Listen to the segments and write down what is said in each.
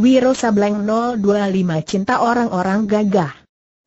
Wiro Sableng 025 Cinta Orang-Orang Gagah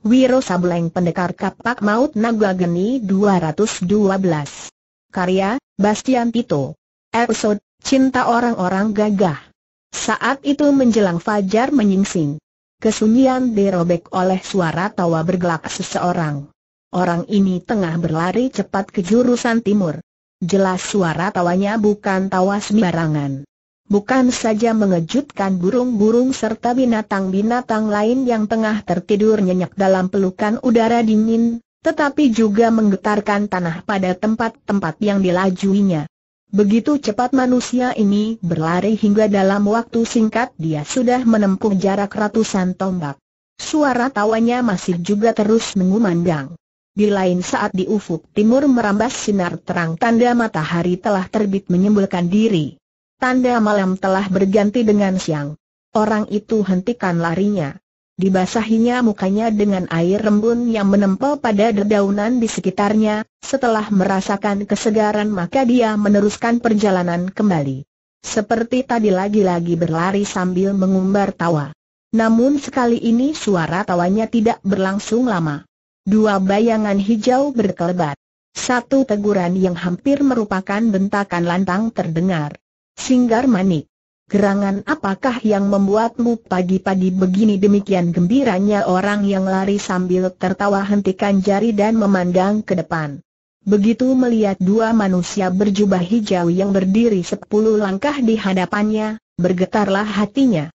Wiro Sableng Pendekar Kapak Maut Naga Geni 212 Karya, Bastian Tito Episode, Cinta Orang-Orang Gagah Saat itu menjelang fajar menyingsing Kesunyian dirobek oleh suara tawa bergelak seseorang Orang ini tengah berlari cepat ke jurusan timur Jelas suara tawanya bukan tawa sembarangan Bukan saja mengejutkan burung-burung serta binatang-binatang lain yang tengah tertidur nyenyak dalam pelukan udara dingin, tetapi juga menggetarkan tanah pada tempat-tempat yang dilajuinya. Begitu cepat manusia ini berlari hingga dalam waktu singkat dia sudah menempuh jarak ratusan tombak. Suara tawanya masih juga terus mengumandang. Di lain saat di ufuk timur merambas sinar terang tanda matahari telah terbit menyembulkan diri tanda malam telah berganti dengan siang. Orang itu hentikan larinya. Dibasahinya mukanya dengan air rembun yang menempel pada dedaunan di sekitarnya, setelah merasakan kesegaran maka dia meneruskan perjalanan kembali. Seperti tadi lagi-lagi berlari sambil mengumbar tawa. Namun sekali ini suara tawanya tidak berlangsung lama. Dua bayangan hijau berkelebat. Satu teguran yang hampir merupakan bentakan lantang terdengar. Singgar Manik. Gerangan apakah yang membuatmu pagi-pagi begini demikian gembiranya orang yang lari sambil tertawa hentikan jari dan memandang ke depan. Begitu melihat dua manusia berjubah hijau yang berdiri sepuluh langkah di hadapannya, bergetarlah hatinya.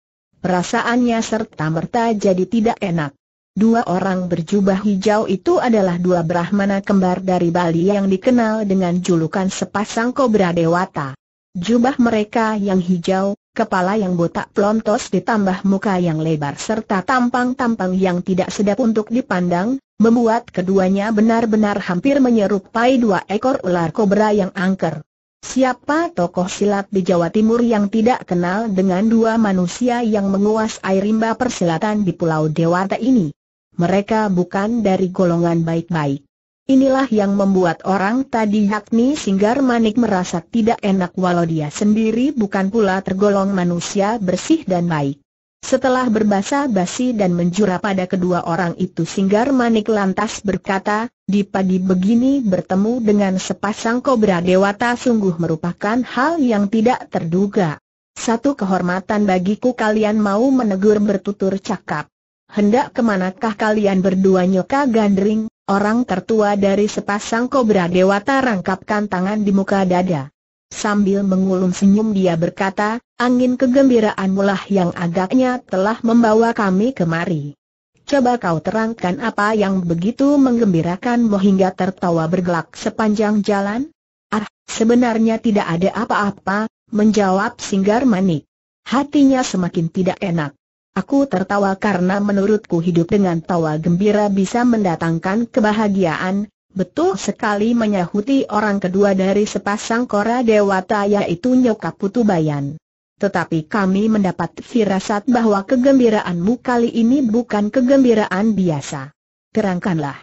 Perasaannya serta-merta jadi tidak enak. Dua orang berjubah hijau itu adalah dua Brahmana kembar dari Bali yang dikenal dengan julukan sepasang kobra dewata. Jubah mereka yang hijau, kepala yang botak plontos ditambah muka yang lebar serta tampang-tampang yang tidak sedap untuk dipandang, membuat keduanya benar-benar hampir menyerupai dua ekor ular kobra yang angker. Siapa tokoh silat di Jawa Timur yang tidak kenal dengan dua manusia yang menguasai rimba persilatan di Pulau Dewata ini? Mereka bukan dari golongan baik-baik. Inilah yang membuat orang tadi yakni Singgar Manik merasa tidak enak walau dia sendiri bukan pula tergolong manusia bersih dan baik. Setelah berbasa basi dan menjura pada kedua orang itu Singgar Manik lantas berkata, di pagi begini bertemu dengan sepasang kobra dewata sungguh merupakan hal yang tidak terduga. Satu kehormatan bagiku kalian mau menegur bertutur cakap. Hendak kemanakah kalian berdua nyoka gandring? Orang tertua dari sepasang kobra dewata rangkapkan tangan di muka dada. Sambil mengulum senyum dia berkata, angin kegembiraan mulah yang agaknya telah membawa kami kemari. Coba kau terangkan apa yang begitu menggembirakanmu hingga tertawa bergelak sepanjang jalan? Ah, sebenarnya tidak ada apa-apa, menjawab Singgar Manik. Hatinya semakin tidak enak. Aku tertawa karena menurutku hidup dengan tawa gembira bisa mendatangkan kebahagiaan, betul sekali menyahuti orang kedua dari sepasang kora dewata yaitu Nyoka Putu Bayan. Tetapi kami mendapat firasat bahwa kegembiraanmu kali ini bukan kegembiraan biasa. Terangkanlah.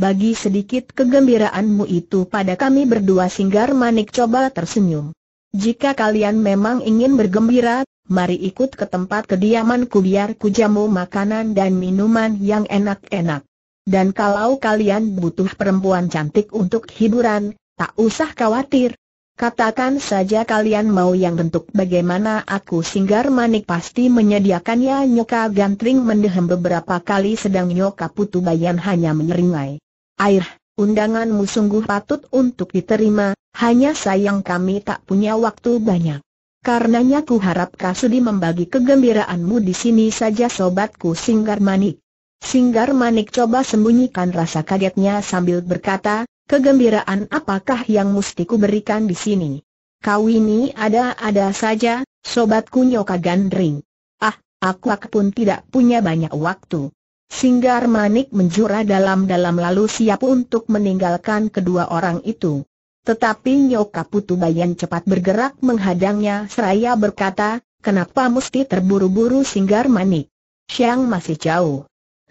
Bagi sedikit kegembiraanmu itu pada kami berdua singgar manik coba tersenyum. Jika kalian memang ingin bergembira, mari ikut ke tempat kediamanku biar jamu makanan dan minuman yang enak-enak. Dan kalau kalian butuh perempuan cantik untuk hiburan, tak usah khawatir. Katakan saja kalian mau yang bentuk bagaimana aku singgar manik pasti menyediakannya nyoka gantring mendehem beberapa kali sedang nyoka putu bayan hanya menyeringai. Air, undanganmu sungguh patut untuk diterima, hanya sayang kami tak punya waktu banyak. Karenanya ku harap Kasudi membagi kegembiraanmu di sini saja sobatku Singgar Manik. Singgar Manik coba sembunyikan rasa kagetnya sambil berkata, kegembiraan apakah yang mesti ku berikan di sini? Kau ini ada-ada saja, sobatku Nyoka Gandring. Ah, aku pun tidak punya banyak waktu. Singgar Manik menjura dalam-dalam lalu siap untuk meninggalkan kedua orang itu. Tetapi Nyoka Putu Bayan cepat bergerak menghadangnya seraya berkata, kenapa mesti terburu-buru singgar manik? Siang masih jauh.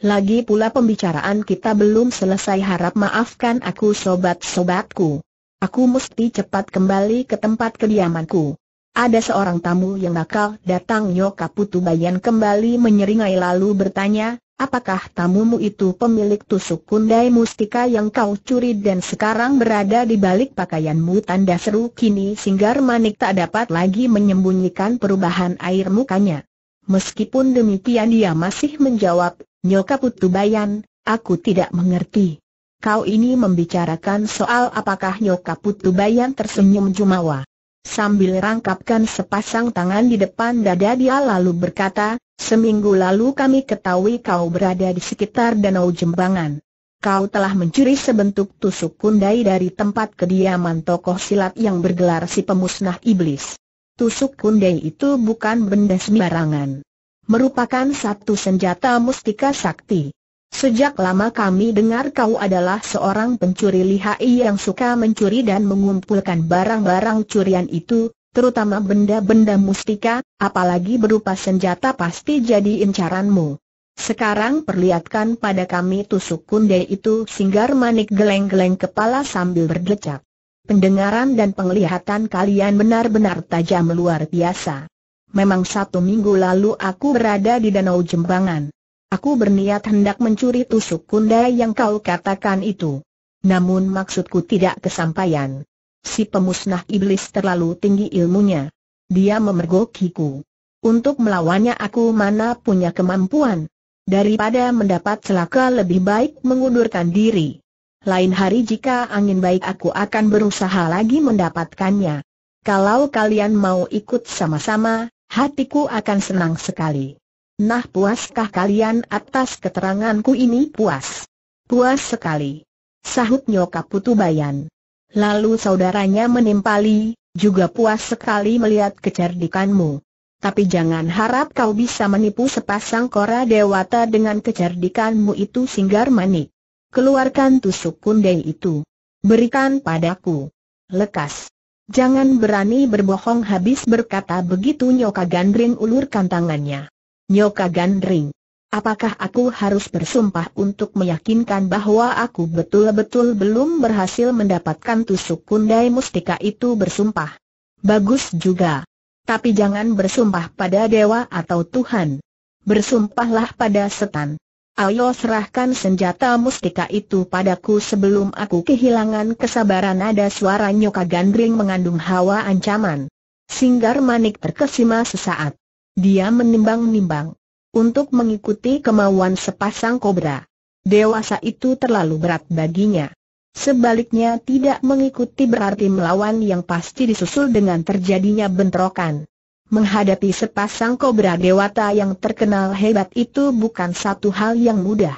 Lagi pula pembicaraan kita belum selesai harap maafkan aku sobat-sobatku. Aku mesti cepat kembali ke tempat kediamanku. Ada seorang tamu yang bakal datang Nyoka Putu Bayan kembali menyeringai lalu bertanya, Apakah tamumu itu pemilik tusuk kundai mustika yang kau curi dan sekarang berada di balik pakaianmu? Tanda seru kini Singgar Manik tak dapat lagi menyembunyikan perubahan air mukanya. Meskipun demikian dia masih menjawab, Nyokap Bayan, aku tidak mengerti. Kau ini membicarakan soal apakah Nyokap Bayan tersenyum jumawa. Sambil rangkapkan sepasang tangan di depan dada dia lalu berkata, Seminggu lalu kami ketahui kau berada di sekitar Danau Jembangan. Kau telah mencuri sebentuk tusuk kundai dari tempat kediaman tokoh silat yang bergelar si pemusnah iblis. Tusuk kundai itu bukan benda sembarangan. Merupakan satu senjata mustika sakti. Sejak lama kami dengar kau adalah seorang pencuri lihai yang suka mencuri dan mengumpulkan barang-barang curian itu, terutama benda-benda mustika, apalagi berupa senjata pasti jadi incaranmu. Sekarang perlihatkan pada kami tusuk kunde itu singgar manik geleng-geleng kepala sambil berdecak. Pendengaran dan penglihatan kalian benar-benar tajam luar biasa. Memang satu minggu lalu aku berada di Danau Jembangan. Aku berniat hendak mencuri tusuk kunda yang kau katakan itu. Namun maksudku tidak kesampaian. Si pemusnah iblis terlalu tinggi ilmunya. Dia memergokiku. Untuk melawannya aku mana punya kemampuan. Daripada mendapat celaka lebih baik mengundurkan diri. Lain hari jika angin baik aku akan berusaha lagi mendapatkannya. Kalau kalian mau ikut sama-sama, hatiku akan senang sekali. Nah puaskah kalian atas keteranganku ini puas? Puas sekali. Sahut nyokap Putu Bayan. Lalu saudaranya menimpali, juga puas sekali melihat kecerdikanmu. Tapi jangan harap kau bisa menipu sepasang kora dewata dengan kecerdikanmu itu singgar manik. Keluarkan tusuk kundai itu. Berikan padaku. Lekas. Jangan berani berbohong habis berkata begitu nyoka gandring ulurkan tangannya. Nyoka Gandring. Apakah aku harus bersumpah untuk meyakinkan bahwa aku betul-betul belum berhasil mendapatkan tusuk kundai mustika itu bersumpah? Bagus juga. Tapi jangan bersumpah pada dewa atau Tuhan. Bersumpahlah pada setan. Ayo serahkan senjata mustika itu padaku sebelum aku kehilangan kesabaran ada suara nyoka gandring mengandung hawa ancaman. Singgar manik terkesima sesaat. Dia menimbang-nimbang. Untuk mengikuti kemauan sepasang kobra. Dewasa itu terlalu berat baginya. Sebaliknya tidak mengikuti berarti melawan yang pasti disusul dengan terjadinya bentrokan. Menghadapi sepasang kobra dewata yang terkenal hebat itu bukan satu hal yang mudah.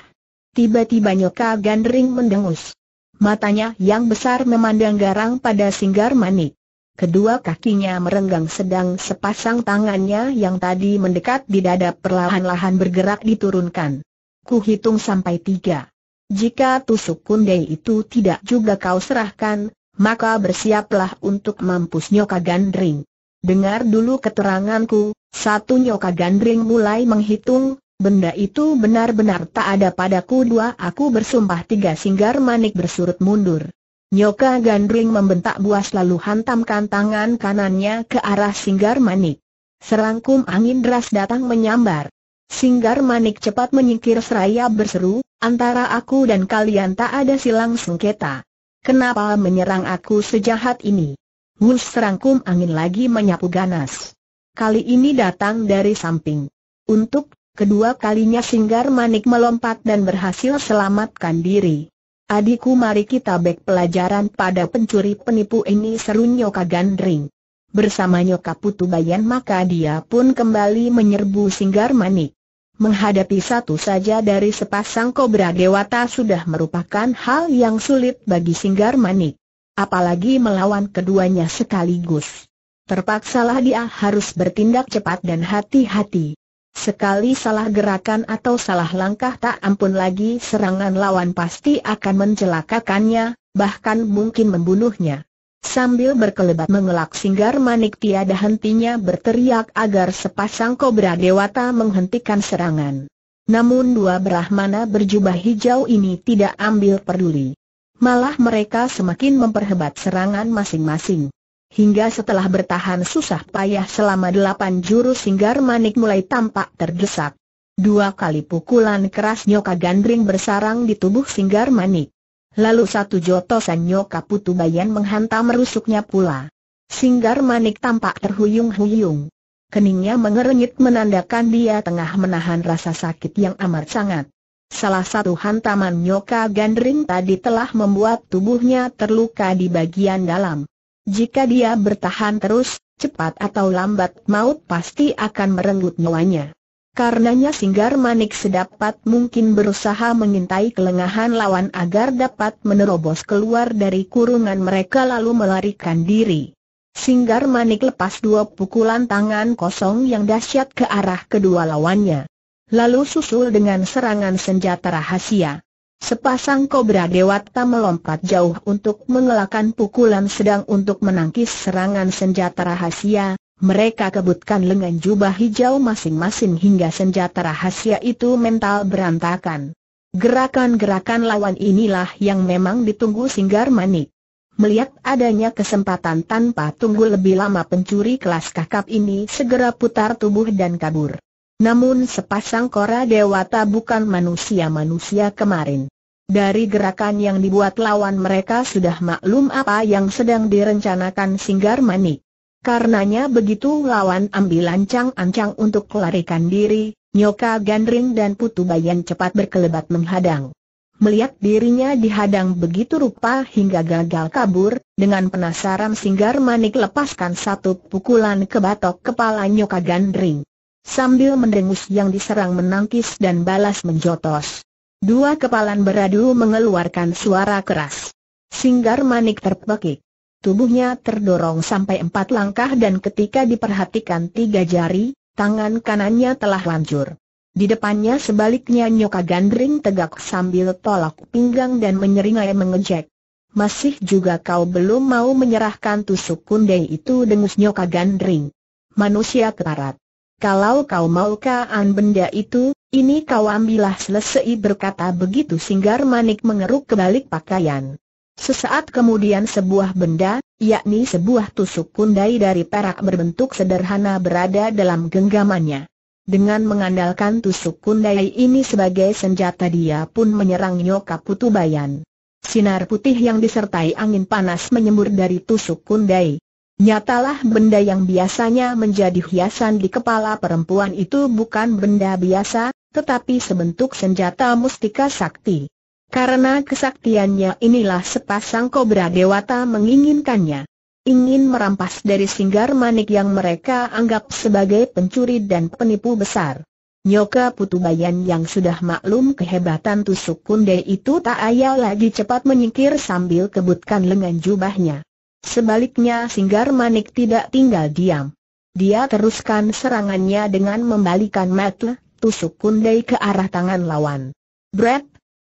Tiba-tiba Nyoka Gandring mendengus. Matanya yang besar memandang garang pada Singgar Manik. Kedua kakinya merenggang sedang sepasang tangannya yang tadi mendekat di dada perlahan-lahan bergerak diturunkan. Ku hitung sampai tiga. Jika tusuk kundai itu tidak juga kau serahkan, maka bersiaplah untuk mampus nyoka gandring. Dengar dulu keteranganku, satu nyoka gandring mulai menghitung, benda itu benar-benar tak ada padaku dua aku bersumpah tiga singgar manik bersurut mundur. Nyoka Gandring membentak buas lalu hantamkan tangan kanannya ke arah Singgar Manik. Serangkum angin deras datang menyambar. Singgar Manik cepat menyingkir seraya berseru, antara aku dan kalian tak ada silang sengketa. Kenapa menyerang aku sejahat ini? Wus serangkum angin lagi menyapu ganas. Kali ini datang dari samping. Untuk kedua kalinya Singgar Manik melompat dan berhasil selamatkan diri. Adikku mari kita bek pelajaran pada pencuri penipu ini seru Nyoka Gandring. Bersama Nyoka Putu Bayan maka dia pun kembali menyerbu Singgar Manik. Menghadapi satu saja dari sepasang kobra dewata sudah merupakan hal yang sulit bagi Singgar Manik. Apalagi melawan keduanya sekaligus. Terpaksalah dia harus bertindak cepat dan hati-hati. Sekali salah gerakan atau salah langkah tak ampun lagi serangan lawan pasti akan mencelakakannya, bahkan mungkin membunuhnya. Sambil berkelebat mengelak singgar manik tiada hentinya berteriak agar sepasang kobra dewata menghentikan serangan. Namun dua Brahmana berjubah hijau ini tidak ambil peduli. Malah mereka semakin memperhebat serangan masing-masing hingga setelah bertahan susah payah selama delapan jurus singgar manik mulai tampak terdesak. Dua kali pukulan keras nyoka gandring bersarang di tubuh singgar manik. Lalu satu jotosan nyoka putu bayan menghantam rusuknya pula. Singgar manik tampak terhuyung-huyung. Keningnya mengerenyit menandakan dia tengah menahan rasa sakit yang amat sangat. Salah satu hantaman nyoka gandring tadi telah membuat tubuhnya terluka di bagian dalam. Jika dia bertahan terus, cepat atau lambat maut pasti akan merenggut nyawanya. Karenanya Singgar Manik sedapat mungkin berusaha mengintai kelengahan lawan agar dapat menerobos keluar dari kurungan mereka lalu melarikan diri. Singgar Manik lepas dua pukulan tangan kosong yang dahsyat ke arah kedua lawannya. Lalu susul dengan serangan senjata rahasia. Sepasang kobra dewata melompat jauh untuk mengelakkan pukulan sedang untuk menangkis serangan senjata rahasia, mereka kebutkan lengan jubah hijau masing-masing hingga senjata rahasia itu mental berantakan. Gerakan-gerakan lawan inilah yang memang ditunggu Singgar Manik. Melihat adanya kesempatan tanpa tunggu lebih lama pencuri kelas kakap ini segera putar tubuh dan kabur. Namun sepasang kora dewata bukan manusia-manusia kemarin. Dari gerakan yang dibuat lawan mereka sudah maklum apa yang sedang direncanakan Singgar Manik. Karenanya begitu lawan ambil ancang-ancang untuk kelarikan diri, Nyoka Gandring dan Putu Bayan cepat berkelebat menghadang. Melihat dirinya dihadang begitu rupa hingga gagal kabur, dengan penasaran Singgar Manik lepaskan satu pukulan ke batok kepala Nyoka Gandring sambil mendengus yang diserang menangkis dan balas menjotos. Dua kepalan beradu mengeluarkan suara keras. Singgar Manik terpekik. Tubuhnya terdorong sampai empat langkah dan ketika diperhatikan tiga jari, tangan kanannya telah lancur. Di depannya sebaliknya Nyoka Gandring tegak sambil tolak pinggang dan menyeringai mengejek. Masih juga kau belum mau menyerahkan tusuk kundai itu dengus Nyoka Gandring. Manusia keparat kalau kau mau kaan benda itu, ini kau ambillah selesai berkata begitu singgar manik mengeruk kebalik pakaian. Sesaat kemudian sebuah benda, yakni sebuah tusuk kundai dari perak berbentuk sederhana berada dalam genggamannya. Dengan mengandalkan tusuk kundai ini sebagai senjata dia pun menyerang Nyoka Putu Bayan. Sinar putih yang disertai angin panas menyembur dari tusuk kundai. Nyatalah benda yang biasanya menjadi hiasan di kepala perempuan itu bukan benda biasa, tetapi sebentuk senjata mustika sakti. Karena kesaktiannya inilah sepasang kobra dewata menginginkannya. Ingin merampas dari singgar manik yang mereka anggap sebagai pencuri dan penipu besar. Nyoka Putubayan yang sudah maklum kehebatan tusuk kunde itu tak ayal lagi cepat menyingkir sambil kebutkan lengan jubahnya. Sebaliknya Singgar Manik tidak tinggal diam. Dia teruskan serangannya dengan membalikan mata, tusuk kundai ke arah tangan lawan. Brett!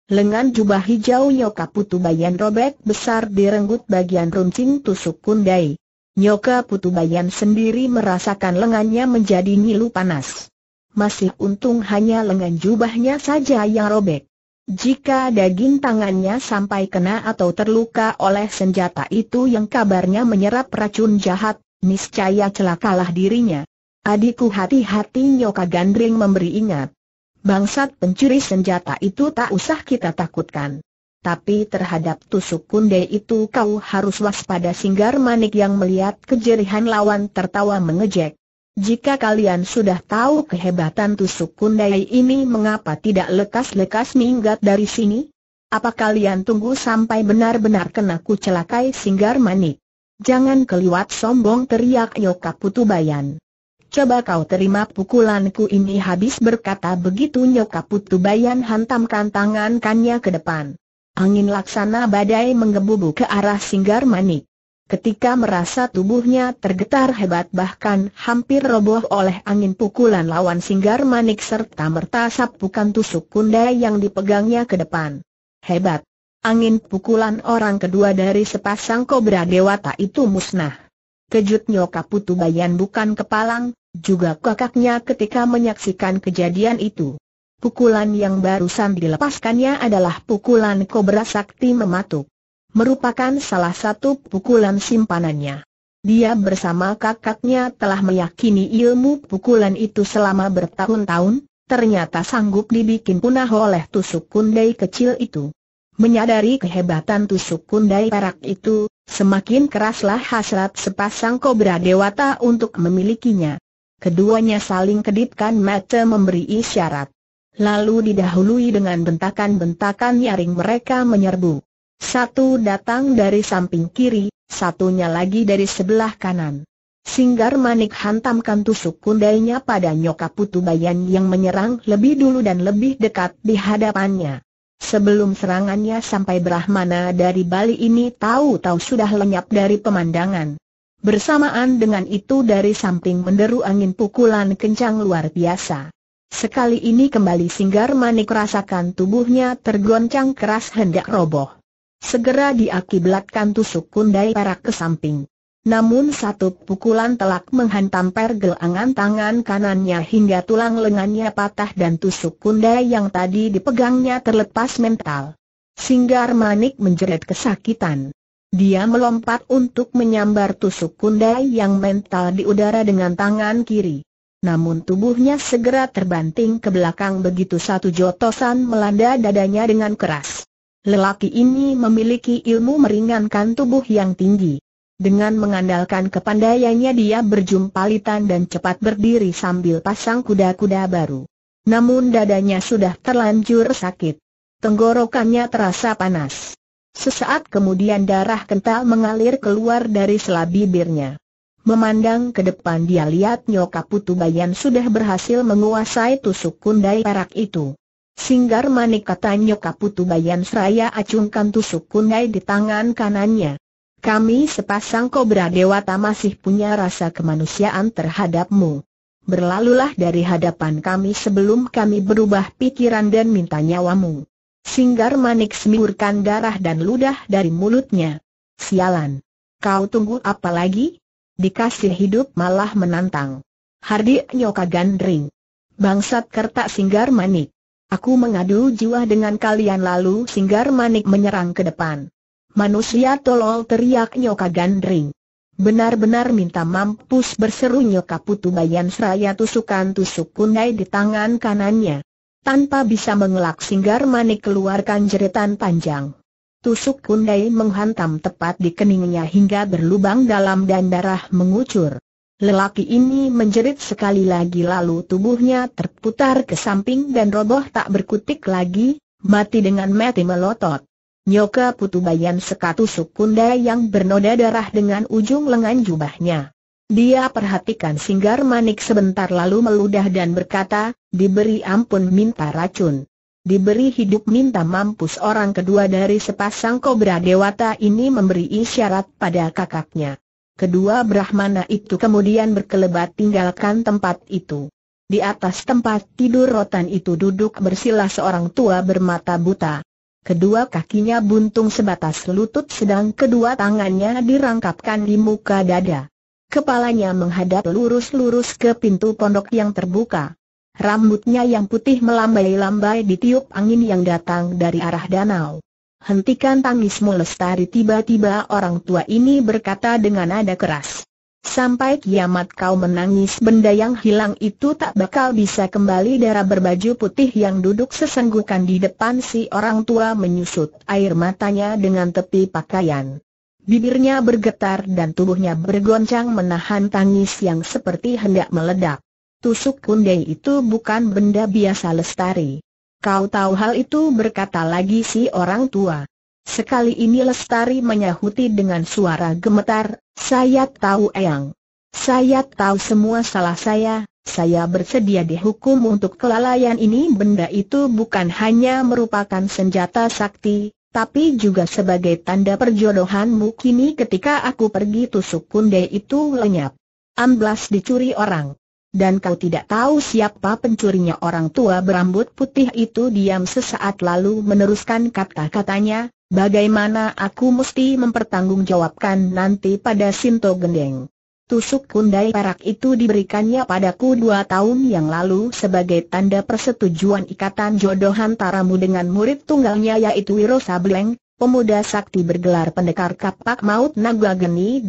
Lengan jubah hijau Nyoka Putu Bayan robek besar direnggut bagian runcing tusuk kundai. Nyoka Putu Bayan sendiri merasakan lengannya menjadi ngilu panas. Masih untung hanya lengan jubahnya saja yang robek. Jika daging tangannya sampai kena atau terluka oleh senjata itu yang kabarnya menyerap racun jahat, niscaya celakalah dirinya. Adikku hati-hati Nyoka Gandring memberi ingat. Bangsat pencuri senjata itu tak usah kita takutkan. Tapi terhadap tusuk kunde itu kau harus waspada singgar manik yang melihat kejerihan lawan tertawa mengejek. Jika kalian sudah tahu kehebatan tusuk kundai ini mengapa tidak lekas-lekas minggat dari sini? Apa kalian tunggu sampai benar-benar kena ku celakai singgar manik? Jangan keliwat sombong teriak Yoka Bayan. Coba kau terima pukulanku ini habis berkata begitu Nyoka Bayan hantamkan tangan kannya ke depan. Angin laksana badai menggebubu ke arah singgar manik. Ketika merasa tubuhnya tergetar hebat bahkan hampir roboh oleh angin pukulan lawan singgar manik serta merta sapukan tusuk kunda yang dipegangnya ke depan. Hebat! Angin pukulan orang kedua dari sepasang kobra dewata itu musnah. Kejut nyoka putu bayan bukan kepalang, juga kakaknya ketika menyaksikan kejadian itu. Pukulan yang barusan dilepaskannya adalah pukulan kobra sakti mematuk merupakan salah satu pukulan simpanannya. Dia bersama kakaknya telah meyakini ilmu pukulan itu selama bertahun-tahun, ternyata sanggup dibikin punah oleh tusuk kundai kecil itu. Menyadari kehebatan tusuk kundai perak itu, semakin keraslah hasrat sepasang kobra dewata untuk memilikinya. Keduanya saling kedipkan mata memberi isyarat. Lalu didahului dengan bentakan-bentakan nyaring mereka menyerbu. Satu datang dari samping kiri, satunya lagi dari sebelah kanan. Singgar Manik hantamkan tusuk kundainya pada Nyoka Putu Bayan yang menyerang lebih dulu dan lebih dekat di hadapannya. Sebelum serangannya sampai Brahmana dari Bali ini tahu-tahu sudah lenyap dari pemandangan. Bersamaan dengan itu dari samping menderu angin pukulan kencang luar biasa. Sekali ini kembali Singgar Manik rasakan tubuhnya tergoncang keras hendak roboh. Segera diakibatkan tusuk kundai perak ke samping. Namun satu pukulan telak menghantam pergelangan tangan kanannya hingga tulang lengannya patah dan tusuk kundai yang tadi dipegangnya terlepas mental. Singgar Manik menjerit kesakitan. Dia melompat untuk menyambar tusuk kundai yang mental di udara dengan tangan kiri. Namun tubuhnya segera terbanting ke belakang begitu satu jotosan melanda dadanya dengan keras. Lelaki ini memiliki ilmu meringankan tubuh yang tinggi. Dengan mengandalkan kepandaiannya dia berjumpa litan dan cepat berdiri sambil pasang kuda-kuda baru. Namun dadanya sudah terlanjur sakit. Tenggorokannya terasa panas. Sesaat kemudian darah kental mengalir keluar dari sela bibirnya. Memandang ke depan dia lihat Nyoka Putu Bayan sudah berhasil menguasai tusuk kundai perak itu. Singgar manik kata Kaputu bayan seraya acungkan tusuk kunai di tangan kanannya. Kami sepasang kobra dewata masih punya rasa kemanusiaan terhadapmu. Berlalulah dari hadapan kami sebelum kami berubah pikiran dan minta nyawamu. Singgar manik semburkan darah dan ludah dari mulutnya. Sialan. Kau tunggu apa lagi? Dikasih hidup malah menantang. Hardi nyoka gandring. Bangsat kertak singgar manik. Aku mengadu jiwa dengan kalian lalu Singgar Manik menyerang ke depan. Manusia tolol teriak Nyoka Gandring. Benar-benar minta mampus berseru Nyoka Putu Bayan Seraya tusukan tusuk kunai di tangan kanannya. Tanpa bisa mengelak Singgar Manik keluarkan jeritan panjang. Tusuk kunai menghantam tepat di keningnya hingga berlubang dalam dan darah mengucur. Lelaki ini menjerit sekali lagi lalu tubuhnya terputar ke samping dan roboh tak berkutik lagi, mati dengan mati melotot. Nyoka Putu Bayan sekatusuk sukunda yang bernoda darah dengan ujung lengan jubahnya. Dia perhatikan Singgar Manik sebentar lalu meludah dan berkata, diberi ampun minta racun. Diberi hidup minta mampus orang kedua dari sepasang kobra dewata ini memberi isyarat pada kakaknya. Kedua Brahmana itu kemudian berkelebat tinggalkan tempat itu. Di atas tempat tidur rotan itu duduk bersila seorang tua bermata buta. Kedua kakinya buntung sebatas lutut sedang kedua tangannya dirangkapkan di muka dada. Kepalanya menghadap lurus-lurus ke pintu pondok yang terbuka. Rambutnya yang putih melambai-lambai ditiup angin yang datang dari arah danau. Hentikan tangismu lestari tiba-tiba orang tua ini berkata dengan nada keras. Sampai kiamat kau menangis benda yang hilang itu tak bakal bisa kembali darah berbaju putih yang duduk sesenggukan di depan si orang tua menyusut air matanya dengan tepi pakaian. Bibirnya bergetar dan tubuhnya bergoncang menahan tangis yang seperti hendak meledak. Tusuk kundai itu bukan benda biasa lestari. Kau tahu hal itu berkata lagi si orang tua. Sekali ini Lestari menyahuti dengan suara gemetar, saya tahu Eyang. Saya tahu semua salah saya, saya bersedia dihukum untuk kelalaian ini benda itu bukan hanya merupakan senjata sakti, tapi juga sebagai tanda perjodohanmu kini ketika aku pergi tusuk kunde itu lenyap. Amblas dicuri orang. Dan kau tidak tahu siapa pencurinya orang tua berambut putih itu diam sesaat lalu meneruskan kata-katanya, bagaimana aku mesti mempertanggungjawabkan nanti pada Sinto Gendeng. Tusuk kundai perak itu diberikannya padaku dua tahun yang lalu sebagai tanda persetujuan ikatan jodoh antaramu dengan murid tunggalnya yaitu Wiro Sableng, pemuda sakti bergelar pendekar kapak maut naga 212.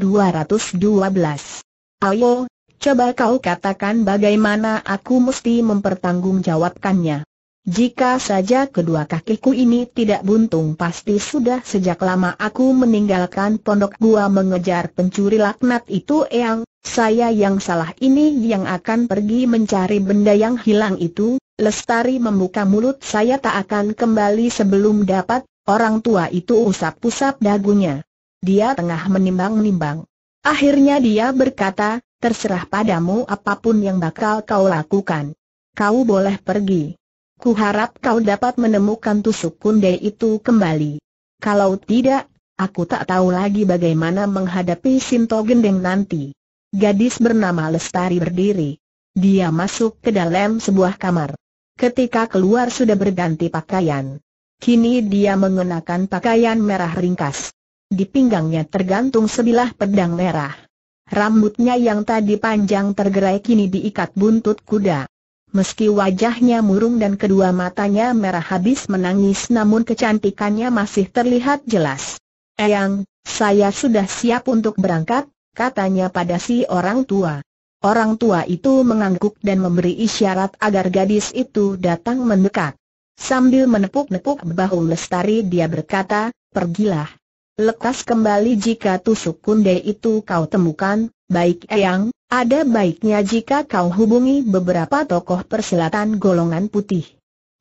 Ayo, Coba kau katakan bagaimana aku mesti mempertanggungjawabkannya. Jika saja kedua kakiku ini tidak buntung pasti sudah sejak lama aku meninggalkan pondok gua mengejar pencuri laknat itu Eyang, saya yang salah ini yang akan pergi mencari benda yang hilang itu, Lestari membuka mulut saya tak akan kembali sebelum dapat, orang tua itu usap-usap dagunya. Dia tengah menimbang-nimbang. Akhirnya dia berkata, terserah padamu apapun yang bakal kau lakukan. Kau boleh pergi. Ku harap kau dapat menemukan tusuk kunde itu kembali. Kalau tidak, aku tak tahu lagi bagaimana menghadapi Sinto Gendeng nanti. Gadis bernama Lestari berdiri. Dia masuk ke dalam sebuah kamar. Ketika keluar sudah berganti pakaian. Kini dia mengenakan pakaian merah ringkas. Di pinggangnya tergantung sebilah pedang merah. Rambutnya yang tadi panjang tergerai kini diikat buntut kuda. Meski wajahnya murung dan kedua matanya merah habis menangis namun kecantikannya masih terlihat jelas. Eyang, saya sudah siap untuk berangkat, katanya pada si orang tua. Orang tua itu mengangguk dan memberi isyarat agar gadis itu datang mendekat. Sambil menepuk-nepuk bahu Lestari dia berkata, pergilah, Lekas kembali jika tusuk kunde itu kau temukan, baik Eyang, ada baiknya jika kau hubungi beberapa tokoh persilatan golongan putih.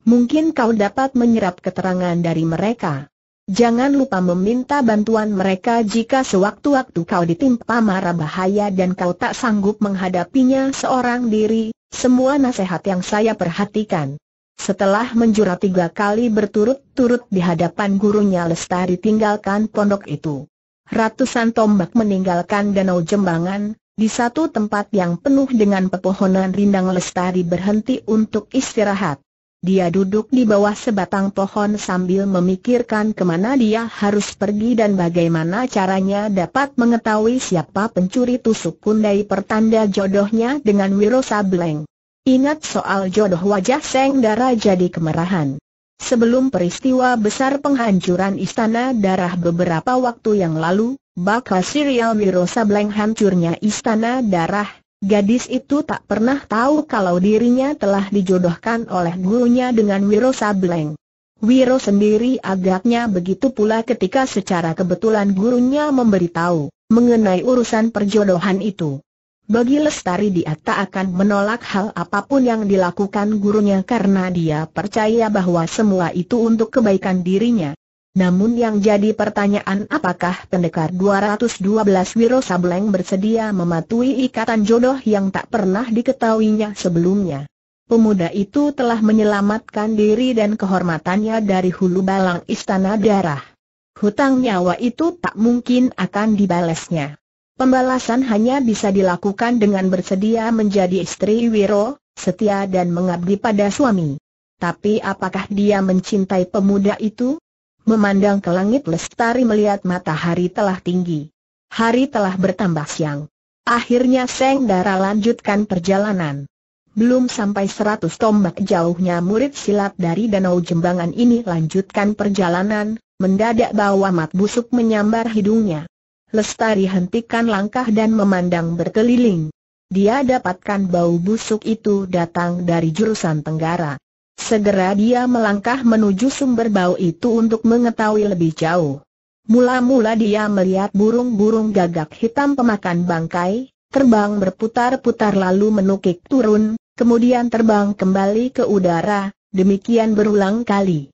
Mungkin kau dapat menyerap keterangan dari mereka. Jangan lupa meminta bantuan mereka jika sewaktu-waktu kau ditimpa mara bahaya dan kau tak sanggup menghadapinya seorang diri, semua nasihat yang saya perhatikan. Setelah menjura tiga kali berturut-turut di hadapan gurunya Lestari tinggalkan pondok itu. Ratusan tombak meninggalkan danau Jembangan, di satu tempat yang penuh dengan pepohonan rindang Lestari berhenti untuk istirahat. Dia duduk di bawah sebatang pohon sambil memikirkan kemana dia harus pergi dan bagaimana caranya dapat mengetahui siapa pencuri tusuk kundai pertanda jodohnya dengan Wiro Sableng. Ingat soal jodoh wajah Seng Dara jadi kemerahan. Sebelum peristiwa besar penghancuran Istana Darah beberapa waktu yang lalu, bakal serial Wiro Sableng hancurnya Istana Darah, gadis itu tak pernah tahu kalau dirinya telah dijodohkan oleh gurunya dengan Wiro Sableng. Wiro sendiri agaknya begitu pula ketika secara kebetulan gurunya memberitahu mengenai urusan perjodohan itu. Bagi Lestari dia tak akan menolak hal apapun yang dilakukan gurunya karena dia percaya bahwa semua itu untuk kebaikan dirinya. Namun yang jadi pertanyaan apakah pendekar 212 Wiro Sableng bersedia mematuhi ikatan jodoh yang tak pernah diketahuinya sebelumnya. Pemuda itu telah menyelamatkan diri dan kehormatannya dari hulu balang istana darah. Hutang nyawa itu tak mungkin akan dibalasnya. Pembalasan hanya bisa dilakukan dengan bersedia menjadi istri Wiro, setia dan mengabdi pada suami. Tapi apakah dia mencintai pemuda itu? Memandang ke langit Lestari melihat matahari telah tinggi. Hari telah bertambah siang. Akhirnya Seng Dara lanjutkan perjalanan. Belum sampai seratus tombak jauhnya murid silat dari Danau Jembangan ini lanjutkan perjalanan, mendadak bawa mat busuk menyambar hidungnya. Lestari hentikan langkah dan memandang berkeliling. Dia dapatkan bau busuk itu datang dari jurusan tenggara. Segera dia melangkah menuju sumber bau itu untuk mengetahui lebih jauh. Mula-mula dia melihat burung-burung gagak hitam pemakan bangkai, terbang berputar-putar lalu menukik turun, kemudian terbang kembali ke udara, demikian berulang kali.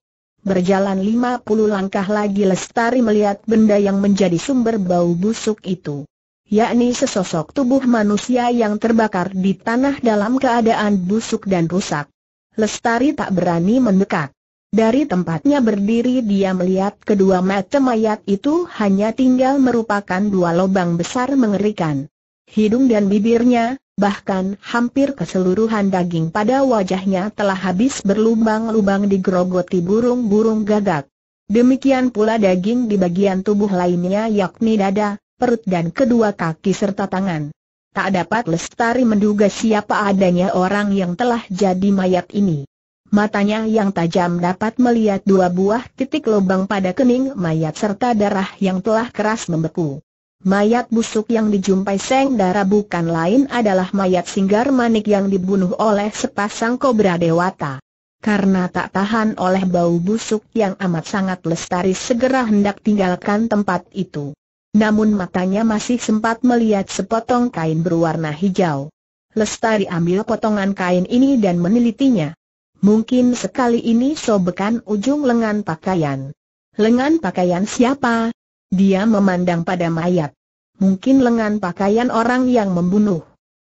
Berjalan 50 langkah lagi Lestari melihat benda yang menjadi sumber bau busuk itu. Yakni sesosok tubuh manusia yang terbakar di tanah dalam keadaan busuk dan rusak. Lestari tak berani mendekat. Dari tempatnya berdiri dia melihat kedua mata mayat itu hanya tinggal merupakan dua lubang besar mengerikan. Hidung dan bibirnya, bahkan hampir keseluruhan daging pada wajahnya telah habis berlubang-lubang di digerogoti burung-burung gagak. Demikian pula daging di bagian tubuh lainnya yakni dada, perut dan kedua kaki serta tangan. Tak dapat Lestari menduga siapa adanya orang yang telah jadi mayat ini. Matanya yang tajam dapat melihat dua buah titik lubang pada kening mayat serta darah yang telah keras membeku. Mayat busuk yang dijumpai Seng Dara bukan lain adalah mayat Singgar Manik yang dibunuh oleh sepasang kobra dewata. Karena tak tahan oleh bau busuk yang amat sangat lestari segera hendak tinggalkan tempat itu. Namun matanya masih sempat melihat sepotong kain berwarna hijau. Lestari ambil potongan kain ini dan menelitinya. Mungkin sekali ini sobekan ujung lengan pakaian. Lengan pakaian siapa? Dia memandang pada mayat. Mungkin lengan pakaian orang yang membunuh.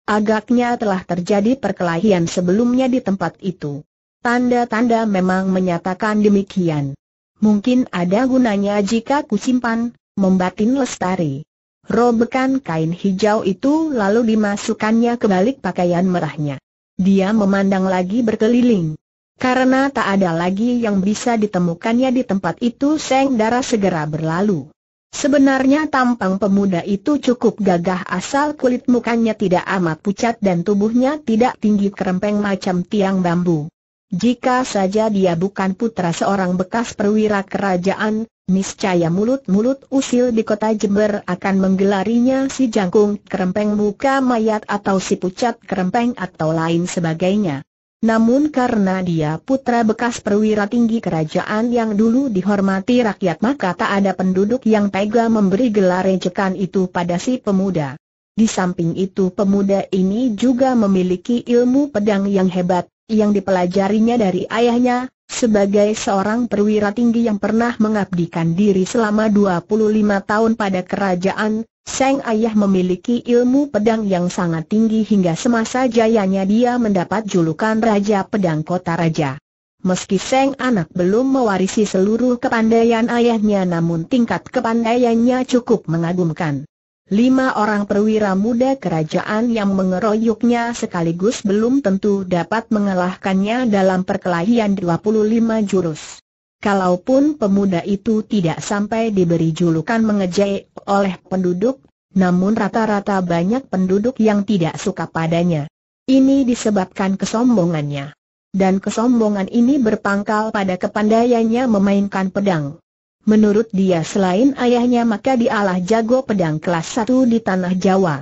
Agaknya telah terjadi perkelahian sebelumnya di tempat itu. Tanda-tanda memang menyatakan demikian. Mungkin ada gunanya jika kusimpan, membatin lestari. Robekan kain hijau itu lalu dimasukkannya ke balik pakaian merahnya. Dia memandang lagi berkeliling. Karena tak ada lagi yang bisa ditemukannya di tempat itu, seng darah segera berlalu. Sebenarnya tampang pemuda itu cukup gagah asal kulit mukanya tidak amat pucat dan tubuhnya tidak tinggi kerempeng macam tiang bambu. Jika saja dia bukan putra seorang bekas perwira kerajaan, niscaya mulut-mulut usil di kota Jember akan menggelarinya si jangkung kerempeng muka mayat atau si pucat kerempeng atau lain sebagainya. Namun karena dia putra bekas perwira tinggi kerajaan yang dulu dihormati rakyat maka tak ada penduduk yang tega memberi gelar ejekan itu pada si pemuda. Di samping itu pemuda ini juga memiliki ilmu pedang yang hebat, yang dipelajarinya dari ayahnya, sebagai seorang perwira tinggi yang pernah mengabdikan diri selama 25 tahun pada kerajaan, Seng ayah memiliki ilmu pedang yang sangat tinggi hingga semasa jayanya dia mendapat julukan Raja Pedang Kota Raja. Meski Seng anak belum mewarisi seluruh kepandaian ayahnya namun tingkat kepandaiannya cukup mengagumkan. Lima orang perwira muda kerajaan yang mengeroyoknya sekaligus belum tentu dapat mengalahkannya dalam perkelahian 25 jurus. Kalaupun pemuda itu tidak sampai diberi julukan mengejek oleh penduduk, namun rata-rata banyak penduduk yang tidak suka padanya. Ini disebabkan kesombongannya. Dan kesombongan ini berpangkal pada kepandaiannya memainkan pedang. Menurut dia selain ayahnya maka dialah jago pedang kelas 1 di tanah Jawa.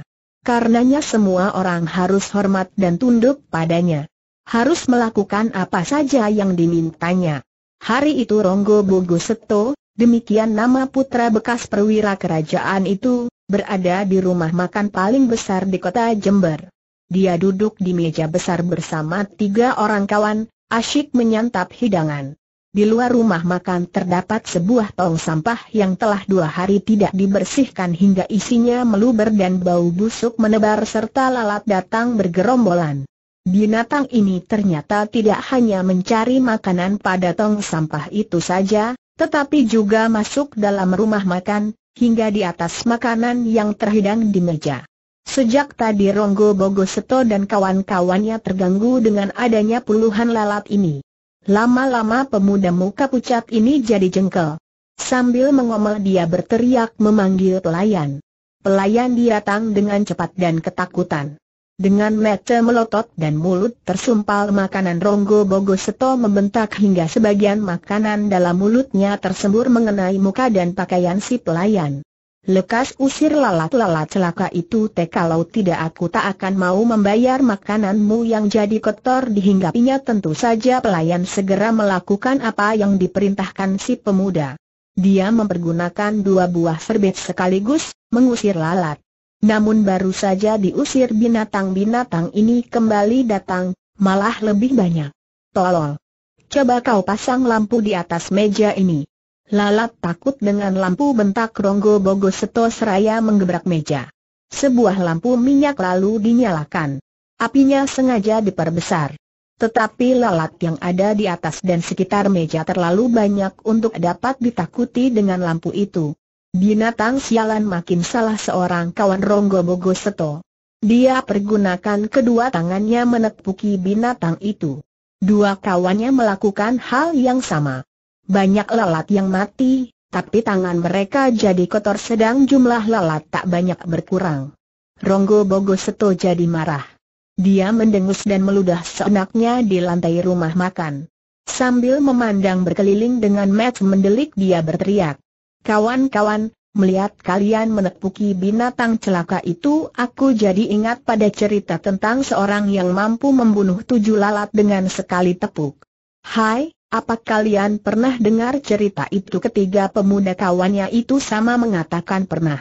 Karenanya semua orang harus hormat dan tunduk padanya. Harus melakukan apa saja yang dimintanya. Hari itu Ronggo Bogo Seto, demikian nama putra bekas perwira kerajaan itu, berada di rumah makan paling besar di kota Jember. Dia duduk di meja besar bersama tiga orang kawan, asyik menyantap hidangan. Di luar rumah makan terdapat sebuah tong sampah yang telah dua hari tidak dibersihkan hingga isinya meluber dan bau busuk menebar serta lalat datang bergerombolan. Binatang ini ternyata tidak hanya mencari makanan pada tong sampah itu saja, tetapi juga masuk dalam rumah makan, hingga di atas makanan yang terhidang di meja. Sejak tadi Ronggo Bogoseto dan kawan-kawannya terganggu dengan adanya puluhan lalat ini. Lama-lama pemuda muka pucat ini jadi jengkel. Sambil mengomel dia berteriak memanggil pelayan. Pelayan dia datang dengan cepat dan ketakutan. Dengan mata melotot dan mulut tersumpal makanan Ronggo Bogo Seto membentak hingga sebagian makanan dalam mulutnya tersembur mengenai muka dan pakaian si pelayan. Lekas usir lalat-lalat celaka itu teh kalau tidak aku tak akan mau membayar makananmu yang jadi kotor dihinggapinya tentu saja pelayan segera melakukan apa yang diperintahkan si pemuda. Dia mempergunakan dua buah serbet sekaligus, mengusir lalat. Namun baru saja diusir binatang-binatang ini kembali datang, malah lebih banyak. Tolol. Coba kau pasang lampu di atas meja ini. Lalat takut dengan lampu bentak Ronggo Bogo Seto Seraya menggebrak meja. Sebuah lampu minyak lalu dinyalakan. Apinya sengaja diperbesar. Tetapi lalat yang ada di atas dan sekitar meja terlalu banyak untuk dapat ditakuti dengan lampu itu. Binatang sialan makin salah seorang kawan Ronggo Bogoseto. Dia pergunakan kedua tangannya menepuki binatang itu. Dua kawannya melakukan hal yang sama. Banyak lalat yang mati, tapi tangan mereka jadi kotor sedang jumlah lalat tak banyak berkurang. Ronggo Bogoseto jadi marah. Dia mendengus dan meludah seenaknya di lantai rumah makan. Sambil memandang berkeliling dengan mat mendelik dia berteriak. Kawan-kawan, melihat kalian menepuki binatang celaka itu aku jadi ingat pada cerita tentang seorang yang mampu membunuh tujuh lalat dengan sekali tepuk. Hai, apa kalian pernah dengar cerita itu ketiga pemuda kawannya itu sama mengatakan pernah.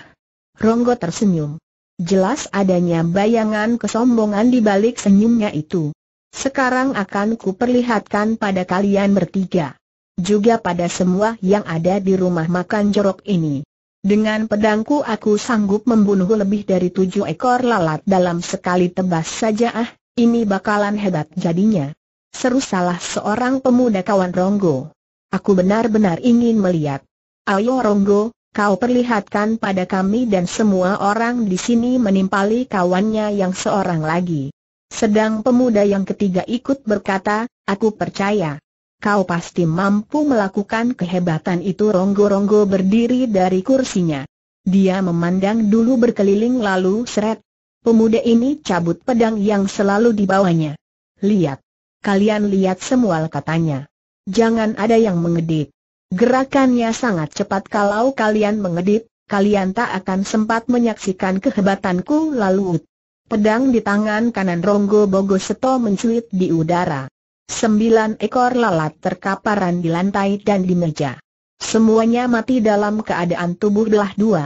Ronggo tersenyum. Jelas adanya bayangan kesombongan di balik senyumnya itu. Sekarang akan kuperlihatkan pada kalian bertiga juga pada semua yang ada di rumah makan jorok ini. Dengan pedangku aku sanggup membunuh lebih dari tujuh ekor lalat dalam sekali tebas saja ah, ini bakalan hebat jadinya. Seru salah seorang pemuda kawan Ronggo. Aku benar-benar ingin melihat. Ayo Ronggo, kau perlihatkan pada kami dan semua orang di sini menimpali kawannya yang seorang lagi. Sedang pemuda yang ketiga ikut berkata, aku percaya. Kau pasti mampu melakukan kehebatan itu Ronggo-ronggo berdiri dari kursinya. Dia memandang dulu berkeliling lalu seret. Pemuda ini cabut pedang yang selalu dibawanya. Lihat. Kalian lihat semua katanya. Jangan ada yang mengedip. Gerakannya sangat cepat kalau kalian mengedip, kalian tak akan sempat menyaksikan kehebatanku lalu. Pedang di tangan kanan Ronggo Bogoseto Seto mencuit di udara. Sembilan ekor lalat terkaparan di lantai dan di meja. Semuanya mati dalam keadaan tubuh belah dua.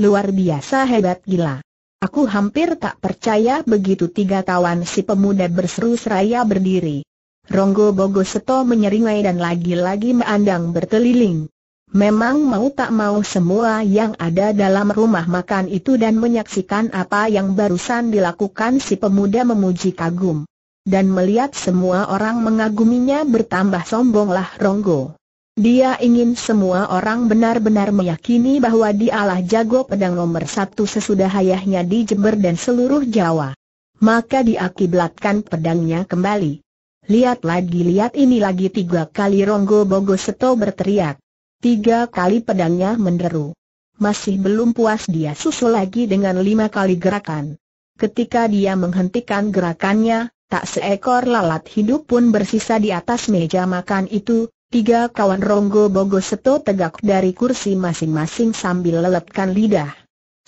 Luar biasa hebat gila. Aku hampir tak percaya begitu tiga kawan si pemuda berseru seraya berdiri. Ronggo Bogo Seto menyeringai dan lagi-lagi meandang berkeliling. Memang mau tak mau semua yang ada dalam rumah makan itu dan menyaksikan apa yang barusan dilakukan si pemuda memuji kagum dan melihat semua orang mengaguminya bertambah sombonglah Ronggo. Dia ingin semua orang benar-benar meyakini bahwa dialah jago pedang nomor satu sesudah ayahnya di Jember dan seluruh Jawa. Maka diakibatkan pedangnya kembali. Lihat lagi lihat ini lagi tiga kali Ronggo Bogoseto berteriak. Tiga kali pedangnya menderu. Masih belum puas dia susul lagi dengan lima kali gerakan. Ketika dia menghentikan gerakannya, Tak seekor lalat hidup pun bersisa di atas meja makan itu, tiga kawan Ronggo Bogo Seto tegak dari kursi masing-masing sambil lelepkan lidah.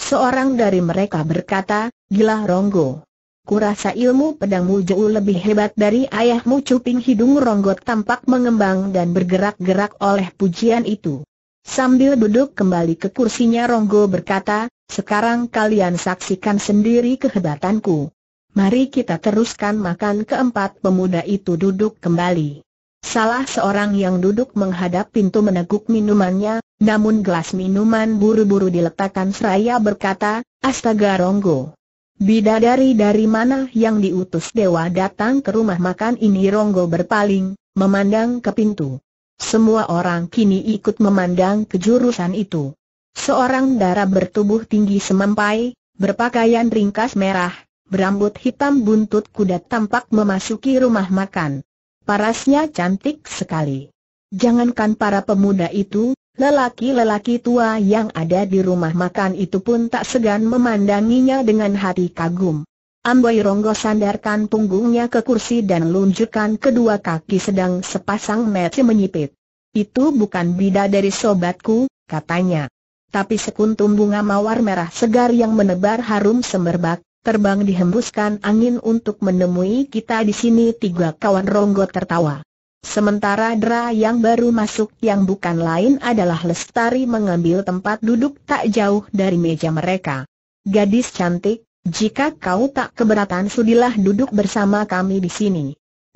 Seorang dari mereka berkata, gila Ronggo. Kurasa ilmu pedangmu jauh lebih hebat dari ayahmu cuping hidung Ronggo tampak mengembang dan bergerak-gerak oleh pujian itu. Sambil duduk kembali ke kursinya Ronggo berkata, sekarang kalian saksikan sendiri kehebatanku. Mari kita teruskan makan keempat pemuda itu duduk kembali. Salah seorang yang duduk menghadap pintu meneguk minumannya, namun gelas minuman buru-buru diletakkan seraya berkata, Astaga Ronggo. Bidadari dari mana yang diutus dewa datang ke rumah makan ini Ronggo berpaling, memandang ke pintu. Semua orang kini ikut memandang ke jurusan itu. Seorang darah bertubuh tinggi semampai, berpakaian ringkas merah, berambut hitam buntut kuda tampak memasuki rumah makan. Parasnya cantik sekali. Jangankan para pemuda itu, lelaki-lelaki tua yang ada di rumah makan itu pun tak segan memandanginya dengan hati kagum. Amboi Ronggo sandarkan punggungnya ke kursi dan luncurkan kedua kaki sedang sepasang mata menyipit. Itu bukan bida dari sobatku, katanya. Tapi sekuntum bunga mawar merah segar yang menebar harum semerbak, terbang dihembuskan angin untuk menemui kita di sini tiga kawan Ronggo tertawa. Sementara Dra yang baru masuk yang bukan lain adalah Lestari mengambil tempat duduk tak jauh dari meja mereka. Gadis cantik, jika kau tak keberatan sudilah duduk bersama kami di sini.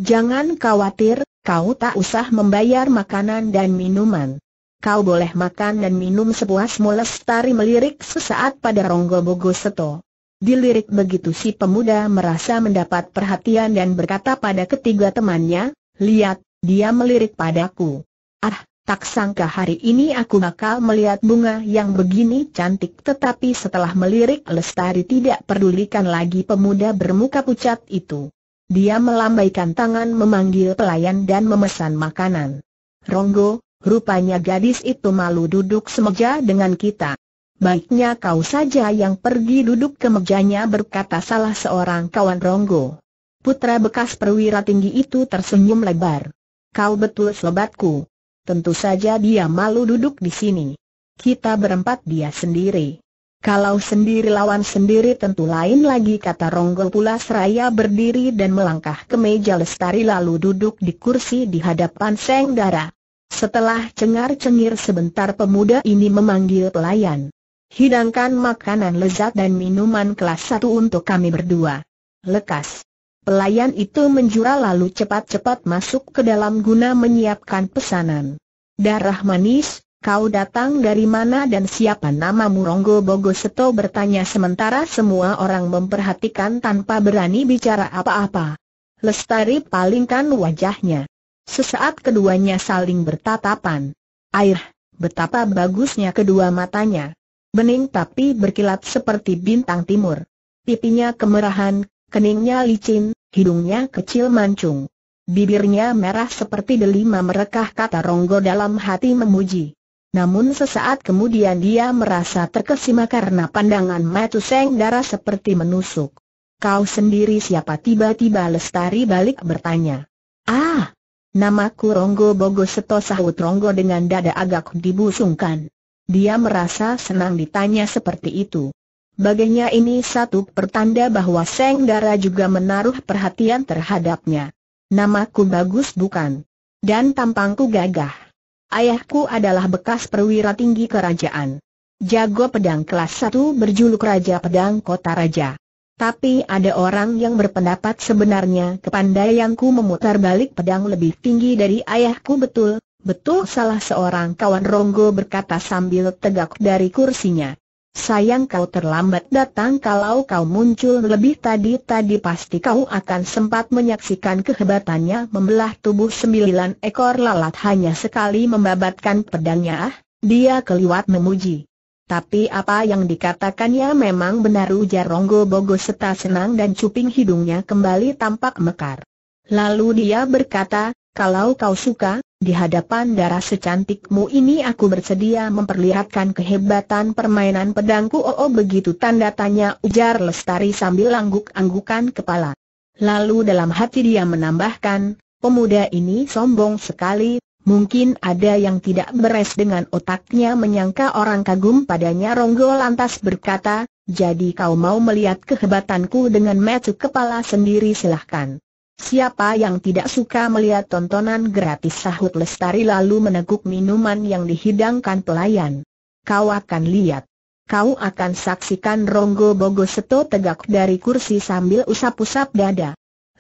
Jangan khawatir, kau tak usah membayar makanan dan minuman. Kau boleh makan dan minum sepuasmu Lestari melirik sesaat pada Ronggo Bogo Seto. Dilirik begitu si pemuda merasa mendapat perhatian dan berkata pada ketiga temannya, lihat, dia melirik padaku. Ah, tak sangka hari ini aku bakal melihat bunga yang begini cantik tetapi setelah melirik Lestari tidak pedulikan lagi pemuda bermuka pucat itu. Dia melambaikan tangan memanggil pelayan dan memesan makanan. Ronggo, rupanya gadis itu malu duduk semeja dengan kita. Baiknya kau saja yang pergi duduk ke mejanya berkata salah seorang kawan Ronggo. Putra bekas perwira tinggi itu tersenyum lebar. Kau betul sobatku. Tentu saja dia malu duduk di sini. Kita berempat dia sendiri. Kalau sendiri lawan sendiri tentu lain lagi kata Ronggo pula seraya berdiri dan melangkah ke meja lestari lalu duduk di kursi di hadapan Seng Dara. Setelah cengar-cengir sebentar pemuda ini memanggil pelayan. Hidangkan makanan lezat dan minuman kelas satu untuk kami berdua. Lekas. Pelayan itu menjual lalu cepat-cepat masuk ke dalam guna menyiapkan pesanan. Darah manis, kau datang dari mana dan siapa nama murongo bogoseto bertanya sementara semua orang memperhatikan tanpa berani bicara apa-apa. Lestari palingkan wajahnya. Sesaat keduanya saling bertatapan. Air, betapa bagusnya kedua matanya bening tapi berkilat seperti bintang timur. Pipinya kemerahan, keningnya licin, hidungnya kecil mancung. Bibirnya merah seperti delima merekah kata Ronggo dalam hati memuji. Namun sesaat kemudian dia merasa terkesima karena pandangan Matu Seng darah seperti menusuk. Kau sendiri siapa tiba-tiba Lestari balik bertanya. Ah, namaku Ronggo Bogo Seto sahut Ronggo dengan dada agak dibusungkan. Dia merasa senang ditanya seperti itu. Baginya ini satu pertanda bahwa Seng Dara juga menaruh perhatian terhadapnya. Namaku bagus bukan? Dan tampangku gagah. Ayahku adalah bekas perwira tinggi kerajaan. Jago pedang kelas satu, berjuluk Raja Pedang Kota Raja. Tapi ada orang yang berpendapat sebenarnya kepandaianku memutar balik pedang lebih tinggi dari ayahku betul, Betul salah seorang kawan Ronggo berkata sambil tegak dari kursinya. Sayang kau terlambat datang kalau kau muncul lebih tadi-tadi pasti kau akan sempat menyaksikan kehebatannya membelah tubuh sembilan ekor lalat hanya sekali membabatkan pedangnya, ah, dia keliwat memuji. Tapi apa yang dikatakannya memang benar ujar Ronggo Bogo serta senang dan cuping hidungnya kembali tampak mekar. Lalu dia berkata, kalau kau suka, di hadapan darah secantikmu ini aku bersedia memperlihatkan kehebatan permainan pedangku Oh, oh begitu tanda tanya ujar Lestari sambil angguk-anggukan kepala. Lalu dalam hati dia menambahkan, pemuda ini sombong sekali, mungkin ada yang tidak beres dengan otaknya menyangka orang kagum padanya Ronggo lantas berkata, jadi kau mau melihat kehebatanku dengan metu kepala sendiri silahkan. Siapa yang tidak suka melihat tontonan gratis sahut Lestari lalu meneguk minuman yang dihidangkan pelayan. Kau akan lihat. Kau akan saksikan Ronggo Bogoseto tegak dari kursi sambil usap-usap dada.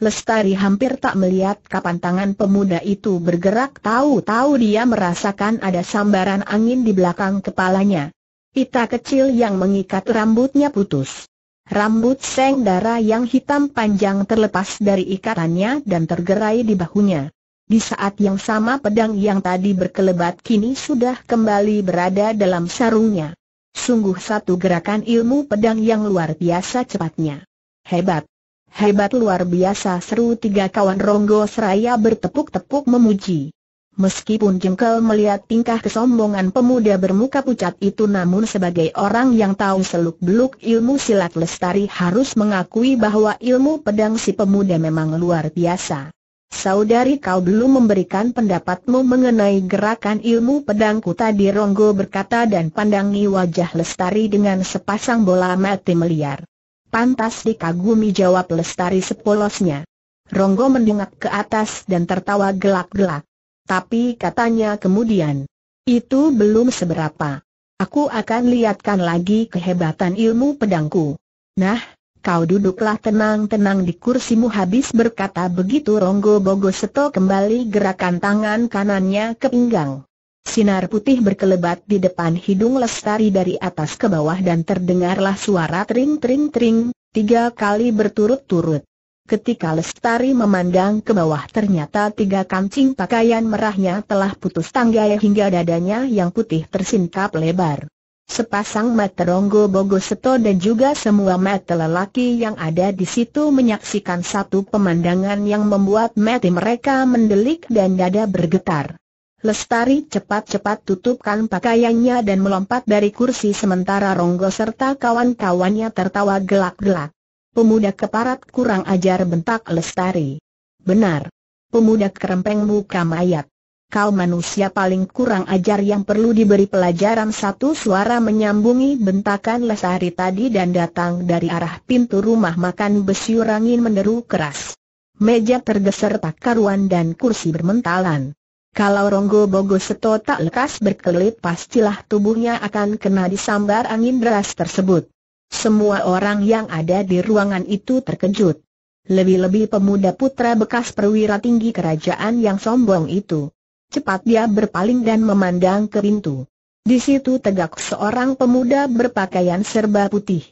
Lestari hampir tak melihat kapan tangan pemuda itu bergerak tahu-tahu dia merasakan ada sambaran angin di belakang kepalanya. Pita kecil yang mengikat rambutnya putus. Rambut seng darah yang hitam panjang terlepas dari ikatannya dan tergerai di bahunya. Di saat yang sama pedang yang tadi berkelebat kini sudah kembali berada dalam sarungnya. Sungguh satu gerakan ilmu pedang yang luar biasa cepatnya. Hebat. Hebat luar biasa seru tiga kawan Ronggo Seraya bertepuk-tepuk memuji. Meskipun jengkel melihat tingkah kesombongan pemuda bermuka pucat itu namun sebagai orang yang tahu seluk-beluk ilmu silat lestari harus mengakui bahwa ilmu pedang si pemuda memang luar biasa. Saudari kau belum memberikan pendapatmu mengenai gerakan ilmu pedangku tadi Ronggo berkata dan pandangi wajah lestari dengan sepasang bola mati meliar. Pantas dikagumi jawab lestari sepolosnya. Ronggo mendengak ke atas dan tertawa gelak-gelak. Tapi katanya kemudian, itu belum seberapa. Aku akan lihatkan lagi kehebatan ilmu pedangku. Nah, kau duduklah tenang-tenang di kursimu habis berkata begitu Ronggo Bogoseto kembali gerakan tangan kanannya ke pinggang. Sinar putih berkelebat di depan hidung Lestari dari atas ke bawah dan terdengarlah suara tring-tring-tring, tiga kali berturut-turut. Ketika Lestari memandang ke bawah ternyata tiga kancing pakaian merahnya telah putus tangga hingga dadanya yang putih tersingkap lebar. Sepasang mata Ronggo Bogoseto dan juga semua mata lelaki yang ada di situ menyaksikan satu pemandangan yang membuat mati mereka mendelik dan dada bergetar. Lestari cepat-cepat tutupkan pakaiannya dan melompat dari kursi sementara Ronggo serta kawan-kawannya tertawa gelak-gelak. Pemuda keparat kurang ajar bentak Lestari. Benar. Pemuda kerempeng muka mayat. Kau manusia paling kurang ajar yang perlu diberi pelajaran satu suara menyambungi bentakan Lestari tadi dan datang dari arah pintu rumah makan besiur angin menderu keras. Meja tergeser tak karuan dan kursi bermentalan. Kalau Ronggo Bogo Seto tak lekas berkelit pastilah tubuhnya akan kena disambar angin deras tersebut. Semua orang yang ada di ruangan itu terkejut. Lebih-lebih pemuda putra bekas perwira tinggi kerajaan yang sombong itu. Cepat dia berpaling dan memandang ke pintu. Di situ tegak seorang pemuda berpakaian serba putih.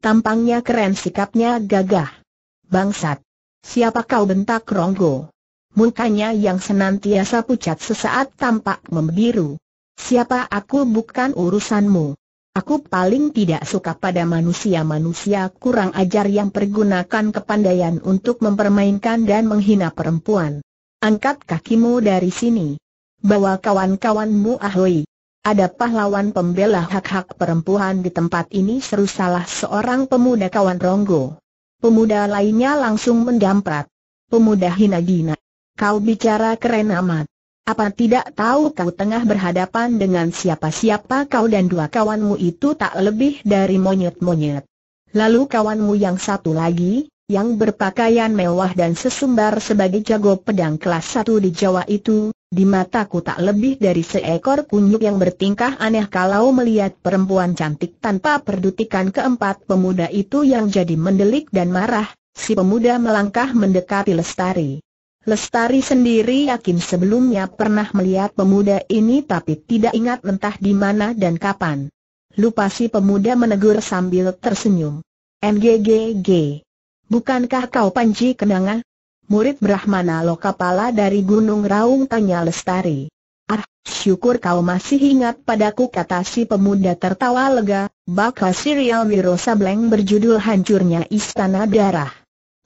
Tampangnya keren sikapnya gagah. Bangsat! Siapa kau bentak Ronggo? Mukanya yang senantiasa pucat sesaat tampak membiru. Siapa aku bukan urusanmu. Aku paling tidak suka pada manusia-manusia kurang ajar yang pergunakan kepandaian untuk mempermainkan dan menghina perempuan. Angkat kakimu dari sini. Bawa kawan-kawanmu ahoy. Ada pahlawan pembela hak-hak perempuan di tempat ini seru salah seorang pemuda kawan Ronggo. Pemuda lainnya langsung mendamprat. Pemuda hina dina. Kau bicara keren amat. Apa tidak tahu kau tengah berhadapan dengan siapa-siapa kau dan dua kawanmu itu tak lebih dari monyet-monyet. Lalu kawanmu yang satu lagi, yang berpakaian mewah dan sesumbar sebagai jago pedang kelas satu di Jawa itu, di mataku tak lebih dari seekor kunyuk yang bertingkah aneh kalau melihat perempuan cantik tanpa perdutikan keempat pemuda itu yang jadi mendelik dan marah, si pemuda melangkah mendekati Lestari. Lestari sendiri yakin sebelumnya pernah melihat pemuda ini tapi tidak ingat entah di mana dan kapan. Lupa si pemuda menegur sambil tersenyum. MGGG. Bukankah kau Panji Kenanga? Murid Brahmana Lokapala dari Gunung Raung tanya Lestari. Ah, syukur kau masih ingat padaku kata si pemuda tertawa lega, bakal serial Wiro Sableng berjudul Hancurnya Istana Darah.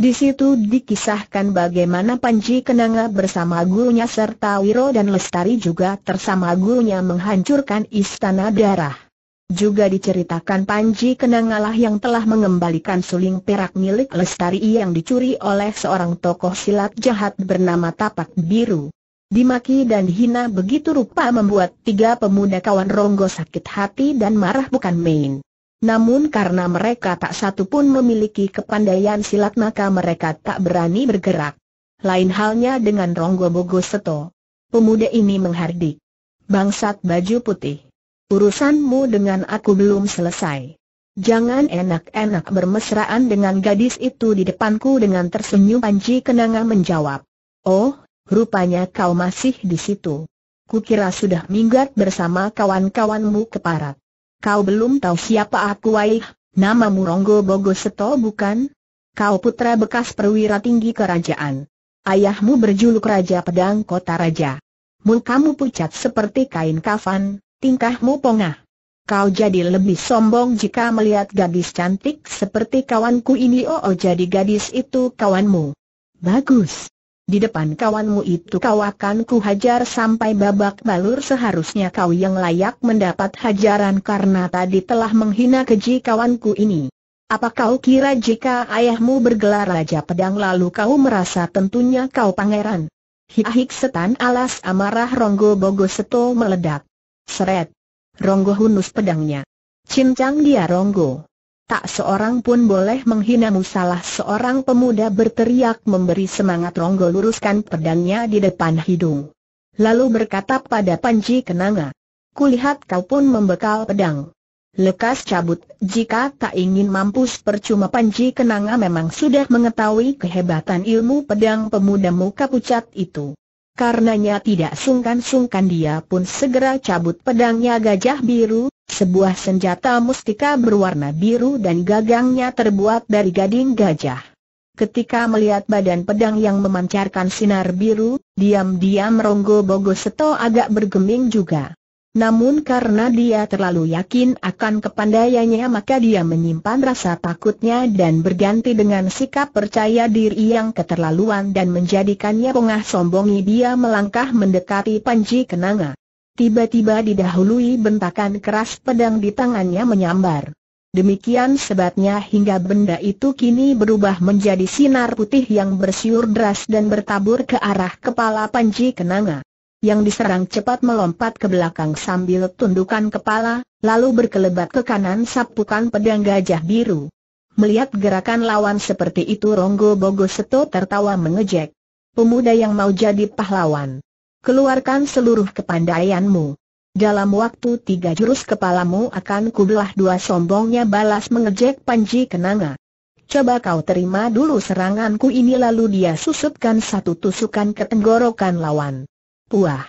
Di situ dikisahkan bagaimana Panji Kenanga bersama gurunya serta Wiro dan Lestari juga tersama gurunya menghancurkan istana darah. Juga diceritakan Panji Kenangalah yang telah mengembalikan suling perak milik Lestari yang dicuri oleh seorang tokoh silat jahat bernama Tapak Biru. Dimaki dan hina begitu rupa membuat tiga pemuda kawan Ronggo sakit hati dan marah bukan main. Namun karena mereka tak satu pun memiliki kepandaian silat maka mereka tak berani bergerak. Lain halnya dengan Ronggo Bogoseto. Pemuda ini menghardik. Bangsat baju putih. Urusanmu dengan aku belum selesai. Jangan enak-enak bermesraan dengan gadis itu di depanku dengan tersenyum Panji Kenanga menjawab. Oh, rupanya kau masih di situ. Kukira sudah minggat bersama kawan-kawanmu ke Parat. Kau belum tahu siapa aku Waih, nama Muronggo Bogoseto bukan? Kau putra bekas perwira tinggi kerajaan. Ayahmu berjuluk Raja Pedang Kota Raja. Mukamu pucat seperti kain kafan, tingkahmu pongah. Kau jadi lebih sombong jika melihat gadis cantik seperti kawanku ini oh Oh jadi gadis itu kawanmu. Bagus. Di depan kawanmu itu kau akan kuhajar sampai babak balur seharusnya kau yang layak mendapat hajaran karena tadi telah menghina keji kawanku ini. Apa kau kira jika ayahmu bergelar Raja Pedang lalu kau merasa tentunya kau pangeran? Hik-hik setan alas amarah Ronggo Bogo Seto meledak. Seret. Ronggo hunus pedangnya. Cincang dia Ronggo tak seorang pun boleh menghinamu salah seorang pemuda berteriak memberi semangat Ronggo luruskan pedangnya di depan hidung. Lalu berkata pada Panji Kenanga, kulihat kau pun membekal pedang. Lekas cabut, jika tak ingin mampus percuma Panji Kenanga memang sudah mengetahui kehebatan ilmu pedang pemuda muka pucat itu. Karenanya tidak sungkan-sungkan dia pun segera cabut pedangnya gajah biru, sebuah senjata mustika berwarna biru dan gagangnya terbuat dari gading gajah. Ketika melihat badan pedang yang memancarkan sinar biru, diam-diam Ronggo Bogoseto agak bergeming juga. Namun karena dia terlalu yakin akan kepandaiannya maka dia menyimpan rasa takutnya dan berganti dengan sikap percaya diri yang keterlaluan dan menjadikannya pengah sombongi dia melangkah mendekati Panji Kenanga. Tiba-tiba didahului bentakan keras pedang di tangannya menyambar. Demikian sebabnya hingga benda itu kini berubah menjadi sinar putih yang bersiur deras dan bertabur ke arah kepala Panji Kenanga. Yang diserang cepat melompat ke belakang sambil tundukan kepala, lalu berkelebat ke kanan sapukan pedang gajah biru. Melihat gerakan lawan seperti itu Ronggo Bogoseto tertawa mengejek. Pemuda yang mau jadi pahlawan keluarkan seluruh kepandaianmu. Dalam waktu tiga jurus kepalamu akan kubelah dua sombongnya balas mengejek Panji Kenanga. Coba kau terima dulu seranganku ini lalu dia susupkan satu tusukan ke tenggorokan lawan. Puah!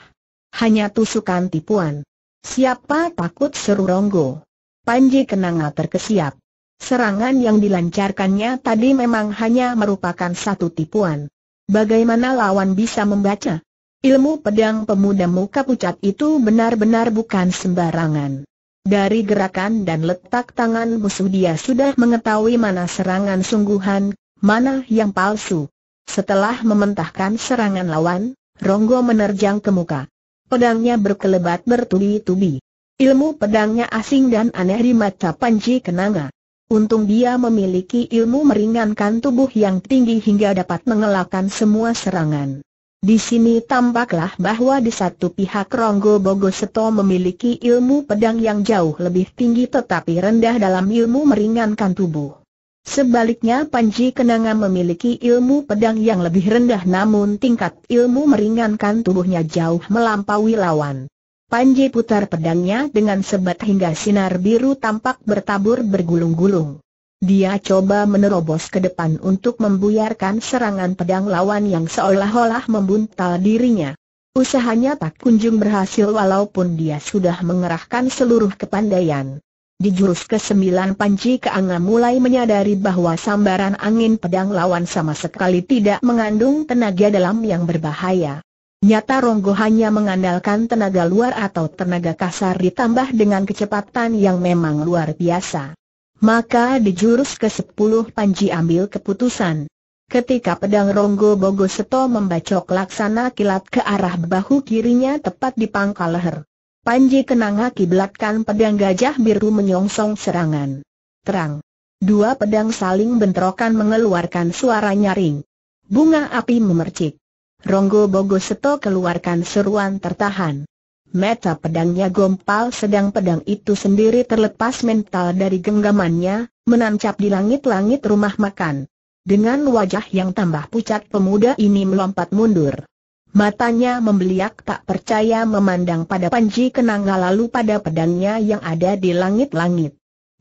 Hanya tusukan tipuan. Siapa takut seru Ronggo? Panji Kenanga terkesiap. Serangan yang dilancarkannya tadi memang hanya merupakan satu tipuan. Bagaimana lawan bisa membaca? Ilmu pedang pemuda muka pucat itu benar-benar bukan sembarangan. Dari gerakan dan letak tangan musuh dia sudah mengetahui mana serangan sungguhan, mana yang palsu. Setelah mementahkan serangan lawan, Ronggo menerjang ke muka. Pedangnya berkelebat bertubi-tubi. Ilmu pedangnya asing dan aneh di mata Panji Kenanga. Untung dia memiliki ilmu meringankan tubuh yang tinggi hingga dapat mengelakkan semua serangan. Di sini tampaklah bahwa di satu pihak Ronggo Bogoseto memiliki ilmu pedang yang jauh lebih tinggi tetapi rendah dalam ilmu meringankan tubuh. Sebaliknya Panji Kenanga memiliki ilmu pedang yang lebih rendah namun tingkat ilmu meringankan tubuhnya jauh melampaui lawan. Panji putar pedangnya dengan sebat hingga sinar biru tampak bertabur bergulung-gulung. Dia coba menerobos ke depan untuk membuyarkan serangan pedang lawan yang seolah-olah membuntal dirinya. Usahanya tak kunjung berhasil walaupun dia sudah mengerahkan seluruh kepandaian. Di jurus ke-9 Panci Keanga mulai menyadari bahwa sambaran angin pedang lawan sama sekali tidak mengandung tenaga dalam yang berbahaya. Nyata Ronggo hanya mengandalkan tenaga luar atau tenaga kasar ditambah dengan kecepatan yang memang luar biasa. Maka di jurus ke-10 Panji ambil keputusan. Ketika pedang Ronggo Bogoseto membacok laksana kilat ke arah bahu kirinya tepat di pangkal leher. Panji kenanga kiblatkan pedang gajah biru menyongsong serangan. Terang. Dua pedang saling bentrokan mengeluarkan suara nyaring. Bunga api memercik. Ronggo Bogoseto keluarkan seruan tertahan. Meta pedangnya gompal sedang pedang itu sendiri terlepas mental dari genggamannya, menancap di langit-langit rumah makan. Dengan wajah yang tambah pucat pemuda ini melompat mundur. Matanya membeliak tak percaya memandang pada Panji Kenanga lalu pada pedangnya yang ada di langit-langit.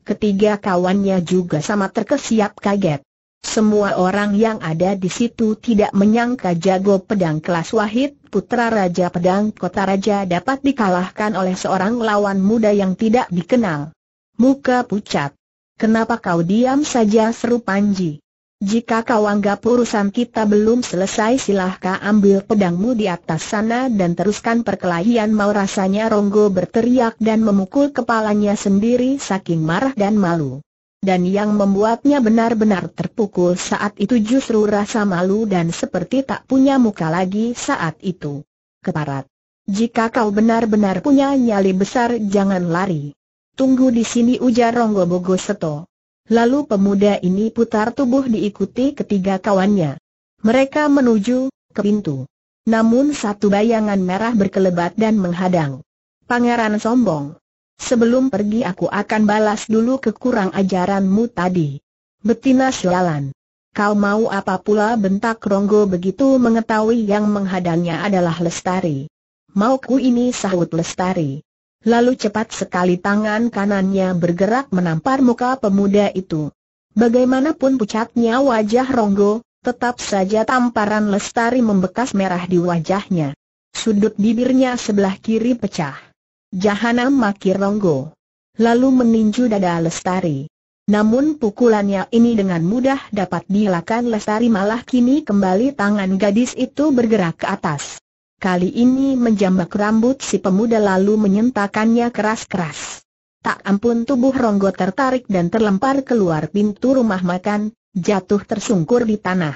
Ketiga kawannya juga sama terkesiap kaget. Semua orang yang ada di situ tidak menyangka jago pedang kelas Wahid, putra Raja Pedang Kota Raja dapat dikalahkan oleh seorang lawan muda yang tidak dikenal. Muka pucat. Kenapa kau diam saja seru Panji? Jika kau anggap urusan kita belum selesai silahkan ambil pedangmu di atas sana dan teruskan perkelahian mau rasanya Ronggo berteriak dan memukul kepalanya sendiri saking marah dan malu dan yang membuatnya benar-benar terpukul saat itu justru rasa malu dan seperti tak punya muka lagi saat itu. Keparat. Jika kau benar-benar punya nyali besar jangan lari. Tunggu di sini ujar Ronggo Bogo Seto. Lalu pemuda ini putar tubuh diikuti ketiga kawannya. Mereka menuju ke pintu. Namun satu bayangan merah berkelebat dan menghadang. Pangeran sombong, Sebelum pergi aku akan balas dulu kekurang ajaranmu tadi. Betina sialan. Kau mau apa pula bentak Ronggo begitu mengetahui yang menghadangnya adalah Lestari. Mau ku ini sahut Lestari. Lalu cepat sekali tangan kanannya bergerak menampar muka pemuda itu. Bagaimanapun pucatnya wajah Ronggo, tetap saja tamparan Lestari membekas merah di wajahnya. Sudut bibirnya sebelah kiri pecah. Jahanam Maki Ronggo. Lalu meninju dada Lestari. Namun pukulannya ini dengan mudah dapat dielakkan Lestari malah kini kembali tangan gadis itu bergerak ke atas. Kali ini menjambak rambut si pemuda lalu menyentakannya keras-keras. Tak ampun tubuh Ronggo tertarik dan terlempar keluar pintu rumah makan, jatuh tersungkur di tanah.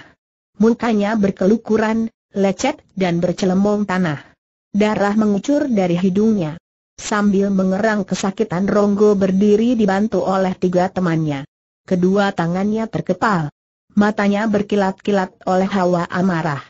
Mukanya berkelukuran, lecet dan bercelembong tanah. Darah mengucur dari hidungnya. Sambil mengerang kesakitan Ronggo berdiri dibantu oleh tiga temannya. Kedua tangannya terkepal. Matanya berkilat-kilat oleh hawa amarah.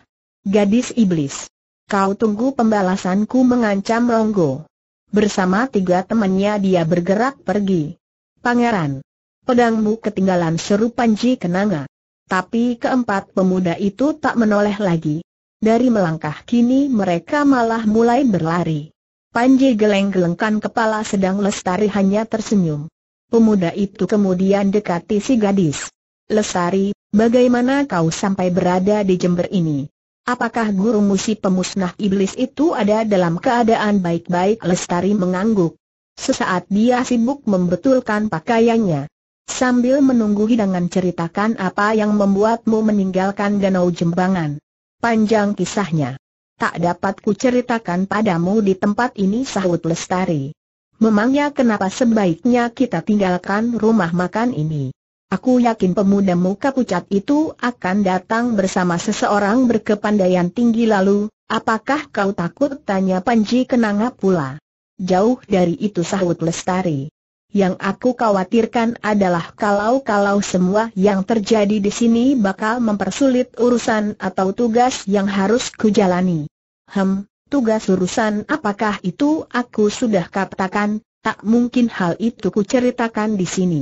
Gadis iblis. Kau tunggu pembalasanku mengancam Ronggo. Bersama tiga temannya dia bergerak pergi. Pangeran. Pedangmu ketinggalan seru Panji Kenanga. Tapi keempat pemuda itu tak menoleh lagi. Dari melangkah kini mereka malah mulai berlari. Panji geleng-gelengkan kepala sedang Lestari hanya tersenyum. Pemuda itu kemudian dekati si gadis. Lestari, bagaimana kau sampai berada di Jember ini? Apakah guru musi pemusnah iblis itu ada dalam keadaan baik-baik? Lestari mengangguk. Sesaat dia sibuk membetulkan pakaiannya. Sambil menunggu hidangan ceritakan apa yang membuatmu meninggalkan Danau Jembangan. Panjang kisahnya tak dapat kuceritakan padamu di tempat ini sahut Lestari. Memangnya kenapa sebaiknya kita tinggalkan rumah makan ini? Aku yakin pemuda muka pucat itu akan datang bersama seseorang berkepandaian tinggi lalu, apakah kau takut tanya Panji Kenanga pula? Jauh dari itu sahut Lestari. Yang aku khawatirkan adalah kalau-kalau semua yang terjadi di sini bakal mempersulit urusan atau tugas yang harus kujalani. Hem, tugas urusan apakah itu aku sudah katakan, tak mungkin hal itu kuceritakan di sini.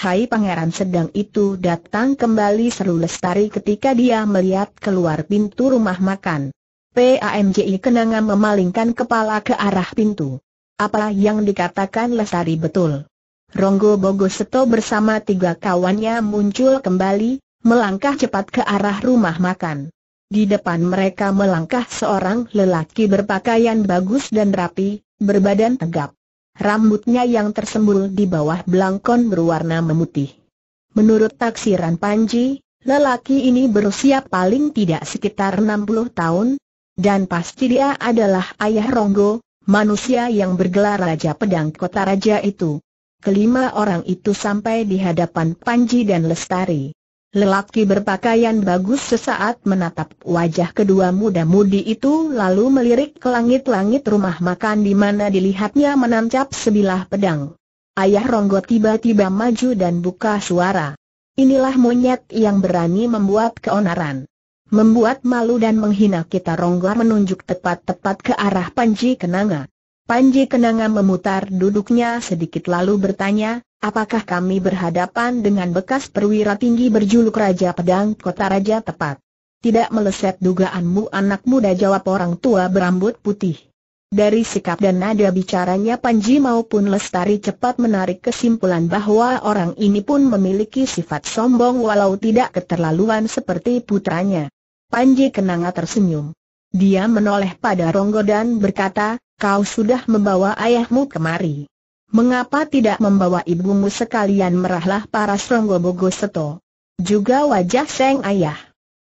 Hai pangeran sedang itu datang kembali seru lestari ketika dia melihat keluar pintu rumah makan. PAMJI kenangan memalingkan kepala ke arah pintu. Apa yang dikatakan Lestari betul? Ronggo Bogoseto bersama tiga kawannya muncul kembali, melangkah cepat ke arah rumah makan. Di depan mereka melangkah seorang lelaki berpakaian bagus dan rapi, berbadan tegap. Rambutnya yang tersembul di bawah belangkon berwarna memutih. Menurut taksiran Panji, lelaki ini berusia paling tidak sekitar 60 tahun, dan pasti dia adalah ayah Ronggo, manusia yang bergelar Raja Pedang Kota Raja itu. Kelima orang itu sampai di hadapan Panji dan Lestari. Lelaki berpakaian bagus sesaat menatap wajah kedua muda-mudi itu lalu melirik ke langit-langit rumah makan di mana dilihatnya menancap sebilah pedang. Ayah Ronggo tiba-tiba maju dan buka suara. Inilah monyet yang berani membuat keonaran. Membuat malu dan menghina kita Rongga menunjuk tepat-tepat ke arah Panji Kenanga. Panji Kenanga memutar duduknya sedikit lalu bertanya, apakah kami berhadapan dengan bekas perwira tinggi berjuluk Raja Pedang Kota Raja Tepat? Tidak meleset dugaanmu anak muda jawab orang tua berambut putih. Dari sikap dan nada bicaranya Panji maupun Lestari cepat menarik kesimpulan bahwa orang ini pun memiliki sifat sombong walau tidak keterlaluan seperti putranya. Panji Kenanga tersenyum. Dia menoleh pada Ronggo dan berkata, kau sudah membawa ayahmu kemari. Mengapa tidak membawa ibumu sekalian merahlah para Ronggo Bogoseto. Juga wajah Seng Ayah.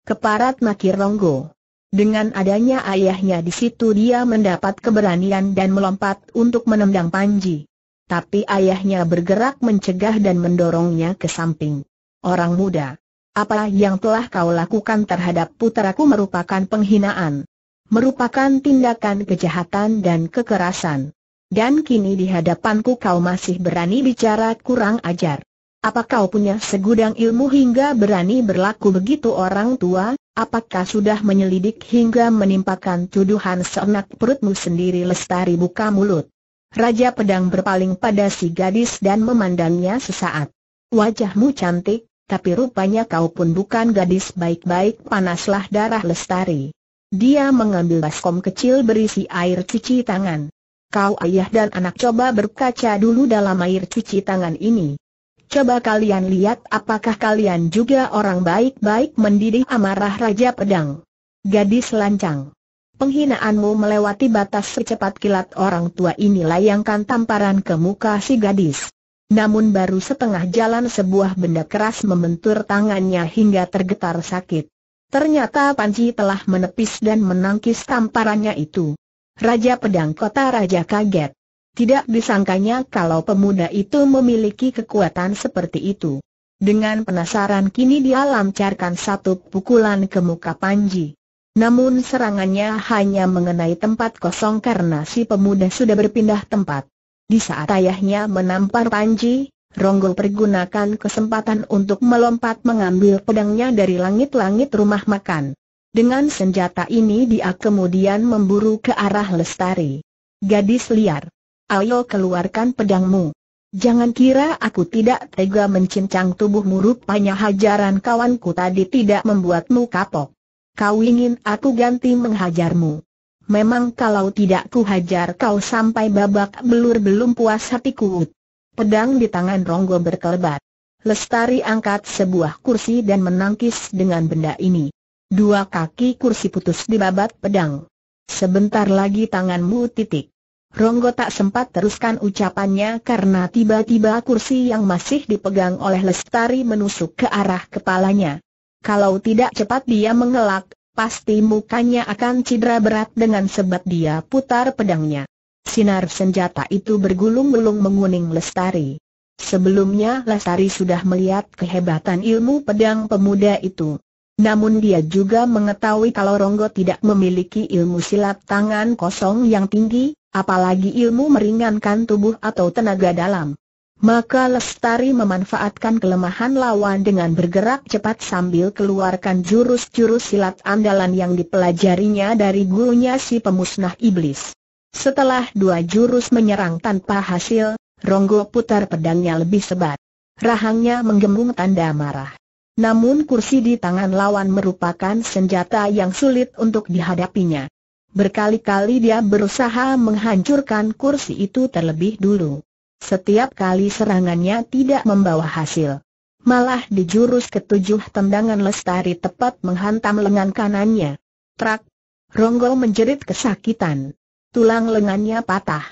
Keparat maki Ronggo. Dengan adanya ayahnya di situ dia mendapat keberanian dan melompat untuk menendang Panji. Tapi ayahnya bergerak mencegah dan mendorongnya ke samping. Orang muda. Apa yang telah kau lakukan terhadap puteraku merupakan penghinaan. Merupakan tindakan kejahatan dan kekerasan. Dan kini di hadapanku kau masih berani bicara kurang ajar. Apa kau punya segudang ilmu hingga berani berlaku begitu orang tua? Apakah sudah menyelidik hingga menimpakan tuduhan seenak perutmu sendiri lestari buka mulut? Raja pedang berpaling pada si gadis dan memandangnya sesaat. Wajahmu cantik, tapi rupanya kau pun bukan gadis baik-baik panaslah darah lestari. Dia mengambil baskom kecil berisi air cuci tangan. Kau ayah dan anak coba berkaca dulu dalam air cuci tangan ini. Coba kalian lihat apakah kalian juga orang baik-baik mendidih amarah Raja Pedang. Gadis lancang. Penghinaanmu melewati batas secepat kilat orang tua inilah yang tamparan ke muka si gadis. Namun baru setengah jalan sebuah benda keras membentur tangannya hingga tergetar sakit. Ternyata Panji telah menepis dan menangkis tamparannya itu. Raja Pedang Kota Raja kaget. Tidak disangkanya kalau pemuda itu memiliki kekuatan seperti itu. Dengan penasaran kini dia lancarkan satu pukulan ke muka Panji. Namun serangannya hanya mengenai tempat kosong karena si pemuda sudah berpindah tempat. Di saat ayahnya menampar Panji, Ronggo pergunakan kesempatan untuk melompat mengambil pedangnya dari langit-langit rumah makan. Dengan senjata ini dia kemudian memburu ke arah Lestari. Gadis liar, ayo keluarkan pedangmu. Jangan kira aku tidak tega mencincang tubuhmu rupanya hajaran kawanku tadi tidak membuatmu kapok. Kau ingin aku ganti menghajarmu. Memang kalau tidak kuhajar kau sampai babak belur belum puas hatiku. Pedang di tangan Ronggo berkelebat. Lestari angkat sebuah kursi dan menangkis dengan benda ini. Dua kaki kursi putus di babat pedang. Sebentar lagi tanganmu titik. Ronggo tak sempat teruskan ucapannya karena tiba-tiba kursi yang masih dipegang oleh Lestari menusuk ke arah kepalanya. Kalau tidak cepat dia mengelak, pasti mukanya akan cedera berat dengan sebab dia putar pedangnya. Sinar senjata itu bergulung-gulung menguning Lestari. Sebelumnya Lestari sudah melihat kehebatan ilmu pedang pemuda itu. Namun dia juga mengetahui kalau Ronggo tidak memiliki ilmu silat tangan kosong yang tinggi, apalagi ilmu meringankan tubuh atau tenaga dalam. Maka Lestari memanfaatkan kelemahan lawan dengan bergerak cepat sambil keluarkan jurus-jurus silat andalan yang dipelajarinya dari gurunya si pemusnah iblis. Setelah dua jurus menyerang tanpa hasil, Ronggo putar pedangnya lebih sebat. Rahangnya menggembung tanda marah. Namun kursi di tangan lawan merupakan senjata yang sulit untuk dihadapinya. Berkali-kali dia berusaha menghancurkan kursi itu terlebih dulu. Setiap kali serangannya tidak membawa hasil. Malah di jurus ketujuh tendangan Lestari tepat menghantam lengan kanannya. Trak! Ronggo menjerit kesakitan. Tulang lengannya patah.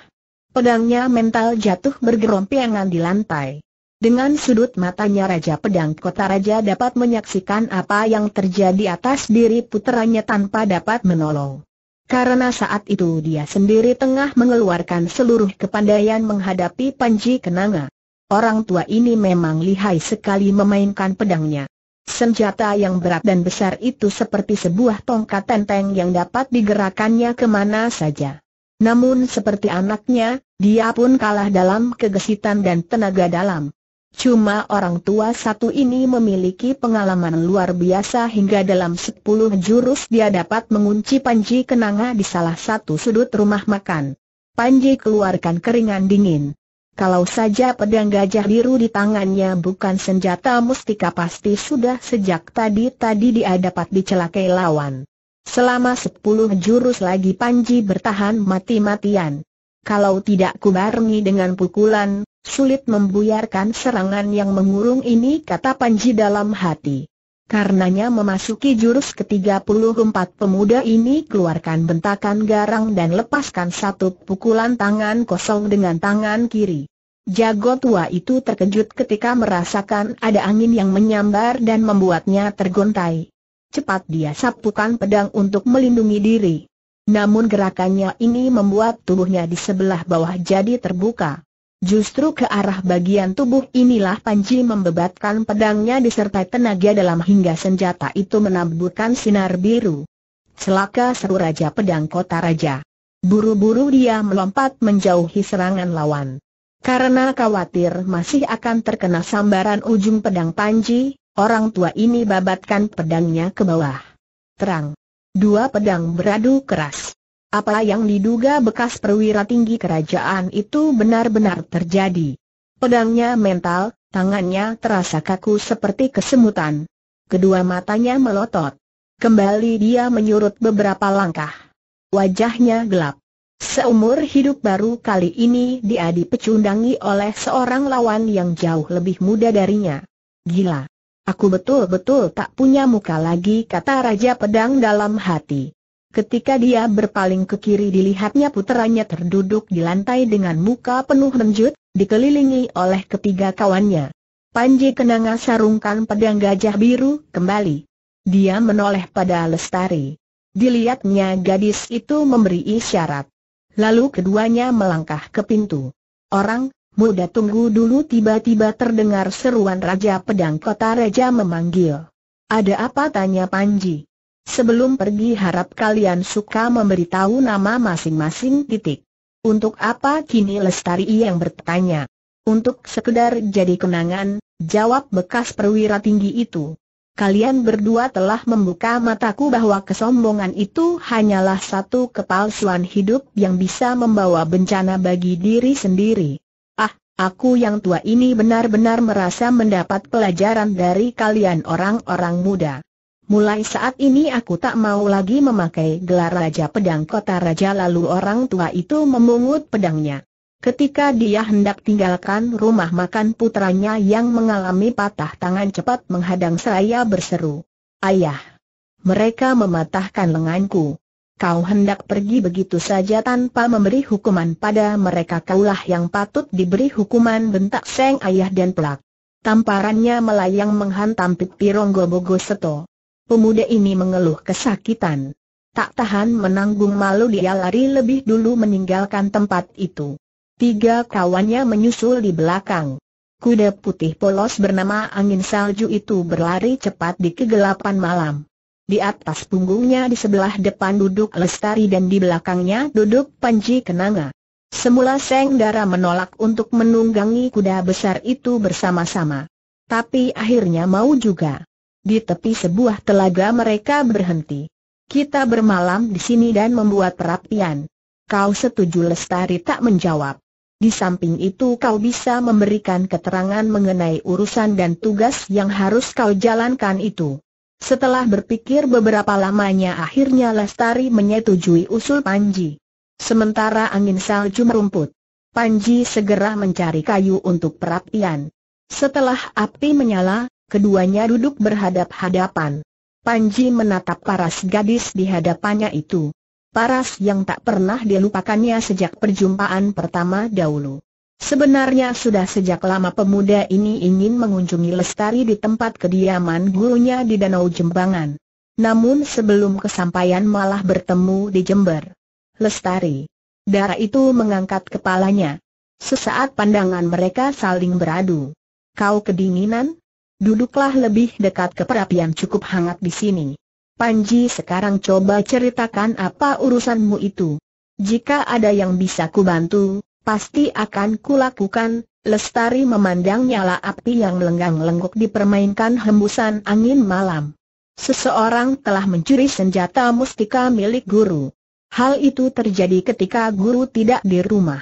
Pedangnya mental jatuh bergerompiangan di lantai. Dengan sudut matanya Raja Pedang Kota Raja dapat menyaksikan apa yang terjadi atas diri puteranya tanpa dapat menolong karena saat itu dia sendiri tengah mengeluarkan seluruh kepandaian menghadapi Panji Kenanga. Orang tua ini memang lihai sekali memainkan pedangnya. Senjata yang berat dan besar itu seperti sebuah tongkat tenteng yang dapat digerakannya kemana saja. Namun seperti anaknya, dia pun kalah dalam kegesitan dan tenaga dalam. Cuma orang tua satu ini memiliki pengalaman luar biasa hingga dalam sepuluh jurus dia dapat mengunci Panji Kenanga di salah satu sudut rumah makan. Panji keluarkan keringan dingin. Kalau saja pedang gajah biru di tangannya bukan senjata mustika pasti sudah sejak tadi-tadi dia dapat dicelakai lawan. Selama sepuluh jurus lagi Panji bertahan mati-matian. Kalau tidak kubarengi dengan pukulan, Sulit membuyarkan serangan yang mengurung ini kata Panji dalam hati. Karenanya memasuki jurus ke-34 pemuda ini keluarkan bentakan garang dan lepaskan satu pukulan tangan kosong dengan tangan kiri. Jago tua itu terkejut ketika merasakan ada angin yang menyambar dan membuatnya tergontai. Cepat dia sapukan pedang untuk melindungi diri. Namun gerakannya ini membuat tubuhnya di sebelah bawah jadi terbuka. Justru ke arah bagian tubuh inilah Panji membebatkan pedangnya disertai tenaga dalam hingga senjata itu menaburkan sinar biru. Celaka, seru Raja Pedang Kota Raja. Buru-buru dia melompat menjauhi serangan lawan. Karena khawatir masih akan terkena sambaran ujung pedang Panji, orang tua ini babatkan pedangnya ke bawah. Terang. Dua pedang beradu keras. Apa yang diduga bekas perwira tinggi kerajaan itu benar-benar terjadi. Pedangnya mental, tangannya terasa kaku seperti kesemutan. Kedua matanya melotot. Kembali dia menyurut beberapa langkah. Wajahnya gelap. Seumur hidup baru kali ini dia dipecundangi oleh seorang lawan yang jauh lebih muda darinya. Gila. Aku betul-betul tak punya muka lagi kata Raja Pedang dalam hati. Ketika dia berpaling ke kiri dilihatnya puteranya terduduk di lantai dengan muka penuh renjut, dikelilingi oleh ketiga kawannya. Panji Kenanga sarungkan pedang gajah biru kembali. Dia menoleh pada Lestari. Dilihatnya gadis itu memberi isyarat. Lalu keduanya melangkah ke pintu. Orang, muda tunggu dulu tiba-tiba terdengar seruan Raja Pedang Kota Raja memanggil. Ada apa tanya Panji? Sebelum pergi harap kalian suka memberitahu nama masing-masing titik. Untuk apa kini Lestari yang bertanya? Untuk sekedar jadi kenangan, jawab bekas perwira tinggi itu. Kalian berdua telah membuka mataku bahwa kesombongan itu hanyalah satu kepalsuan hidup yang bisa membawa bencana bagi diri sendiri. Ah, aku yang tua ini benar-benar merasa mendapat pelajaran dari kalian orang-orang muda. Mulai saat ini aku tak mau lagi memakai gelar Raja Pedang Kota Raja lalu orang tua itu memungut pedangnya. Ketika dia hendak tinggalkan rumah makan putranya yang mengalami patah tangan cepat menghadang saya berseru. Ayah! Mereka mematahkan lenganku. Kau hendak pergi begitu saja tanpa memberi hukuman pada mereka kaulah yang patut diberi hukuman bentak seng ayah dan pelak. Tamparannya melayang menghantam pipi Ronggo Bogo Seto pemuda ini mengeluh kesakitan. Tak tahan menanggung malu dia lari lebih dulu meninggalkan tempat itu. Tiga kawannya menyusul di belakang. Kuda putih polos bernama angin salju itu berlari cepat di kegelapan malam. Di atas punggungnya di sebelah depan duduk Lestari dan di belakangnya duduk Panji Kenanga. Semula Seng Dara menolak untuk menunggangi kuda besar itu bersama-sama. Tapi akhirnya mau juga. Di tepi sebuah telaga mereka berhenti. Kita bermalam di sini dan membuat perapian. Kau setuju Lestari tak menjawab. Di samping itu kau bisa memberikan keterangan mengenai urusan dan tugas yang harus kau jalankan itu. Setelah berpikir beberapa lamanya akhirnya Lestari menyetujui usul Panji. Sementara angin salju merumput. Panji segera mencari kayu untuk perapian. Setelah api menyala, Keduanya duduk berhadap-hadapan. Panji menatap paras gadis di hadapannya itu. Paras yang tak pernah dilupakannya sejak perjumpaan pertama dahulu. Sebenarnya sudah sejak lama pemuda ini ingin mengunjungi Lestari di tempat kediaman gurunya di Danau Jembangan. Namun sebelum kesampaian malah bertemu di Jember. Lestari. Darah itu mengangkat kepalanya. Sesaat pandangan mereka saling beradu. Kau kedinginan? Duduklah lebih dekat ke perapian cukup hangat di sini. Panji sekarang coba ceritakan apa urusanmu itu. Jika ada yang bisa kubantu, pasti akan kulakukan. Lestari memandang nyala api yang lenggang lenggok dipermainkan hembusan angin malam. Seseorang telah mencuri senjata mustika milik guru. Hal itu terjadi ketika guru tidak di rumah.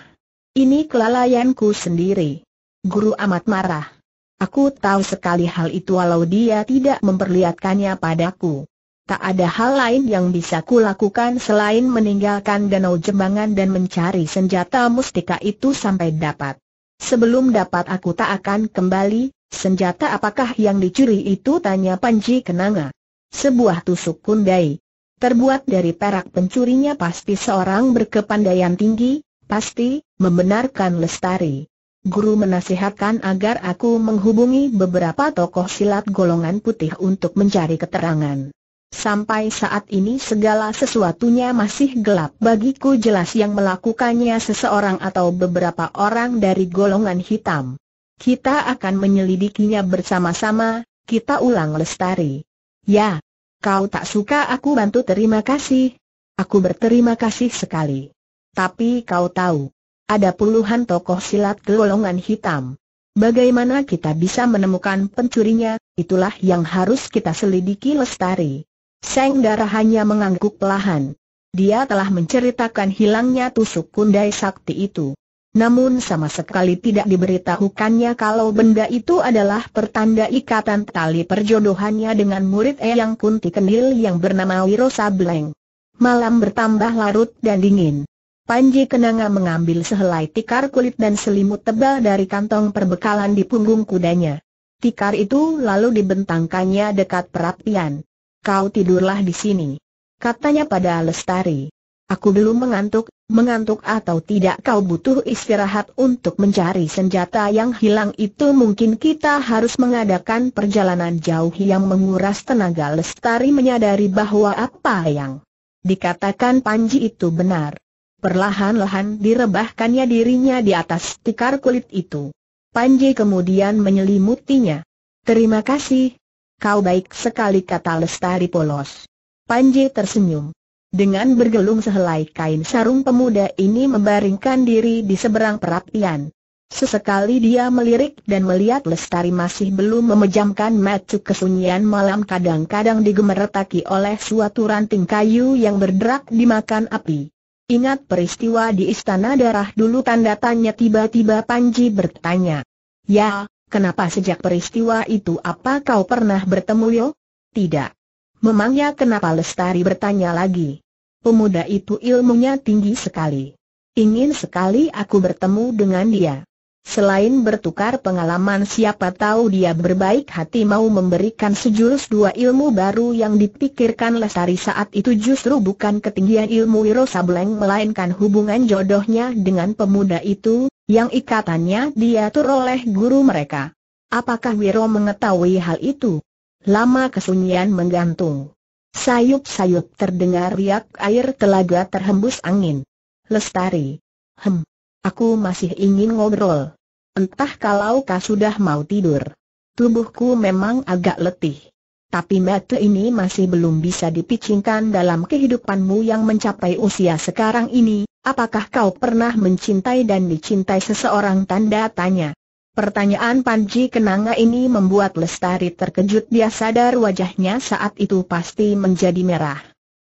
Ini kelalaianku sendiri. Guru amat marah. Aku tahu sekali hal itu walau dia tidak memperlihatkannya padaku. Tak ada hal lain yang bisa kulakukan selain meninggalkan danau jembangan dan mencari senjata mustika itu sampai dapat. Sebelum dapat aku tak akan kembali, senjata apakah yang dicuri itu tanya Panji Kenanga. Sebuah tusuk kundai. Terbuat dari perak pencurinya pasti seorang berkepandaian tinggi, pasti, membenarkan Lestari. Guru menasihatkan agar aku menghubungi beberapa tokoh silat golongan putih untuk mencari keterangan. Sampai saat ini segala sesuatunya masih gelap bagiku jelas yang melakukannya seseorang atau beberapa orang dari golongan hitam. Kita akan menyelidikinya bersama-sama, kita ulang lestari. Ya, kau tak suka aku bantu terima kasih. Aku berterima kasih sekali. Tapi kau tahu, ada puluhan tokoh silat golongan hitam. Bagaimana kita bisa menemukan pencurinya, itulah yang harus kita selidiki lestari. Seng darah hanya mengangguk pelahan. Dia telah menceritakan hilangnya tusuk kundai sakti itu. Namun sama sekali tidak diberitahukannya kalau benda itu adalah pertanda ikatan tali perjodohannya dengan murid Eyang Kunti Kendil yang bernama Wiro Sableng. Malam bertambah larut dan dingin. Panji Kenanga mengambil sehelai tikar kulit dan selimut tebal dari kantong perbekalan di punggung kudanya. Tikar itu lalu dibentangkannya dekat perapian. Kau tidurlah di sini. Katanya pada Lestari. Aku belum mengantuk, mengantuk atau tidak kau butuh istirahat untuk mencari senjata yang hilang itu mungkin kita harus mengadakan perjalanan jauh yang menguras tenaga Lestari menyadari bahwa apa yang dikatakan Panji itu benar. Perlahan-lahan direbahkannya dirinya di atas tikar kulit itu. Panji kemudian menyelimutinya. Terima kasih. Kau baik sekali kata Lestari Polos. Panji tersenyum. Dengan bergelung sehelai kain sarung pemuda ini membaringkan diri di seberang perapian. Sesekali dia melirik dan melihat Lestari masih belum memejamkan mata kesunyian malam kadang-kadang digemeretaki oleh suatu ranting kayu yang berderak dimakan api. Ingat peristiwa di Istana Darah dulu tanda tanya tiba-tiba Panji bertanya. Ya, kenapa sejak peristiwa itu apa kau pernah bertemu yo? Tidak. Memangnya kenapa Lestari bertanya lagi? Pemuda itu ilmunya tinggi sekali. Ingin sekali aku bertemu dengan dia. Selain bertukar pengalaman siapa tahu dia berbaik hati mau memberikan sejurus dua ilmu baru yang dipikirkan Lestari saat itu justru bukan ketinggian ilmu Wiro Sableng melainkan hubungan jodohnya dengan pemuda itu, yang ikatannya diatur oleh guru mereka. Apakah Wiro mengetahui hal itu? Lama kesunyian menggantung. Sayup-sayup terdengar riak air telaga terhembus angin. Lestari. Hmm. Aku masih ingin ngobrol. Entah kalau kau sudah mau tidur. Tubuhku memang agak letih. Tapi mata ini masih belum bisa dipicingkan dalam kehidupanmu yang mencapai usia sekarang ini. Apakah kau pernah mencintai dan dicintai seseorang? Tanda tanya. Pertanyaan Panji Kenanga ini membuat Lestari terkejut dia sadar wajahnya saat itu pasti menjadi merah.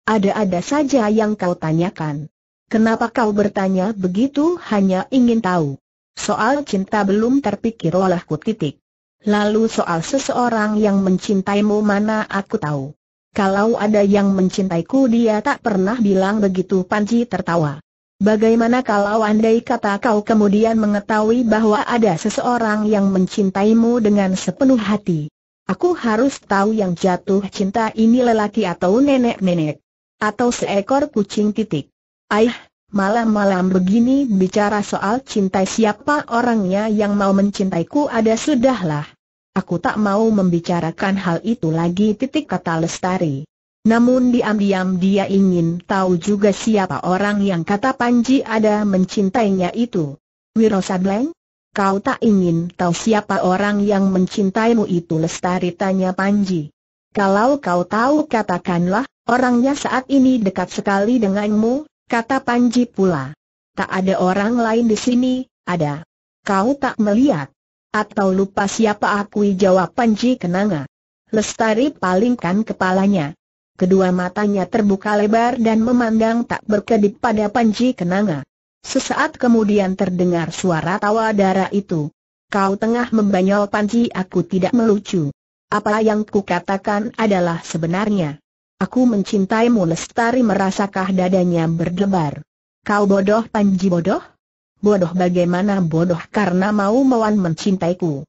Ada-ada saja yang kau tanyakan. Kenapa kau bertanya begitu hanya ingin tahu? Soal cinta belum terpikir olehku titik. Lalu soal seseorang yang mencintaimu mana aku tahu. Kalau ada yang mencintaiku dia tak pernah bilang begitu Panji tertawa. Bagaimana kalau andai kata kau kemudian mengetahui bahwa ada seseorang yang mencintaimu dengan sepenuh hati? Aku harus tahu yang jatuh cinta ini lelaki atau nenek-nenek. Atau seekor kucing titik. Aih, malam-malam begini bicara soal cinta siapa orangnya yang mau mencintaiku ada sudahlah. Aku tak mau membicarakan hal itu lagi titik kata Lestari. Namun diam-diam dia ingin tahu juga siapa orang yang kata Panji ada mencintainya itu. Wiro Sableng? Kau tak ingin tahu siapa orang yang mencintaimu itu Lestari tanya Panji. Kalau kau tahu katakanlah, orangnya saat ini dekat sekali denganmu, kata Panji pula. Tak ada orang lain di sini, ada. Kau tak melihat? Atau lupa siapa aku? jawab Panji Kenanga. Lestari palingkan kepalanya. Kedua matanya terbuka lebar dan memandang tak berkedip pada Panji Kenanga. Sesaat kemudian terdengar suara tawa darah itu. Kau tengah membanyol Panji aku tidak melucu. Apa yang kukatakan adalah sebenarnya. Aku mencintaimu lestari merasakah dadanya berdebar. Kau bodoh Panji bodoh? Bodoh bagaimana bodoh karena mau mawan mencintaiku.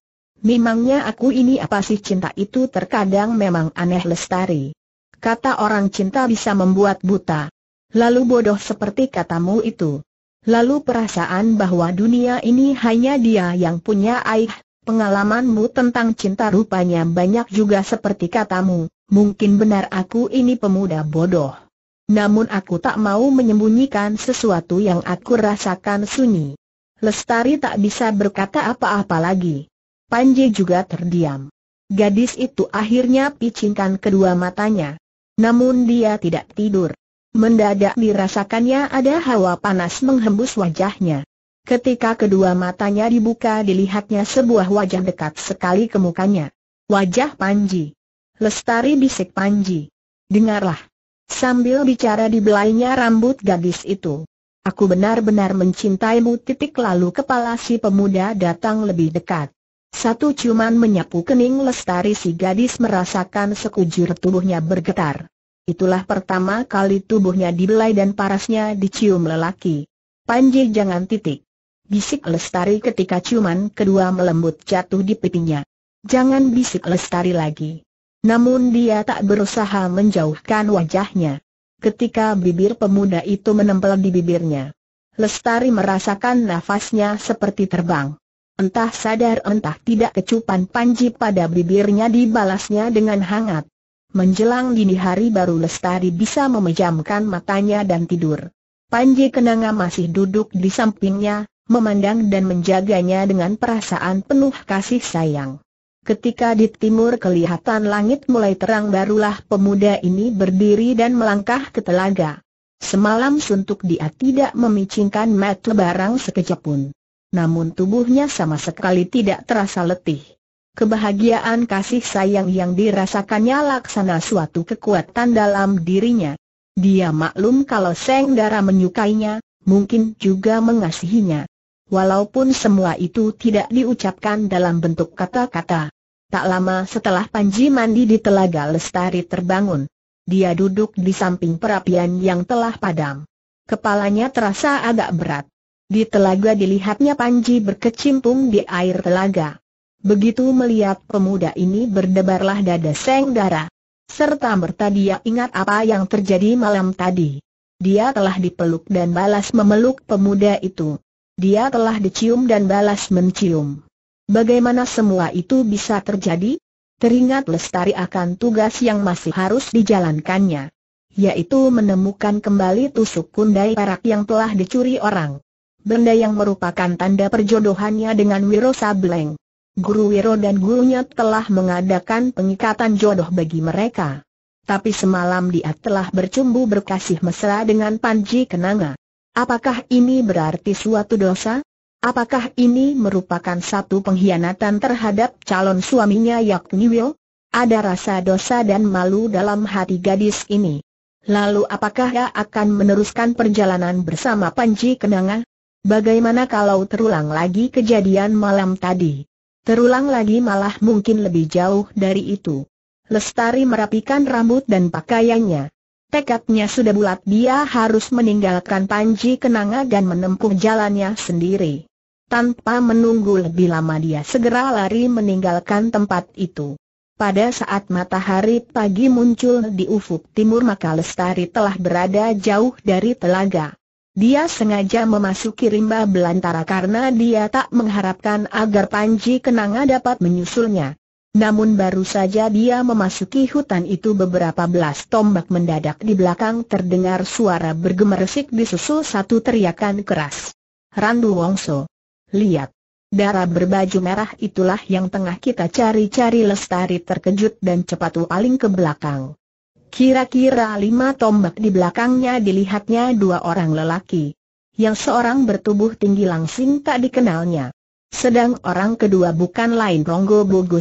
Memangnya aku ini apa sih cinta itu terkadang memang aneh lestari. Kata orang cinta bisa membuat buta. Lalu bodoh seperti katamu itu. Lalu perasaan bahwa dunia ini hanya dia yang punya air pengalamanmu tentang cinta rupanya banyak juga seperti katamu mungkin benar aku ini pemuda bodoh. Namun aku tak mau menyembunyikan sesuatu yang aku rasakan sunyi. Lestari tak bisa berkata apa-apa lagi. Panji juga terdiam. Gadis itu akhirnya picingkan kedua matanya. Namun dia tidak tidur. Mendadak dirasakannya ada hawa panas menghembus wajahnya. Ketika kedua matanya dibuka dilihatnya sebuah wajah dekat sekali ke mukanya. Wajah Panji. Lestari bisik Panji. Dengarlah. Sambil bicara di belainya rambut gadis itu. Aku benar-benar mencintaimu titik lalu kepala si pemuda datang lebih dekat. Satu ciuman menyapu kening Lestari si gadis merasakan sekujur tubuhnya bergetar. Itulah pertama kali tubuhnya dibelai dan parasnya dicium lelaki. Panji jangan titik. Bisik Lestari ketika ciuman kedua melembut jatuh di pipinya. Jangan bisik Lestari lagi. Namun dia tak berusaha menjauhkan wajahnya. Ketika bibir pemuda itu menempel di bibirnya. Lestari merasakan nafasnya seperti terbang. Entah sadar entah tidak kecupan panji pada bibirnya dibalasnya dengan hangat. Menjelang dini hari baru Lestari bisa memejamkan matanya dan tidur. Panji Kenanga masih duduk di sampingnya, memandang dan menjaganya dengan perasaan penuh kasih sayang. Ketika di timur kelihatan langit mulai terang barulah pemuda ini berdiri dan melangkah ke telaga. Semalam suntuk dia tidak memicingkan mat lebarang sekejap pun. Namun tubuhnya sama sekali tidak terasa letih. Kebahagiaan kasih sayang yang dirasakannya laksana suatu kekuatan dalam dirinya. Dia maklum kalau Seng Dara menyukainya, mungkin juga mengasihinya walaupun semua itu tidak diucapkan dalam bentuk kata-kata. Tak lama setelah Panji mandi di Telaga Lestari terbangun. Dia duduk di samping perapian yang telah padam. Kepalanya terasa agak berat. Di telaga dilihatnya Panji berkecimpung di air telaga. Begitu melihat pemuda ini berdebarlah dada seng darah. Serta merta dia ingat apa yang terjadi malam tadi. Dia telah dipeluk dan balas memeluk pemuda itu dia telah dicium dan balas mencium. Bagaimana semua itu bisa terjadi? Teringat Lestari akan tugas yang masih harus dijalankannya. Yaitu menemukan kembali tusuk kundai perak yang telah dicuri orang. Benda yang merupakan tanda perjodohannya dengan Wiro Sableng. Guru Wiro dan gurunya telah mengadakan pengikatan jodoh bagi mereka. Tapi semalam dia telah bercumbu berkasih mesra dengan Panji Kenanga. Apakah ini berarti suatu dosa? Apakah ini merupakan satu pengkhianatan terhadap calon suaminya yakni Will? Ada rasa dosa dan malu dalam hati gadis ini. Lalu apakah ia akan meneruskan perjalanan bersama Panji Kenanga? Bagaimana kalau terulang lagi kejadian malam tadi? Terulang lagi malah mungkin lebih jauh dari itu. Lestari merapikan rambut dan pakaiannya. Tekadnya sudah bulat dia harus meninggalkan Panji Kenanga dan menempuh jalannya sendiri. Tanpa menunggu lebih lama dia segera lari meninggalkan tempat itu. Pada saat matahari pagi muncul di ufuk timur maka Lestari telah berada jauh dari telaga. Dia sengaja memasuki rimba belantara karena dia tak mengharapkan agar Panji Kenanga dapat menyusulnya. Namun baru saja dia memasuki hutan itu beberapa belas tombak mendadak di belakang terdengar suara bergemeresik disusul satu teriakan keras. Randu Wongso. Lihat. Darah berbaju merah itulah yang tengah kita cari-cari lestari terkejut dan cepat paling ke belakang. Kira-kira lima tombak di belakangnya dilihatnya dua orang lelaki. Yang seorang bertubuh tinggi langsing tak dikenalnya. Sedang orang kedua bukan lain Ronggo Bogo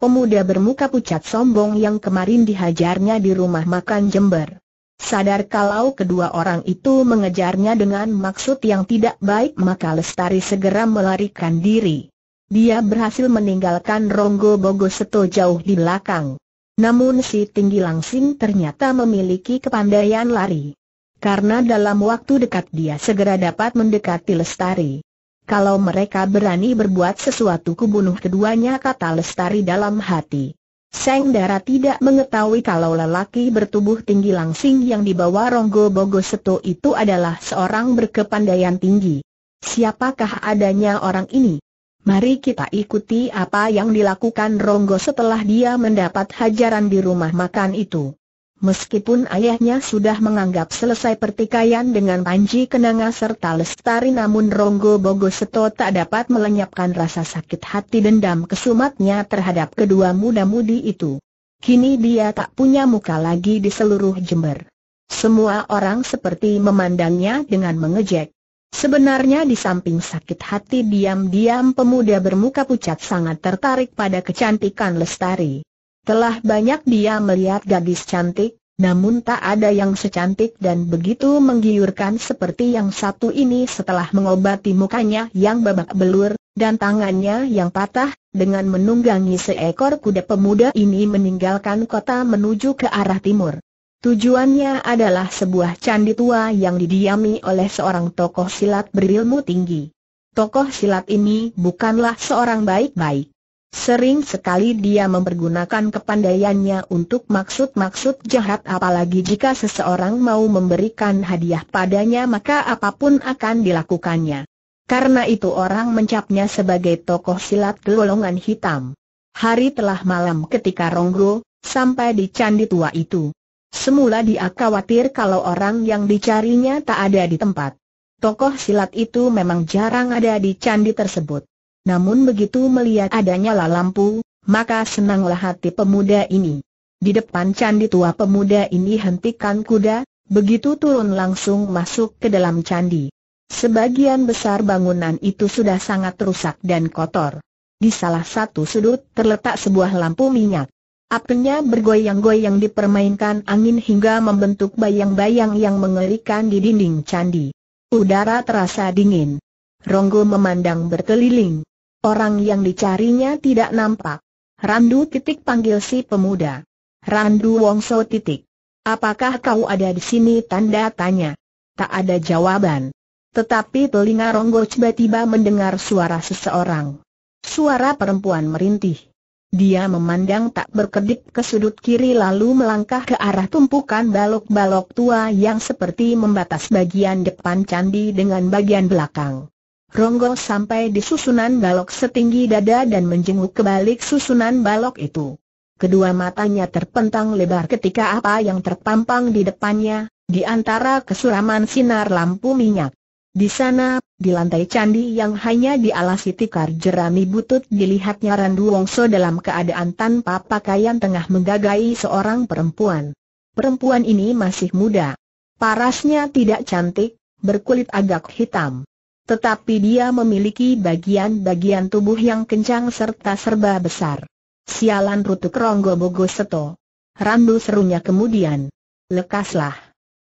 pemuda bermuka pucat sombong yang kemarin dihajarnya di rumah makan Jember. Sadar kalau kedua orang itu mengejarnya dengan maksud yang tidak baik maka Lestari segera melarikan diri. Dia berhasil meninggalkan Ronggo Bogo jauh di belakang. Namun si tinggi langsing ternyata memiliki kepandaian lari. Karena dalam waktu dekat dia segera dapat mendekati Lestari. Kalau mereka berani berbuat sesuatu kubunuh keduanya kata Lestari dalam hati. Seng Dara tidak mengetahui kalau lelaki bertubuh tinggi langsing yang dibawa Ronggo Bogo itu adalah seorang berkepandaian tinggi. Siapakah adanya orang ini? Mari kita ikuti apa yang dilakukan Ronggo setelah dia mendapat hajaran di rumah makan itu. Meskipun ayahnya sudah menganggap selesai pertikaian dengan Panji Kenanga serta Lestari namun Ronggo Bogoseto tak dapat melenyapkan rasa sakit hati dendam kesumatnya terhadap kedua muda-mudi itu. Kini dia tak punya muka lagi di seluruh Jember. Semua orang seperti memandangnya dengan mengejek. Sebenarnya di samping sakit hati diam-diam pemuda bermuka pucat sangat tertarik pada kecantikan Lestari. Telah banyak dia melihat gadis cantik, namun tak ada yang secantik dan begitu menggiurkan seperti yang satu ini setelah mengobati mukanya yang babak belur, dan tangannya yang patah, dengan menunggangi seekor kuda pemuda ini meninggalkan kota menuju ke arah timur. Tujuannya adalah sebuah candi tua yang didiami oleh seorang tokoh silat berilmu tinggi. Tokoh silat ini bukanlah seorang baik-baik. Sering sekali dia mempergunakan kepandaiannya untuk maksud-maksud jahat apalagi jika seseorang mau memberikan hadiah padanya maka apapun akan dilakukannya. Karena itu orang mencapnya sebagai tokoh silat golongan hitam. Hari telah malam ketika Ronggo sampai di candi tua itu. Semula dia khawatir kalau orang yang dicarinya tak ada di tempat. Tokoh silat itu memang jarang ada di candi tersebut. Namun begitu melihat adanya lalampu, maka senanglah hati pemuda ini. Di depan candi tua pemuda ini hentikan kuda, begitu turun langsung masuk ke dalam candi. Sebagian besar bangunan itu sudah sangat rusak dan kotor. Di salah satu sudut terletak sebuah lampu minyak. Apinya bergoyang-goyang dipermainkan angin hingga membentuk bayang-bayang yang mengerikan di dinding candi. Udara terasa dingin. Ronggo memandang berkeliling. Orang yang dicarinya tidak nampak. Randu titik panggil si pemuda. Randu Wongso titik. Apakah kau ada di sini tanda tanya? Tak ada jawaban. Tetapi telinga Ronggo tiba-tiba mendengar suara seseorang. Suara perempuan merintih. Dia memandang tak berkedip ke sudut kiri lalu melangkah ke arah tumpukan balok-balok tua yang seperti membatas bagian depan candi dengan bagian belakang. Ronggo sampai di susunan balok setinggi dada dan menjenguk ke balik susunan balok itu. Kedua matanya terpentang lebar ketika apa yang terpampang di depannya, di antara kesuraman sinar lampu minyak. Di sana, di lantai candi yang hanya dialasi tikar jerami butut dilihatnya Randu Wongso dalam keadaan tanpa pakaian tengah menggagai seorang perempuan. Perempuan ini masih muda. Parasnya tidak cantik, berkulit agak hitam. Tetapi dia memiliki bagian-bagian tubuh yang kencang serta serba besar. Sialan rutuk Ronggo Bogo Seto. Randu serunya kemudian. Lekaslah.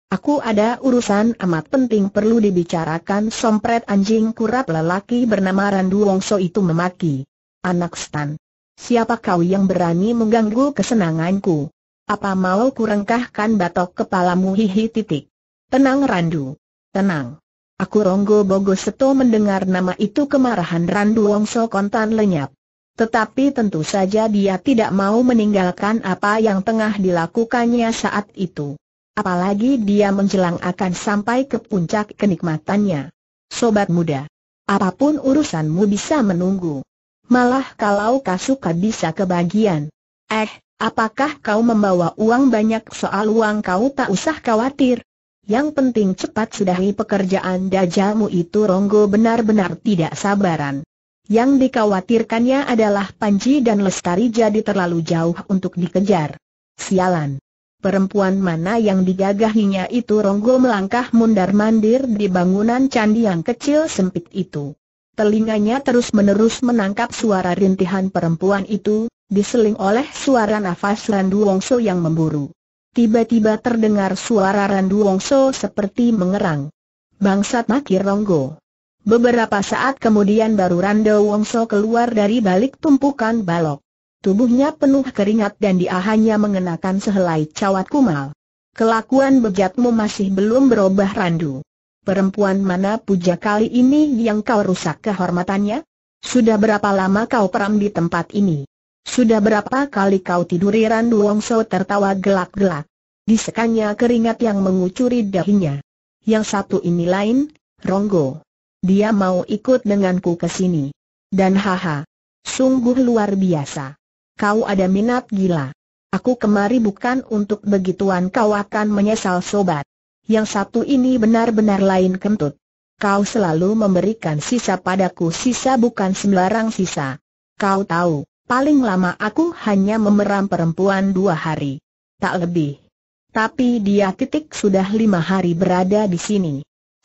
Aku ada urusan amat penting perlu dibicarakan sompret anjing kurap lelaki bernama Randu Wongso itu memaki. Anak Stan. Siapa kau yang berani mengganggu kesenanganku? Apa mau kurengkahkan batok kepalamu hihi titik? Tenang Randu. Tenang. Aku Ronggo Bogo Seto mendengar nama itu kemarahan Randu Wongso kontan lenyap. Tetapi tentu saja dia tidak mau meninggalkan apa yang tengah dilakukannya saat itu. Apalagi dia menjelang akan sampai ke puncak kenikmatannya. Sobat muda, apapun urusanmu bisa menunggu. Malah kalau kau suka bisa kebagian. Eh, apakah kau membawa uang banyak soal uang kau tak usah khawatir. Yang penting cepat sudahi pekerjaan dajamu itu Ronggo benar-benar tidak sabaran. Yang dikhawatirkannya adalah Panji dan Lestari jadi terlalu jauh untuk dikejar. Sialan. Perempuan mana yang digagahinya itu Ronggo melangkah mundar-mandir di bangunan candi yang kecil sempit itu. Telinganya terus-menerus menangkap suara rintihan perempuan itu, diseling oleh suara nafas Randu Wongso yang memburu. Tiba-tiba terdengar suara Randu Wongso seperti mengerang. Bangsat Makir Ronggo. Beberapa saat kemudian baru Rando Wongso keluar dari balik tumpukan balok. Tubuhnya penuh keringat dan dia hanya mengenakan sehelai cawat kumal. Kelakuan bejatmu masih belum berubah Randu. Perempuan mana puja kali ini yang kau rusak kehormatannya? Sudah berapa lama kau peram di tempat ini? Sudah berapa kali kau tidur Randu Wongso tertawa gelak-gelak. Disekannya keringat yang mengucuri dahinya. Yang satu ini lain, Ronggo. Dia mau ikut denganku ke sini. Dan haha. Sungguh luar biasa. Kau ada minat gila. Aku kemari bukan untuk begituan kau akan menyesal sobat. Yang satu ini benar-benar lain kentut. Kau selalu memberikan sisa padaku sisa bukan sembarang sisa. Kau tahu. Paling lama aku hanya memeram perempuan dua hari. Tak lebih. Tapi dia titik sudah lima hari berada di sini.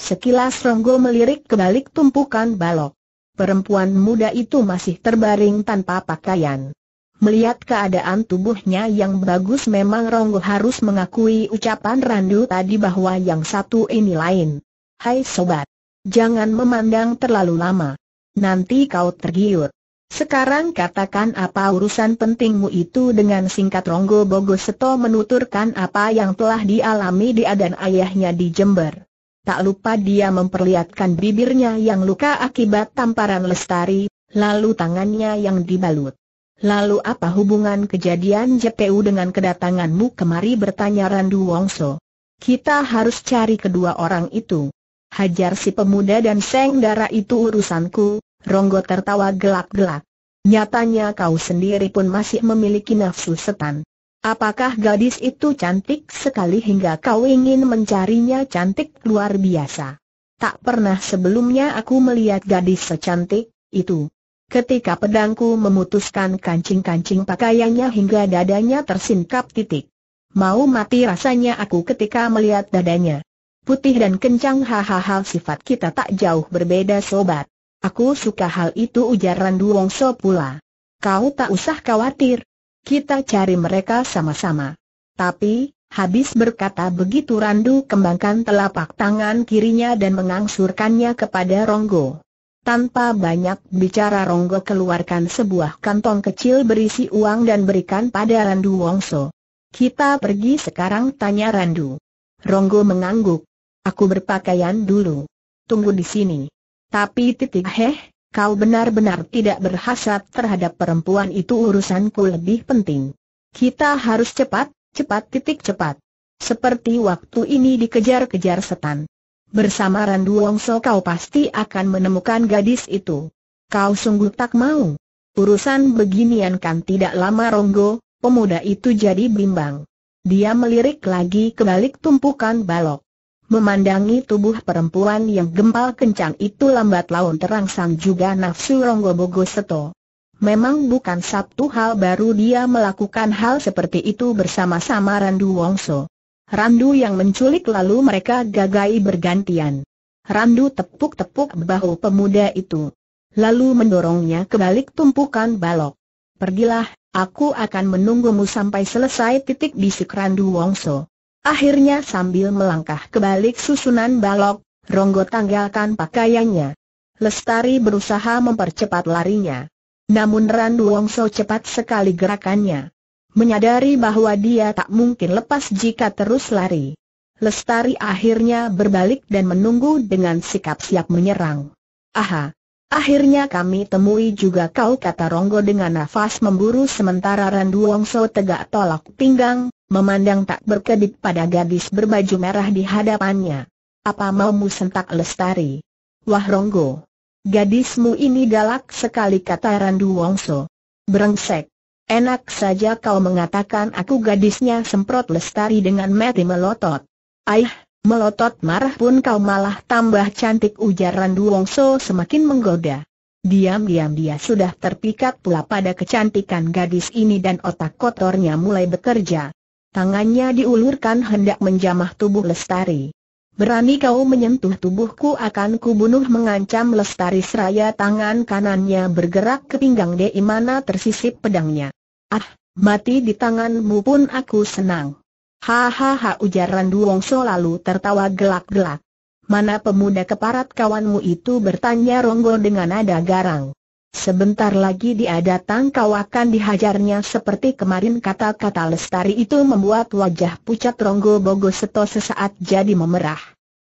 Sekilas Ronggo melirik ke balik tumpukan balok. Perempuan muda itu masih terbaring tanpa pakaian. Melihat keadaan tubuhnya yang bagus memang Ronggo harus mengakui ucapan Randu tadi bahwa yang satu ini lain. Hai sobat, jangan memandang terlalu lama. Nanti kau tergiur. Sekarang katakan apa urusan pentingmu itu dengan singkat Ronggo Bogoseto menuturkan apa yang telah dialami dia dan ayahnya di Jember. Tak lupa dia memperlihatkan bibirnya yang luka akibat tamparan Lestari, lalu tangannya yang dibalut. Lalu apa hubungan kejadian JPU dengan kedatanganmu kemari bertanya Randu Wongso. Kita harus cari kedua orang itu. Hajar si pemuda dan Seng darah itu urusanku, Ronggo tertawa gelak-gelak. Nyatanya kau sendiri pun masih memiliki nafsu setan. Apakah gadis itu cantik sekali hingga kau ingin mencarinya cantik luar biasa? Tak pernah sebelumnya aku melihat gadis secantik itu. Ketika pedangku memutuskan kancing-kancing pakaiannya hingga dadanya tersingkap titik. Mau mati rasanya aku ketika melihat dadanya. Putih dan kencang hahaha sifat kita tak jauh berbeda sobat. Aku suka hal itu ujar Randu Wongso pula. Kau tak usah khawatir. Kita cari mereka sama-sama. Tapi, habis berkata begitu Randu kembangkan telapak tangan kirinya dan mengangsurkannya kepada Ronggo. Tanpa banyak bicara Ronggo keluarkan sebuah kantong kecil berisi uang dan berikan pada Randu Wongso. Kita pergi sekarang tanya Randu. Ronggo mengangguk. Aku berpakaian dulu. Tunggu di sini. Tapi titik heh, kau benar-benar tidak berhasrat terhadap perempuan itu urusanku lebih penting. Kita harus cepat, cepat titik cepat. Seperti waktu ini dikejar-kejar setan. Bersama Randu Wongso kau pasti akan menemukan gadis itu. Kau sungguh tak mau. Urusan beginian kan tidak lama Ronggo, pemuda itu jadi bimbang. Dia melirik lagi ke balik tumpukan balok. Memandangi tubuh perempuan yang gempal kencang itu lambat laun terangsang juga nafsu Ronggo Bogo Seto. Memang bukan sabtu hal baru dia melakukan hal seperti itu bersama-sama Randu Wongso. Randu yang menculik lalu mereka gagai bergantian. Randu tepuk-tepuk bahu pemuda itu. Lalu mendorongnya ke balik tumpukan balok. Pergilah, aku akan menunggumu sampai selesai titik bisik Randu Wongso. Akhirnya sambil melangkah ke balik susunan balok, Ronggo tanggalkan pakaiannya. Lestari berusaha mempercepat larinya. Namun Randu Wongso cepat sekali gerakannya. Menyadari bahwa dia tak mungkin lepas jika terus lari. Lestari akhirnya berbalik dan menunggu dengan sikap siap menyerang. Aha! Akhirnya kami temui juga kau kata Ronggo dengan nafas memburu sementara Randu Wongso tegak tolak pinggang, Memandang tak berkedip pada gadis berbaju merah di hadapannya. Apa maumu sentak lestari? Wah Ronggo. Gadismu ini galak sekali kata Randu Wongso. Brengsek. Enak saja kau mengatakan aku gadisnya semprot lestari dengan mati melotot. Aih, melotot marah pun kau malah tambah cantik ujar Randu Wongso semakin menggoda. Diam-diam dia sudah terpikat pula pada kecantikan gadis ini dan otak kotornya mulai bekerja. Tangannya diulurkan hendak menjamah tubuh Lestari. Berani kau menyentuh tubuhku akan kubunuh mengancam Lestari seraya tangan kanannya bergerak ke pinggang di mana tersisip pedangnya. Ah, mati di tanganmu pun aku senang. Hahaha ujaran Duongso lalu tertawa gelak-gelak. Mana pemuda keparat kawanmu itu bertanya Ronggol dengan nada garang. Sebentar lagi dia datang kau akan dihajarnya seperti kemarin kata-kata lestari itu membuat wajah pucat Ronggo Bogo Seto sesaat jadi memerah.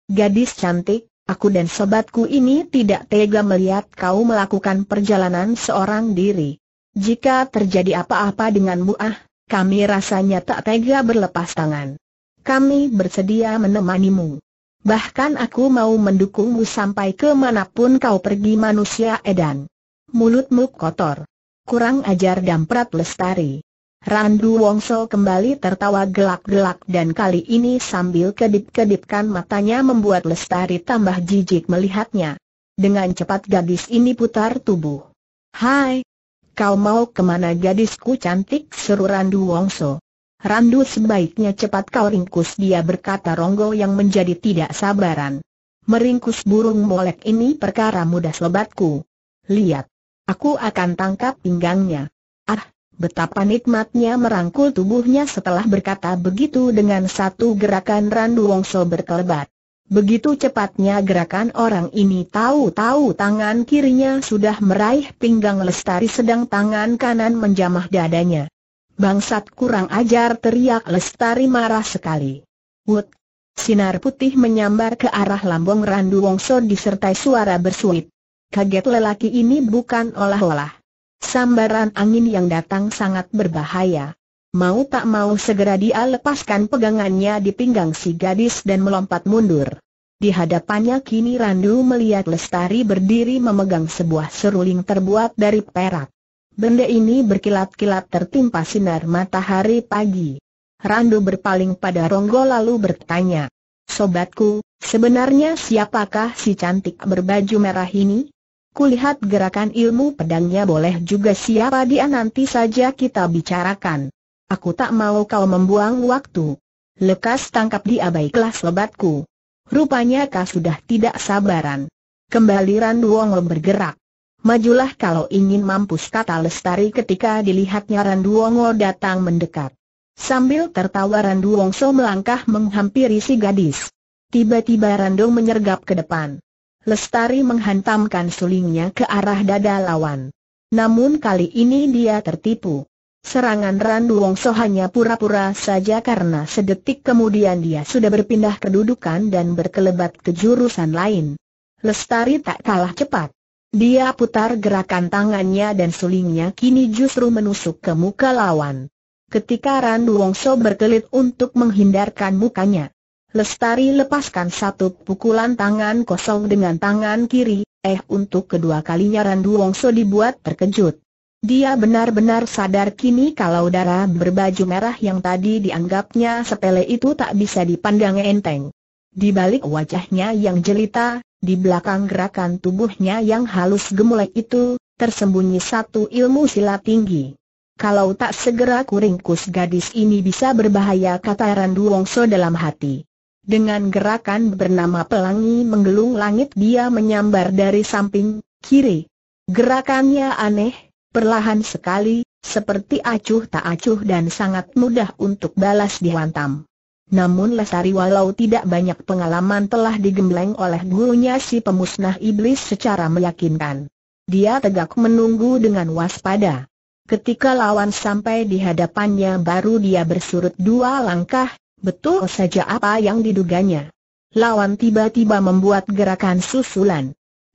Gadis cantik, aku dan sobatku ini tidak tega melihat kau melakukan perjalanan seorang diri. Jika terjadi apa-apa denganmu ah, kami rasanya tak tega berlepas tangan. Kami bersedia menemanimu. Bahkan aku mau mendukungmu sampai kemanapun kau pergi manusia edan mulutmu kotor. Kurang ajar dan damprat lestari. Randu Wongso kembali tertawa gelak-gelak dan kali ini sambil kedip-kedipkan matanya membuat Lestari tambah jijik melihatnya. Dengan cepat gadis ini putar tubuh. Hai! Kau mau kemana gadisku cantik seru Randu Wongso. Randu sebaiknya cepat kau ringkus dia berkata Ronggo yang menjadi tidak sabaran. Meringkus burung molek ini perkara mudah sobatku. Lihat! Aku akan tangkap pinggangnya. Ah, betapa nikmatnya merangkul tubuhnya setelah berkata begitu dengan satu gerakan Randu Wongso berkelebat. Begitu cepatnya gerakan orang ini tahu-tahu tangan kirinya sudah meraih pinggang Lestari sedang tangan kanan menjamah dadanya. Bangsat kurang ajar teriak Lestari marah sekali. Wut! Sinar putih menyambar ke arah lambung Randu Wongso disertai suara bersuit. Kaget lelaki ini bukan olah-olah. Sambaran angin yang datang sangat berbahaya. Mau tak mau segera dia lepaskan pegangannya di pinggang si gadis dan melompat mundur. Di hadapannya kini Randu melihat Lestari berdiri memegang sebuah seruling terbuat dari perak. Benda ini berkilat-kilat tertimpa sinar matahari pagi. Randu berpaling pada Ronggo lalu bertanya, Sobatku, sebenarnya siapakah si cantik berbaju merah ini? Kulihat gerakan ilmu pedangnya boleh juga siapa dia nanti saja kita bicarakan. Aku tak mau kau membuang waktu. Lekas tangkap dia baiklah sobatku. Rupanya kau sudah tidak sabaran. Kembali Randu Wongo bergerak. Majulah kalau ingin mampus kata Lestari ketika dilihatnya Randu Wongo datang mendekat. Sambil tertawa Randu Wongso melangkah menghampiri si gadis. Tiba-tiba Randu menyergap ke depan. Lestari menghantamkan sulingnya ke arah dada lawan. Namun kali ini dia tertipu. Serangan Randu Wongso hanya pura-pura saja karena sedetik kemudian dia sudah berpindah kedudukan dan berkelebat ke jurusan lain. Lestari tak kalah cepat. Dia putar gerakan tangannya dan sulingnya kini justru menusuk ke muka lawan. Ketika Randu Wongso berkelit untuk menghindarkan mukanya, Lestari lepaskan satu pukulan tangan kosong dengan tangan kiri, eh untuk kedua kalinya Randu Wongso dibuat terkejut. Dia benar-benar sadar kini kalau darah berbaju merah yang tadi dianggapnya sepele itu tak bisa dipandang enteng. Di balik wajahnya yang jelita, di belakang gerakan tubuhnya yang halus gemulai itu, tersembunyi satu ilmu silat tinggi. Kalau tak segera kuringkus gadis ini bisa berbahaya kata Randu Wongso dalam hati. Dengan gerakan bernama pelangi menggelung langit dia menyambar dari samping, kiri. Gerakannya aneh, perlahan sekali, seperti acuh tak acuh dan sangat mudah untuk balas dihantam. Namun Lesari walau tidak banyak pengalaman telah digembleng oleh gurunya si pemusnah iblis secara meyakinkan. Dia tegak menunggu dengan waspada. Ketika lawan sampai di hadapannya baru dia bersurut dua langkah, betul saja apa yang diduganya. Lawan tiba-tiba membuat gerakan susulan.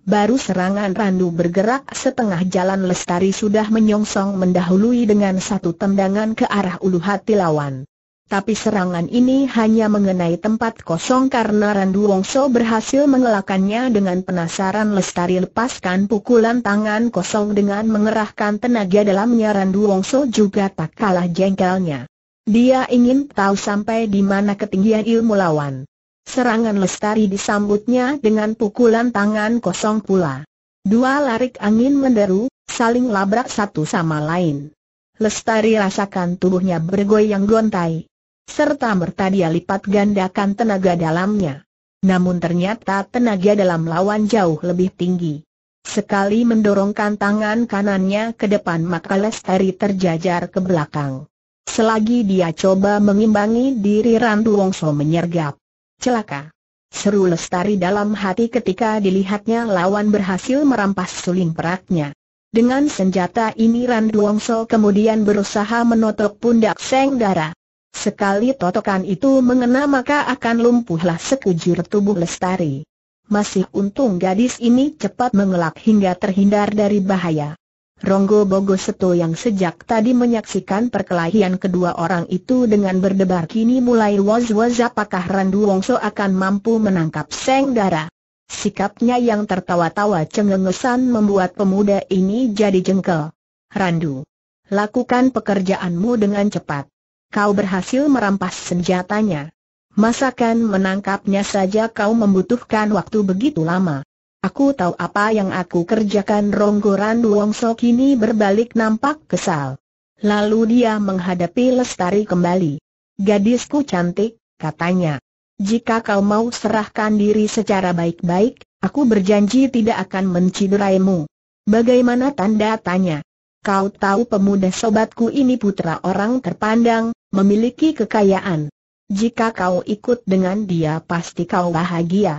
Baru serangan Randu bergerak setengah jalan Lestari sudah menyongsong mendahului dengan satu tendangan ke arah ulu hati lawan. Tapi serangan ini hanya mengenai tempat kosong karena Randu Wongso berhasil mengelakannya dengan penasaran Lestari lepaskan pukulan tangan kosong dengan mengerahkan tenaga dalamnya Randu Wongso juga tak kalah jengkelnya. Dia ingin tahu sampai di mana ketinggian ilmu lawan. Serangan Lestari disambutnya dengan pukulan tangan kosong pula. Dua larik angin menderu, saling labrak satu sama lain. Lestari rasakan tubuhnya bergoyang gontai. Serta merta dia lipat gandakan tenaga dalamnya. Namun ternyata tenaga dalam lawan jauh lebih tinggi. Sekali mendorongkan tangan kanannya ke depan maka Lestari terjajar ke belakang. Selagi dia coba mengimbangi diri Randu Wongso menyergap. Celaka. Seru lestari dalam hati ketika dilihatnya lawan berhasil merampas suling peraknya. Dengan senjata ini Randu Wongso kemudian berusaha menotok pundak Seng Dara. Sekali totokan itu mengena maka akan lumpuhlah sekujur tubuh lestari. Masih untung gadis ini cepat mengelak hingga terhindar dari bahaya. Ronggo Bogo Seto yang sejak tadi menyaksikan perkelahian kedua orang itu dengan berdebar kini mulai was-was apakah Randu Wongso akan mampu menangkap Seng Dara. Sikapnya yang tertawa-tawa cengengesan membuat pemuda ini jadi jengkel. Randu, lakukan pekerjaanmu dengan cepat. Kau berhasil merampas senjatanya. Masakan menangkapnya saja kau membutuhkan waktu begitu lama. Aku tahu apa yang aku kerjakan ronggoran Wong Wongso kini berbalik nampak kesal. Lalu dia menghadapi Lestari kembali. Gadisku cantik, katanya. Jika kau mau serahkan diri secara baik-baik, aku berjanji tidak akan mencideraimu. Bagaimana tanda tanya? Kau tahu pemuda sobatku ini putra orang terpandang, memiliki kekayaan. Jika kau ikut dengan dia pasti kau bahagia.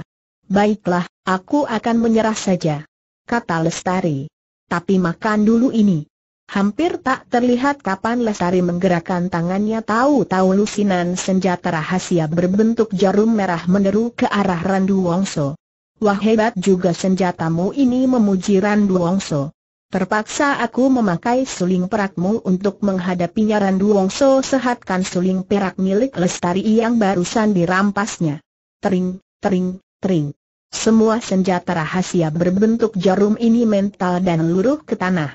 Baiklah, aku akan menyerah saja. Kata Lestari. Tapi makan dulu ini. Hampir tak terlihat kapan Lestari menggerakkan tangannya tahu-tahu lusinan senjata rahasia berbentuk jarum merah meneru ke arah Randu Wongso. Wah hebat juga senjatamu ini memuji Randu Wongso. Terpaksa aku memakai suling perakmu untuk menghadapinya Randu Wongso sehatkan suling perak milik Lestari yang barusan dirampasnya. Tering, tering, tering. Semua senjata rahasia berbentuk jarum ini mental dan luruh ke tanah.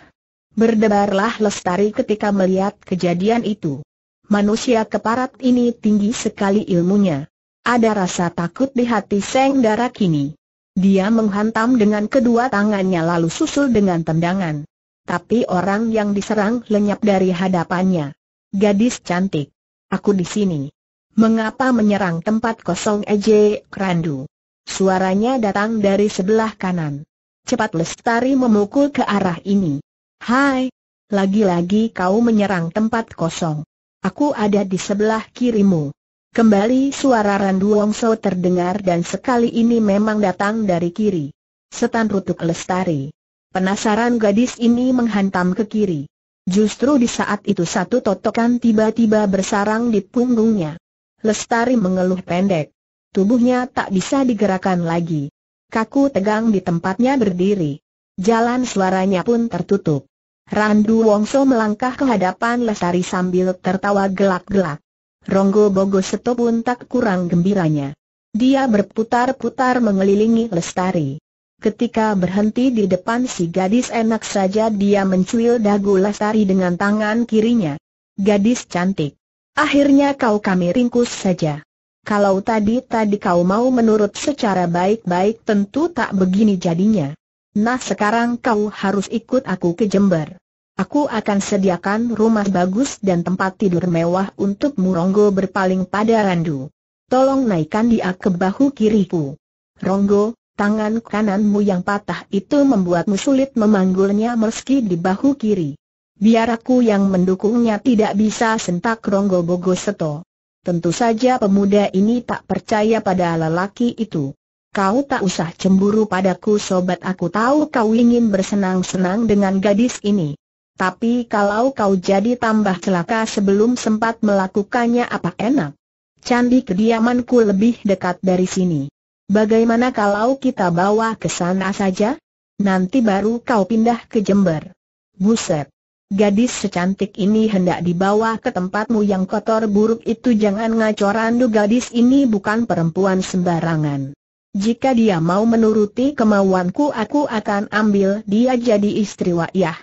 Berdebarlah Lestari ketika melihat kejadian itu. Manusia keparat ini tinggi sekali ilmunya. Ada rasa takut di hati Seng Dara kini. Dia menghantam dengan kedua tangannya lalu susul dengan tendangan. Tapi orang yang diserang lenyap dari hadapannya. Gadis cantik. Aku di sini. Mengapa menyerang tempat kosong Ej Kerandu? Suaranya datang dari sebelah kanan. Cepat Lestari memukul ke arah ini. Hai! Lagi-lagi kau menyerang tempat kosong. Aku ada di sebelah kirimu. Kembali suara Randu Wongso terdengar dan sekali ini memang datang dari kiri. Setan rutuk Lestari. Penasaran gadis ini menghantam ke kiri. Justru di saat itu satu totokan tiba-tiba bersarang di punggungnya. Lestari mengeluh pendek. Tubuhnya tak bisa digerakkan lagi. Kaku tegang di tempatnya berdiri. Jalan suaranya pun tertutup. Randu Wongso melangkah ke hadapan lestari sambil tertawa gelak-gelak. Ronggo Bogo Seto pun tak kurang gembiranya. Dia berputar-putar mengelilingi Lestari. Ketika berhenti di depan si gadis enak saja dia mencuil dagu Lestari dengan tangan kirinya. Gadis cantik. Akhirnya kau kami ringkus saja. Kalau tadi-tadi kau mau menurut secara baik-baik tentu tak begini jadinya. Nah sekarang kau harus ikut aku ke Jember. Aku akan sediakan rumah bagus dan tempat tidur mewah untuk Muronggo berpaling pada Randu. Tolong naikkan dia ke bahu kiriku. Ronggo, tangan kananmu yang patah itu membuatmu sulit memanggulnya meski di bahu kiri. Biar aku yang mendukungnya tidak bisa sentak Ronggo Bogoseto. Tentu saja pemuda ini tak percaya pada lelaki itu. Kau tak usah cemburu padaku sobat aku tahu kau ingin bersenang-senang dengan gadis ini. Tapi kalau kau jadi tambah celaka sebelum sempat melakukannya apa enak? Candi kediamanku lebih dekat dari sini. Bagaimana kalau kita bawa ke sana saja? Nanti baru kau pindah ke Jember. Buset, Gadis secantik ini hendak dibawa ke tempatmu yang kotor buruk itu jangan ngaco randu gadis ini bukan perempuan sembarangan. Jika dia mau menuruti kemauanku aku akan ambil dia jadi istri wakyah.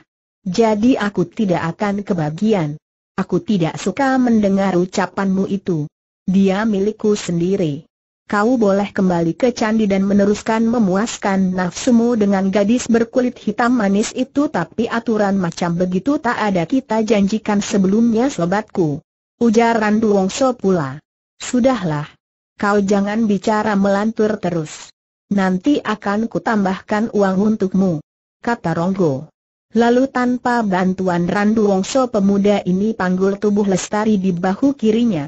Jadi aku tidak akan kebagian. Aku tidak suka mendengar ucapanmu itu. Dia milikku sendiri kau boleh kembali ke candi dan meneruskan memuaskan nafsumu dengan gadis berkulit hitam manis itu tapi aturan macam begitu tak ada kita janjikan sebelumnya sobatku. Ujar Randu Wongso pula. Sudahlah. Kau jangan bicara melantur terus. Nanti akan kutambahkan uang untukmu. Kata Ronggo. Lalu tanpa bantuan Randu Wongso pemuda ini panggul tubuh lestari di bahu kirinya.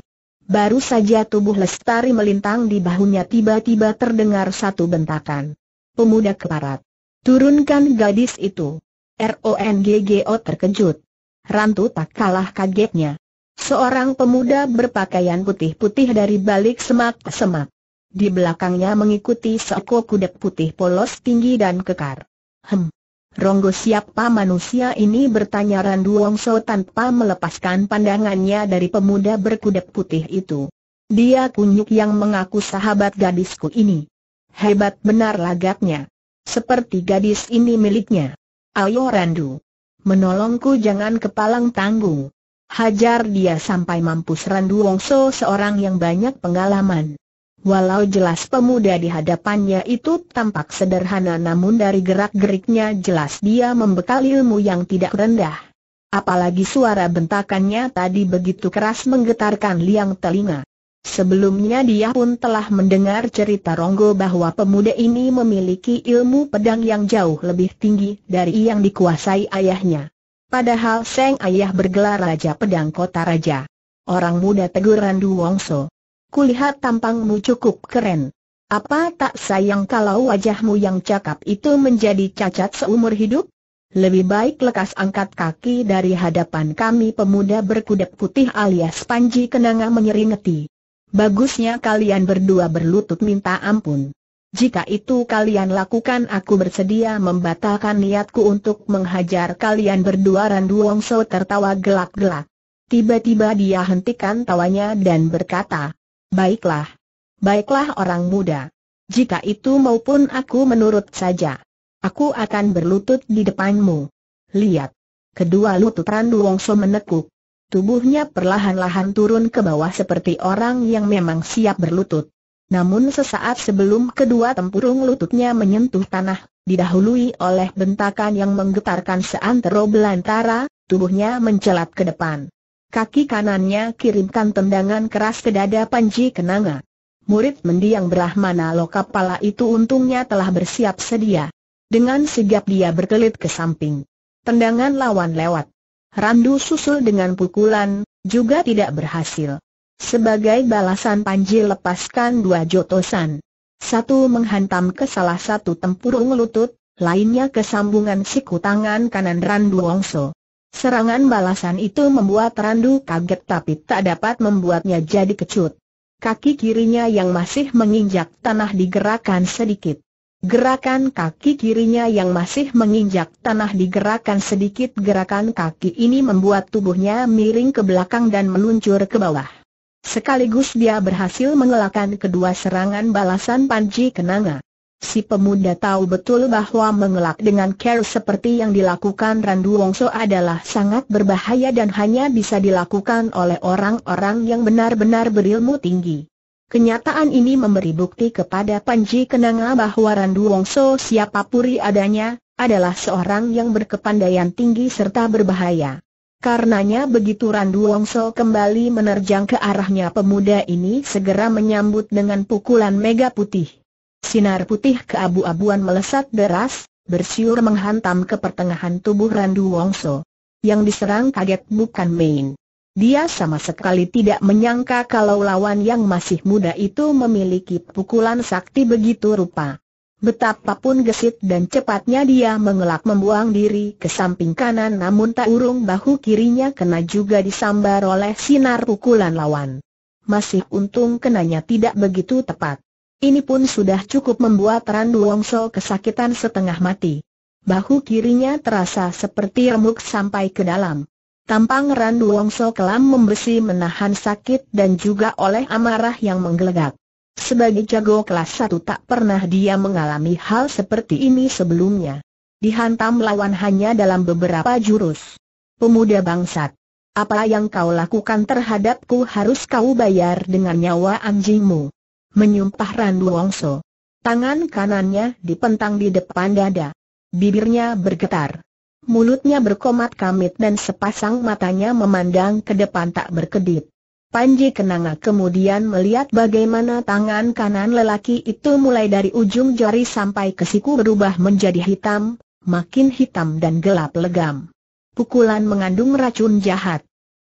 Baru saja tubuh Lestari melintang di bahunya tiba-tiba terdengar satu bentakan. Pemuda keparat. Turunkan gadis itu. RONGGO terkejut. Rantu tak kalah kagetnya. Seorang pemuda berpakaian putih-putih dari balik semak semak. Di belakangnya mengikuti seekor kuda putih polos tinggi dan kekar. Hem, Ronggo siapa manusia ini bertanya Randu Wongso tanpa melepaskan pandangannya dari pemuda berkuda putih itu. Dia kunyuk yang mengaku sahabat gadisku ini. Hebat benar lagaknya. Seperti gadis ini miliknya. Ayo Randu. Menolongku jangan kepalang tanggung. Hajar dia sampai mampus Randu Wongso seorang yang banyak pengalaman. Walau jelas pemuda di hadapannya itu tampak sederhana namun dari gerak-geriknya jelas dia membekali ilmu yang tidak rendah. Apalagi suara bentakannya tadi begitu keras menggetarkan liang telinga. Sebelumnya dia pun telah mendengar cerita Ronggo bahwa pemuda ini memiliki ilmu pedang yang jauh lebih tinggi dari yang dikuasai ayahnya. Padahal Seng ayah bergelar Raja Pedang Kota Raja. Orang muda teguran Duwongso kulihat tampangmu cukup keren. Apa tak sayang kalau wajahmu yang cakap itu menjadi cacat seumur hidup? Lebih baik lekas angkat kaki dari hadapan kami pemuda berkuda putih alias Panji Kenanga menyeringeti. Bagusnya kalian berdua berlutut minta ampun. Jika itu kalian lakukan aku bersedia membatalkan niatku untuk menghajar kalian berdua Randu Wongso tertawa gelak-gelak. Tiba-tiba dia hentikan tawanya dan berkata, Baiklah. Baiklah orang muda. Jika itu maupun aku menurut saja. Aku akan berlutut di depanmu. Lihat. Kedua lutut Randu Wongso menekuk. Tubuhnya perlahan-lahan turun ke bawah seperti orang yang memang siap berlutut. Namun sesaat sebelum kedua tempurung lututnya menyentuh tanah, didahului oleh bentakan yang menggetarkan seantero belantara, tubuhnya mencelat ke depan. Kaki kanannya kirimkan tendangan keras ke dada Panji Kenanga. Murid mendiang Brahmana Lokapala itu untungnya telah bersiap sedia. Dengan sigap dia berkelit ke samping. Tendangan lawan lewat. Randu susul dengan pukulan, juga tidak berhasil. Sebagai balasan Panji lepaskan dua jotosan. Satu menghantam ke salah satu tempurung lutut, lainnya ke sambungan siku tangan kanan Randu Wongso. Serangan balasan itu membuat Randu kaget tapi tak dapat membuatnya jadi kecut. Kaki kirinya yang masih menginjak tanah digerakkan sedikit. Gerakan kaki kirinya yang masih menginjak tanah digerakkan sedikit gerakan kaki ini membuat tubuhnya miring ke belakang dan meluncur ke bawah. Sekaligus dia berhasil mengelakkan kedua serangan balasan Panji Kenanga. Si pemuda tahu betul bahwa mengelak dengan care seperti yang dilakukan Randu Wongso adalah sangat berbahaya dan hanya bisa dilakukan oleh orang-orang yang benar-benar berilmu tinggi. Kenyataan ini memberi bukti kepada Panji Kenanga bahwa Randu Wongso siapapuri adanya, adalah seorang yang berkepandaian tinggi serta berbahaya. Karenanya begitu Randu Wongso kembali menerjang ke arahnya pemuda ini segera menyambut dengan pukulan mega putih. Sinar putih keabu-abuan melesat deras, bersiur menghantam ke pertengahan tubuh Randu Wongso. Yang diserang kaget bukan main. Dia sama sekali tidak menyangka kalau lawan yang masih muda itu memiliki pukulan sakti begitu rupa. Betapapun gesit dan cepatnya dia mengelak membuang diri ke samping kanan namun tak urung bahu kirinya kena juga disambar oleh sinar pukulan lawan. Masih untung kenanya tidak begitu tepat. Ini pun sudah cukup membuat Randu Wongso kesakitan setengah mati. Bahu kirinya terasa seperti remuk sampai ke dalam. Tampang Randu Wongso kelam membesi menahan sakit dan juga oleh amarah yang menggelegak. Sebagai jago kelas satu tak pernah dia mengalami hal seperti ini sebelumnya. Dihantam lawan hanya dalam beberapa jurus. Pemuda bangsat. Apa yang kau lakukan terhadapku harus kau bayar dengan nyawa anjingmu menyumpah Randu Wongso. Tangan kanannya dipentang di depan dada. Bibirnya bergetar. Mulutnya berkomat kamit dan sepasang matanya memandang ke depan tak berkedip. Panji Kenanga kemudian melihat bagaimana tangan kanan lelaki itu mulai dari ujung jari sampai ke siku berubah menjadi hitam, makin hitam dan gelap legam. Pukulan mengandung racun jahat.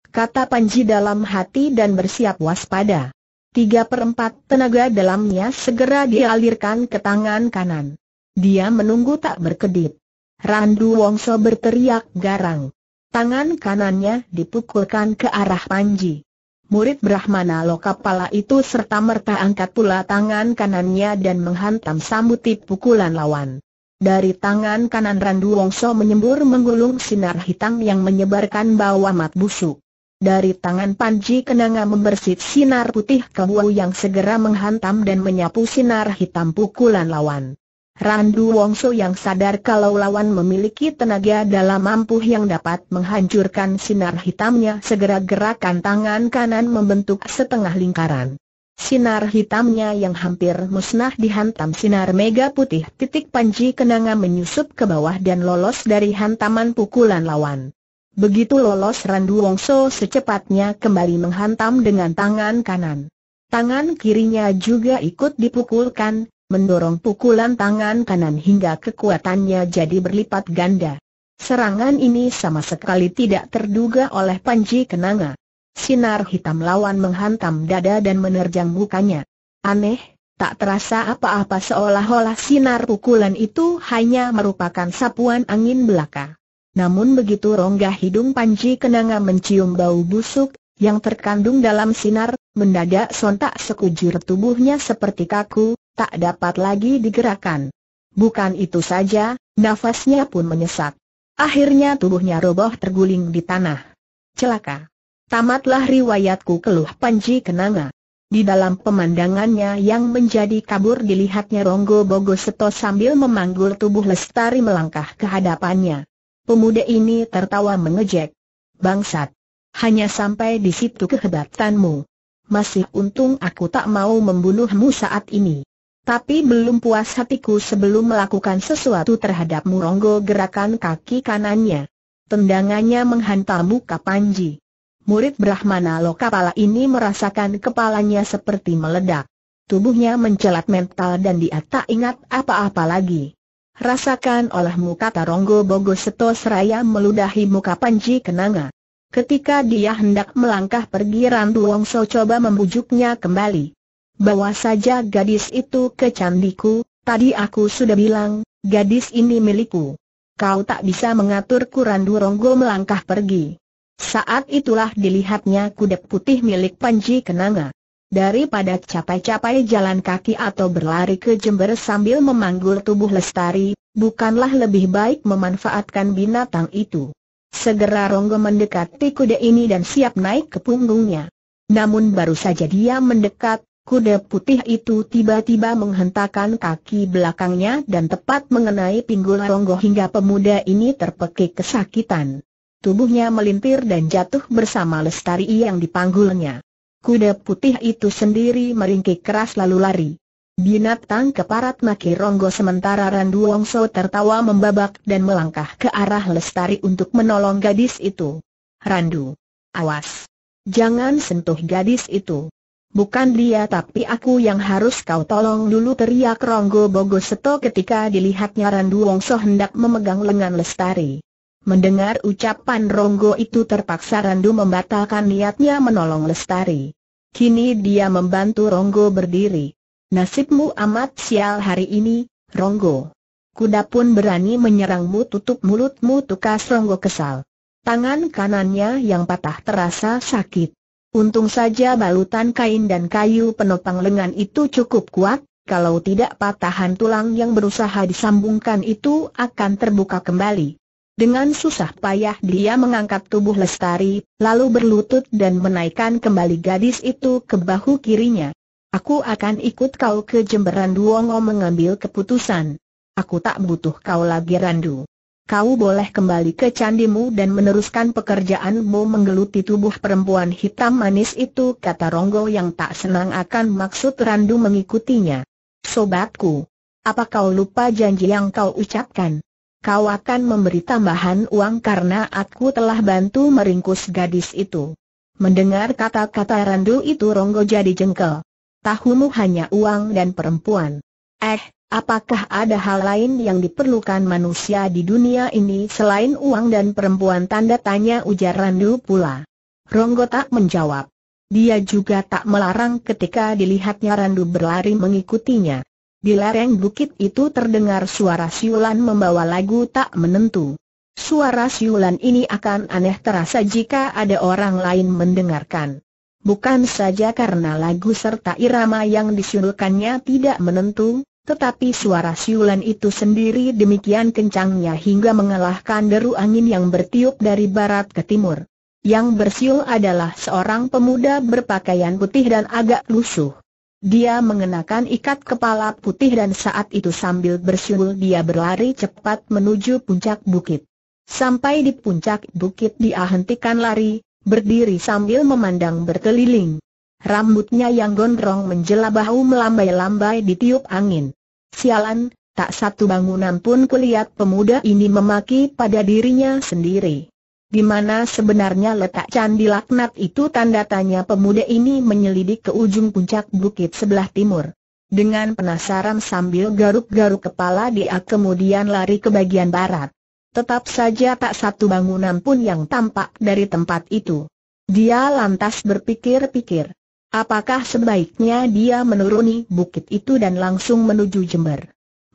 Kata Panji dalam hati dan bersiap waspada. Tiga perempat tenaga dalamnya segera dialirkan ke tangan kanan. Dia menunggu tak berkedip. Randu Wongso berteriak garang. Tangan kanannya dipukulkan ke arah Panji. Murid Brahmana Lokapala itu serta merta angkat pula tangan kanannya dan menghantam sambuti pukulan lawan. Dari tangan kanan Randu Wongso menyembur menggulung sinar hitam yang menyebarkan bau amat busuk. Dari tangan Panji Kenanga membersit sinar putih kebu yang segera menghantam dan menyapu sinar hitam pukulan lawan. Randu Wongso yang sadar kalau lawan memiliki tenaga dalam ampuh yang dapat menghancurkan sinar hitamnya segera gerakan tangan kanan membentuk setengah lingkaran. Sinar hitamnya yang hampir musnah dihantam sinar mega putih titik Panji Kenanga menyusup ke bawah dan lolos dari hantaman pukulan lawan. Begitu lolos Randu Wongso secepatnya kembali menghantam dengan tangan kanan. Tangan kirinya juga ikut dipukulkan, mendorong pukulan tangan kanan hingga kekuatannya jadi berlipat ganda. Serangan ini sama sekali tidak terduga oleh Panji Kenanga. Sinar hitam lawan menghantam dada dan menerjang mukanya. Aneh, tak terasa apa-apa seolah-olah sinar pukulan itu hanya merupakan sapuan angin belaka. Namun begitu rongga hidung Panji Kenanga mencium bau busuk, yang terkandung dalam sinar, mendadak sontak sekujur tubuhnya seperti kaku, tak dapat lagi digerakkan. Bukan itu saja, nafasnya pun menyesat. Akhirnya tubuhnya roboh terguling di tanah. Celaka. Tamatlah riwayatku keluh Panji Kenanga. Di dalam pemandangannya yang menjadi kabur dilihatnya Ronggo Bogoseto sambil memanggul tubuh Lestari melangkah ke hadapannya. Pemuda ini tertawa mengejek. Bangsat! Hanya sampai di situ kehebatanmu. Masih untung aku tak mau membunuhmu saat ini. Tapi belum puas hatiku sebelum melakukan sesuatu terhadapmu Ronggo gerakan kaki kanannya. Tendangannya menghantam muka Panji. Murid Brahmana Lokapala ini merasakan kepalanya seperti meledak. Tubuhnya mencelat mental dan dia tak ingat apa-apa lagi. Rasakan olehmu kata Ronggo Bogo Seto seraya meludahi muka Panji Kenanga. Ketika dia hendak melangkah pergi Randu Wongso coba membujuknya kembali. Bawa saja gadis itu ke candiku, tadi aku sudah bilang, gadis ini milikku. Kau tak bisa mengaturku Randu Ronggo melangkah pergi. Saat itulah dilihatnya kuda putih milik Panji Kenanga. Daripada capai-capai jalan kaki atau berlari ke Jember sambil memanggul tubuh Lestari, bukanlah lebih baik memanfaatkan binatang itu. Segera Ronggo mendekati kuda ini dan siap naik ke punggungnya. Namun baru saja dia mendekat, kuda putih itu tiba-tiba menghentakkan kaki belakangnya dan tepat mengenai pinggul Ronggo hingga pemuda ini terpekik kesakitan. Tubuhnya melintir dan jatuh bersama Lestari yang dipanggulnya. Kuda putih itu sendiri meringkik keras lalu lari. Binatang keparat maki ronggo sementara Randu Wongso tertawa membabak dan melangkah ke arah Lestari untuk menolong gadis itu. Randu, awas! Jangan sentuh gadis itu. Bukan dia tapi aku yang harus kau tolong dulu teriak Ronggo Bogoseto ketika dilihatnya Randu Wongso hendak memegang lengan Lestari. Mendengar ucapan Ronggo itu terpaksa Randu membatalkan niatnya menolong Lestari. Kini dia membantu Ronggo berdiri. Nasibmu amat sial hari ini, Ronggo. Kuda pun berani menyerangmu tutup mulutmu tukas Ronggo kesal. Tangan kanannya yang patah terasa sakit. Untung saja balutan kain dan kayu penopang lengan itu cukup kuat, kalau tidak patahan tulang yang berusaha disambungkan itu akan terbuka kembali. Dengan susah payah dia mengangkat tubuh Lestari, lalu berlutut dan menaikkan kembali gadis itu ke bahu kirinya. Aku akan ikut kau ke jemberan Duongo mengambil keputusan. Aku tak butuh kau lagi Randu. Kau boleh kembali ke candimu dan meneruskan pekerjaanmu menggeluti tubuh perempuan hitam manis itu kata Ronggo yang tak senang akan maksud Randu mengikutinya. Sobatku, apa kau lupa janji yang kau ucapkan? kau akan memberi tambahan uang karena aku telah bantu meringkus gadis itu. Mendengar kata-kata Randu itu Ronggo jadi jengkel. Tahumu hanya uang dan perempuan. Eh, apakah ada hal lain yang diperlukan manusia di dunia ini selain uang dan perempuan tanda tanya ujar Randu pula. Ronggo tak menjawab. Dia juga tak melarang ketika dilihatnya Randu berlari mengikutinya. Di lereng bukit itu terdengar suara siulan membawa lagu tak menentu. Suara siulan ini akan aneh terasa jika ada orang lain mendengarkan. Bukan saja karena lagu serta irama yang disiulkannya tidak menentu, tetapi suara siulan itu sendiri demikian kencangnya hingga mengalahkan deru angin yang bertiup dari barat ke timur. Yang bersiul adalah seorang pemuda berpakaian putih dan agak lusuh. Dia mengenakan ikat kepala putih dan saat itu sambil bersiul dia berlari cepat menuju puncak bukit. Sampai di puncak bukit dia hentikan lari, berdiri sambil memandang berkeliling. Rambutnya yang gondrong menjelabahu bahu melambai-lambai ditiup angin. Sialan, tak satu bangunan pun kulihat pemuda ini memaki pada dirinya sendiri. Di mana sebenarnya letak candi laknat itu tanda tanya pemuda ini menyelidik ke ujung puncak bukit sebelah timur. Dengan penasaran sambil garuk-garuk kepala dia kemudian lari ke bagian barat. Tetap saja tak satu bangunan pun yang tampak dari tempat itu. Dia lantas berpikir-pikir. Apakah sebaiknya dia menuruni bukit itu dan langsung menuju Jember?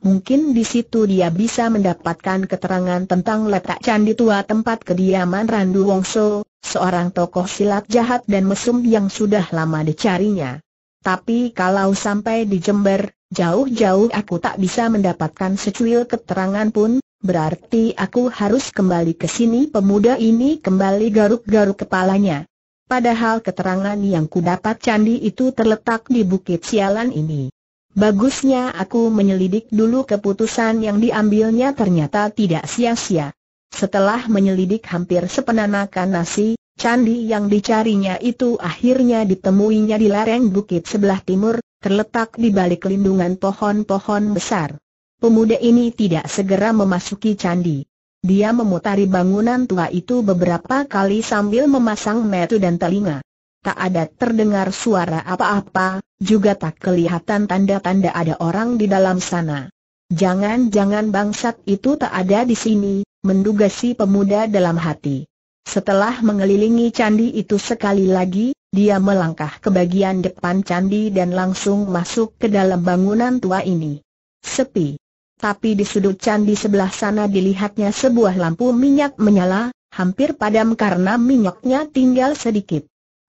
Mungkin di situ dia bisa mendapatkan keterangan tentang letak candi tua tempat kediaman Randu Wongso, seorang tokoh silat jahat dan mesum yang sudah lama dicarinya. Tapi kalau sampai di Jember, jauh-jauh aku tak bisa mendapatkan secuil keterangan pun, berarti aku harus kembali ke sini pemuda ini kembali garuk-garuk kepalanya. Padahal keterangan yang kudapat candi itu terletak di bukit sialan ini. Bagusnya aku menyelidik dulu keputusan yang diambilnya ternyata tidak sia-sia. Setelah menyelidik hampir sepenanakan nasi, candi yang dicarinya itu akhirnya ditemuinya di lereng bukit sebelah timur, terletak di balik lindungan pohon-pohon besar. Pemuda ini tidak segera memasuki candi. Dia memutari bangunan tua itu beberapa kali sambil memasang metu dan telinga tak ada terdengar suara apa-apa, juga tak kelihatan tanda-tanda ada orang di dalam sana. Jangan-jangan bangsat itu tak ada di sini, menduga si pemuda dalam hati. Setelah mengelilingi candi itu sekali lagi, dia melangkah ke bagian depan candi dan langsung masuk ke dalam bangunan tua ini. Sepi. Tapi di sudut candi sebelah sana dilihatnya sebuah lampu minyak menyala, hampir padam karena minyaknya tinggal sedikit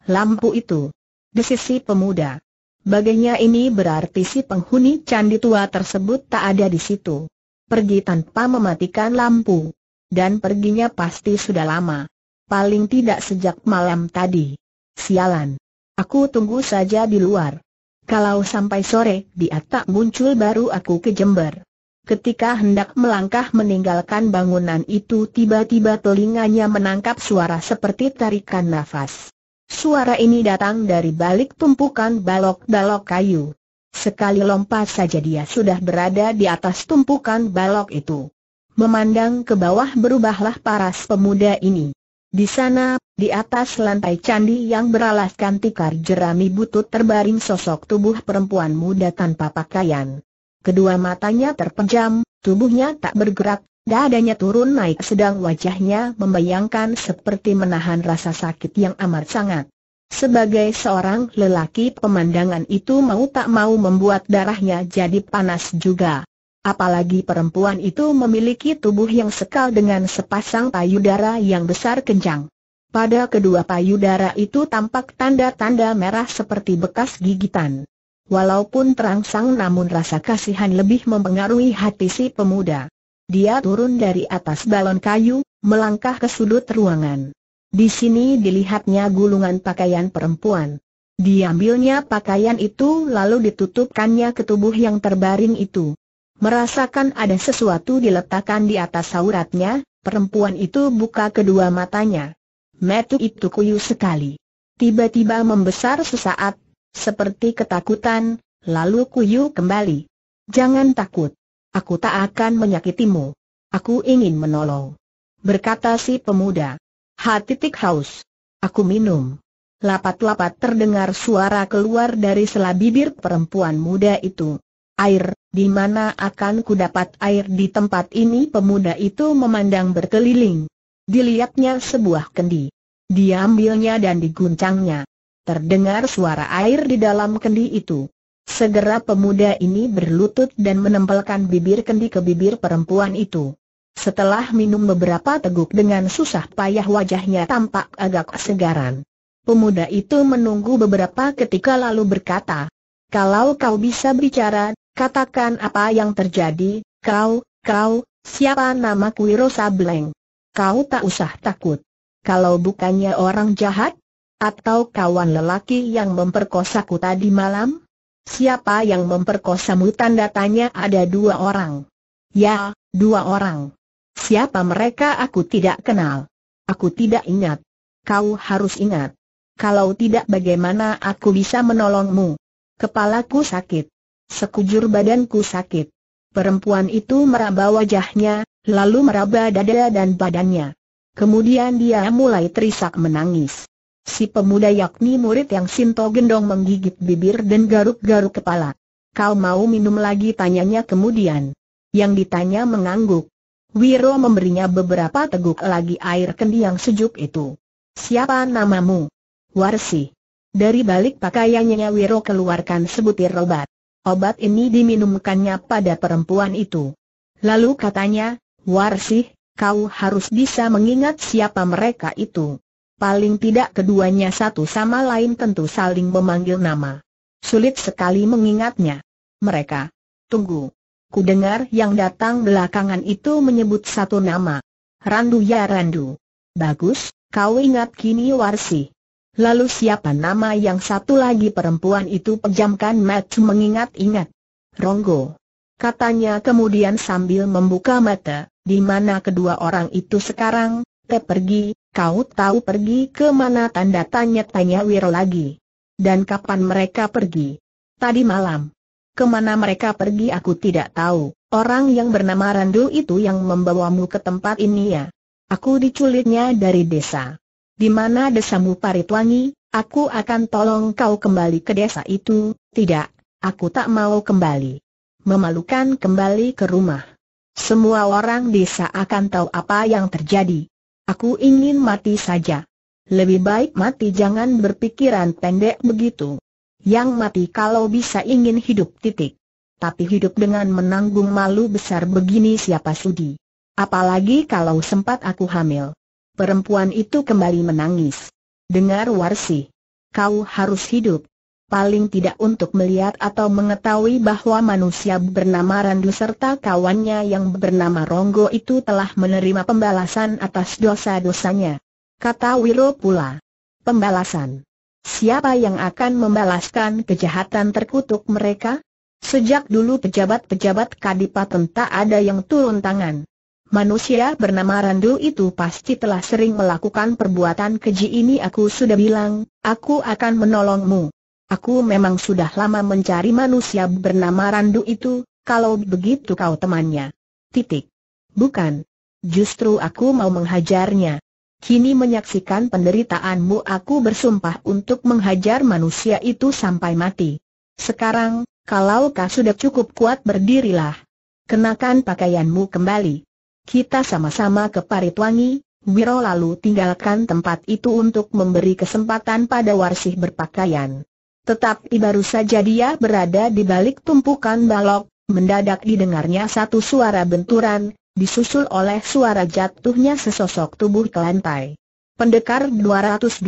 lampu itu. Di sisi pemuda. Bagainya ini berarti si penghuni candi tua tersebut tak ada di situ. Pergi tanpa mematikan lampu. Dan perginya pasti sudah lama. Paling tidak sejak malam tadi. Sialan. Aku tunggu saja di luar. Kalau sampai sore dia tak muncul baru aku ke Jember. Ketika hendak melangkah meninggalkan bangunan itu tiba-tiba telinganya menangkap suara seperti tarikan nafas. Suara ini datang dari balik tumpukan balok-balok kayu. Sekali lompat saja dia sudah berada di atas tumpukan balok itu. Memandang ke bawah berubahlah paras pemuda ini. Di sana, di atas lantai candi yang beralaskan tikar jerami butut terbaring sosok tubuh perempuan muda tanpa pakaian. Kedua matanya terpejam, tubuhnya tak bergerak, Dadanya turun naik sedang wajahnya membayangkan seperti menahan rasa sakit yang amat sangat. Sebagai seorang lelaki pemandangan itu mau tak mau membuat darahnya jadi panas juga. Apalagi perempuan itu memiliki tubuh yang sekal dengan sepasang payudara yang besar kencang. Pada kedua payudara itu tampak tanda-tanda merah seperti bekas gigitan. Walaupun terangsang namun rasa kasihan lebih mempengaruhi hati si pemuda. Dia turun dari atas balon kayu, melangkah ke sudut ruangan. Di sini dilihatnya gulungan pakaian perempuan. Diambilnya pakaian itu lalu ditutupkannya ke tubuh yang terbaring itu. Merasakan ada sesuatu diletakkan di atas auratnya, perempuan itu buka kedua matanya. Metu itu kuyu sekali. Tiba-tiba membesar sesaat, seperti ketakutan, lalu kuyu kembali. Jangan takut. Aku tak akan menyakitimu. Aku ingin menolong. Berkata si pemuda. Hati titik haus. Aku minum. Lapat-lapat terdengar suara keluar dari sela bibir perempuan muda itu. Air, di mana akan kudapat air di tempat ini? Pemuda itu memandang berkeliling. Dilihatnya sebuah kendi. Diambilnya dan diguncangnya. Terdengar suara air di dalam kendi itu. Segera pemuda ini berlutut dan menempelkan bibir kendi ke bibir perempuan itu. Setelah minum beberapa teguk dengan susah payah wajahnya tampak agak segaran. Pemuda itu menunggu beberapa ketika lalu berkata, Kalau kau bisa bicara, katakan apa yang terjadi, kau, kau, siapa nama Wiro Sableng? Kau tak usah takut. Kalau bukannya orang jahat? Atau kawan lelaki yang memperkosaku tadi malam? Siapa yang memperkosamu tanda tanya ada dua orang. Ya, dua orang. Siapa mereka aku tidak kenal. Aku tidak ingat. Kau harus ingat. Kalau tidak bagaimana aku bisa menolongmu? Kepalaku sakit. Sekujur badanku sakit. Perempuan itu meraba wajahnya, lalu meraba dada dan badannya. Kemudian dia mulai terisak menangis. Si pemuda yakni murid yang Sinto Gendong menggigit bibir dan garuk-garuk kepala. Kau mau minum lagi tanyanya kemudian. Yang ditanya mengangguk. Wiro memberinya beberapa teguk lagi air kendi yang sejuk itu. Siapa namamu? Warsi. Dari balik pakaiannya Wiro keluarkan sebutir obat. Obat ini diminumkannya pada perempuan itu. Lalu katanya, Warsi, kau harus bisa mengingat siapa mereka itu paling tidak keduanya satu sama lain tentu saling memanggil nama. Sulit sekali mengingatnya. Mereka. Tunggu. Ku dengar yang datang belakangan itu menyebut satu nama. Randu ya Randu. Bagus, kau ingat kini Warsi. Lalu siapa nama yang satu lagi perempuan itu pejamkan Matt mengingat-ingat. Ronggo. Katanya kemudian sambil membuka mata, di mana kedua orang itu sekarang, Pe pergi, kau tahu pergi ke mana tanda tanya-tanya Wiro lagi. Dan kapan mereka pergi? Tadi malam. Kemana mereka pergi aku tidak tahu, orang yang bernama Randu itu yang membawamu ke tempat ini ya. Aku diculiknya dari desa. Di mana desamu Paritwangi, aku akan tolong kau kembali ke desa itu, tidak, aku tak mau kembali. Memalukan kembali ke rumah. Semua orang desa akan tahu apa yang terjadi. Aku ingin mati saja. Lebih baik mati jangan berpikiran pendek begitu. Yang mati kalau bisa ingin hidup titik. Tapi hidup dengan menanggung malu besar begini siapa sudi. Apalagi kalau sempat aku hamil. Perempuan itu kembali menangis. Dengar Warsi. Kau harus hidup paling tidak untuk melihat atau mengetahui bahwa manusia bernama Randu serta kawannya yang bernama Ronggo itu telah menerima pembalasan atas dosa-dosanya. Kata Wiro pula. Pembalasan. Siapa yang akan membalaskan kejahatan terkutuk mereka? Sejak dulu pejabat-pejabat kadipaten tak ada yang turun tangan. Manusia bernama Randu itu pasti telah sering melakukan perbuatan keji ini aku sudah bilang, aku akan menolongmu. Aku memang sudah lama mencari manusia bernama Randu itu, kalau begitu kau temannya. Titik. Bukan. Justru aku mau menghajarnya. Kini menyaksikan penderitaanmu aku bersumpah untuk menghajar manusia itu sampai mati. Sekarang, kalau kau sudah cukup kuat berdirilah. Kenakan pakaianmu kembali. Kita sama-sama ke Paritwangi, Wiro lalu tinggalkan tempat itu untuk memberi kesempatan pada Warsih berpakaian tetapi baru saja dia berada di balik tumpukan balok, mendadak didengarnya satu suara benturan, disusul oleh suara jatuhnya sesosok tubuh ke lantai. Pendekar 212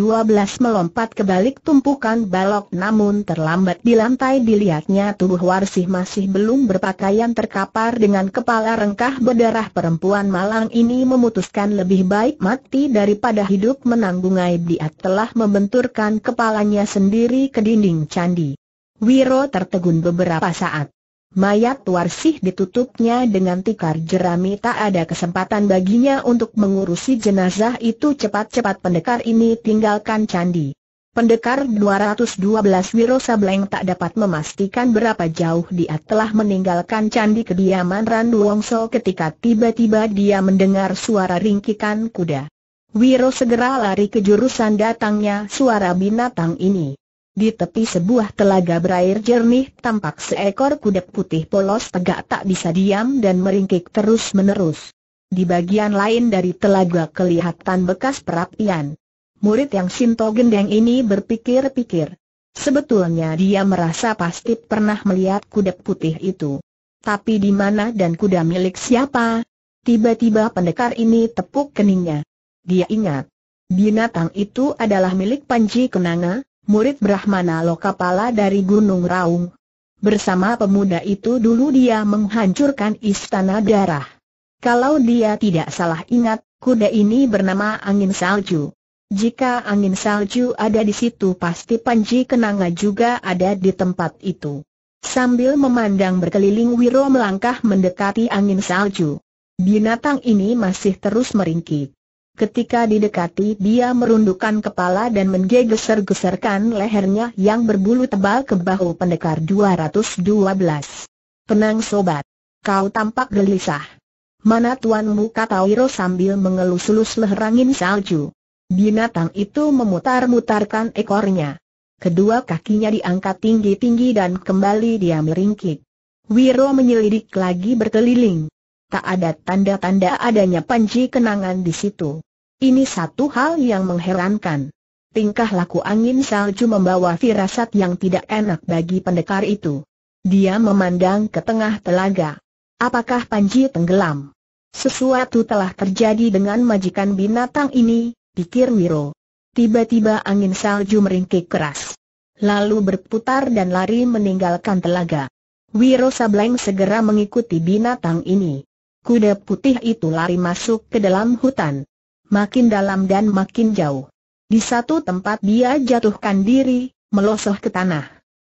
melompat ke balik tumpukan balok namun terlambat di lantai dilihatnya tubuh Warsih masih belum berpakaian terkapar dengan kepala rengkah berdarah perempuan malang ini memutuskan lebih baik mati daripada hidup menanggung aib dia telah membenturkan kepalanya sendiri ke dinding candi. Wiro tertegun beberapa saat. Mayat Warsih ditutupnya dengan tikar jerami tak ada kesempatan baginya untuk mengurusi jenazah itu cepat-cepat pendekar ini tinggalkan candi. Pendekar 212 Wiro Sableng tak dapat memastikan berapa jauh dia telah meninggalkan candi kediaman Randu Wongso ketika tiba-tiba dia mendengar suara ringkikan kuda. Wiro segera lari ke jurusan datangnya suara binatang ini. Di tepi sebuah telaga berair jernih tampak seekor kuda putih polos tegak tak bisa diam dan meringkik terus-menerus. Di bagian lain dari telaga kelihatan bekas perapian. Murid yang Sinto Gendeng ini berpikir-pikir. Sebetulnya dia merasa pasti pernah melihat kuda putih itu. Tapi di mana dan kuda milik siapa? Tiba-tiba pendekar ini tepuk keningnya. Dia ingat. Binatang itu adalah milik Panji Kenanga, murid Brahmana Lokapala dari Gunung Raung. Bersama pemuda itu dulu dia menghancurkan istana darah. Kalau dia tidak salah ingat, kuda ini bernama angin salju. Jika angin salju ada di situ pasti Panji Kenanga juga ada di tempat itu. Sambil memandang berkeliling Wiro melangkah mendekati angin salju. Binatang ini masih terus meringkik. Ketika didekati dia merundukkan kepala dan menggeser-geserkan lehernya yang berbulu tebal ke bahu pendekar 212. Penang sobat, kau tampak gelisah. Mana tuanmu kata Wiro sambil mengelus-elus leher angin salju. Binatang itu memutar-mutarkan ekornya. Kedua kakinya diangkat tinggi-tinggi dan kembali dia meringkik. Wiro menyelidik lagi berkeliling. Tak ada tanda-tanda adanya panji kenangan di situ. Ini satu hal yang mengherankan. Tingkah laku angin salju membawa firasat yang tidak enak bagi pendekar itu. Dia memandang ke tengah telaga. Apakah Panji tenggelam? Sesuatu telah terjadi dengan majikan binatang ini, pikir Wiro. Tiba-tiba angin salju meringkik keras. Lalu berputar dan lari meninggalkan telaga. Wiro Sableng segera mengikuti binatang ini. Kuda putih itu lari masuk ke dalam hutan makin dalam dan makin jauh. Di satu tempat dia jatuhkan diri, melosoh ke tanah.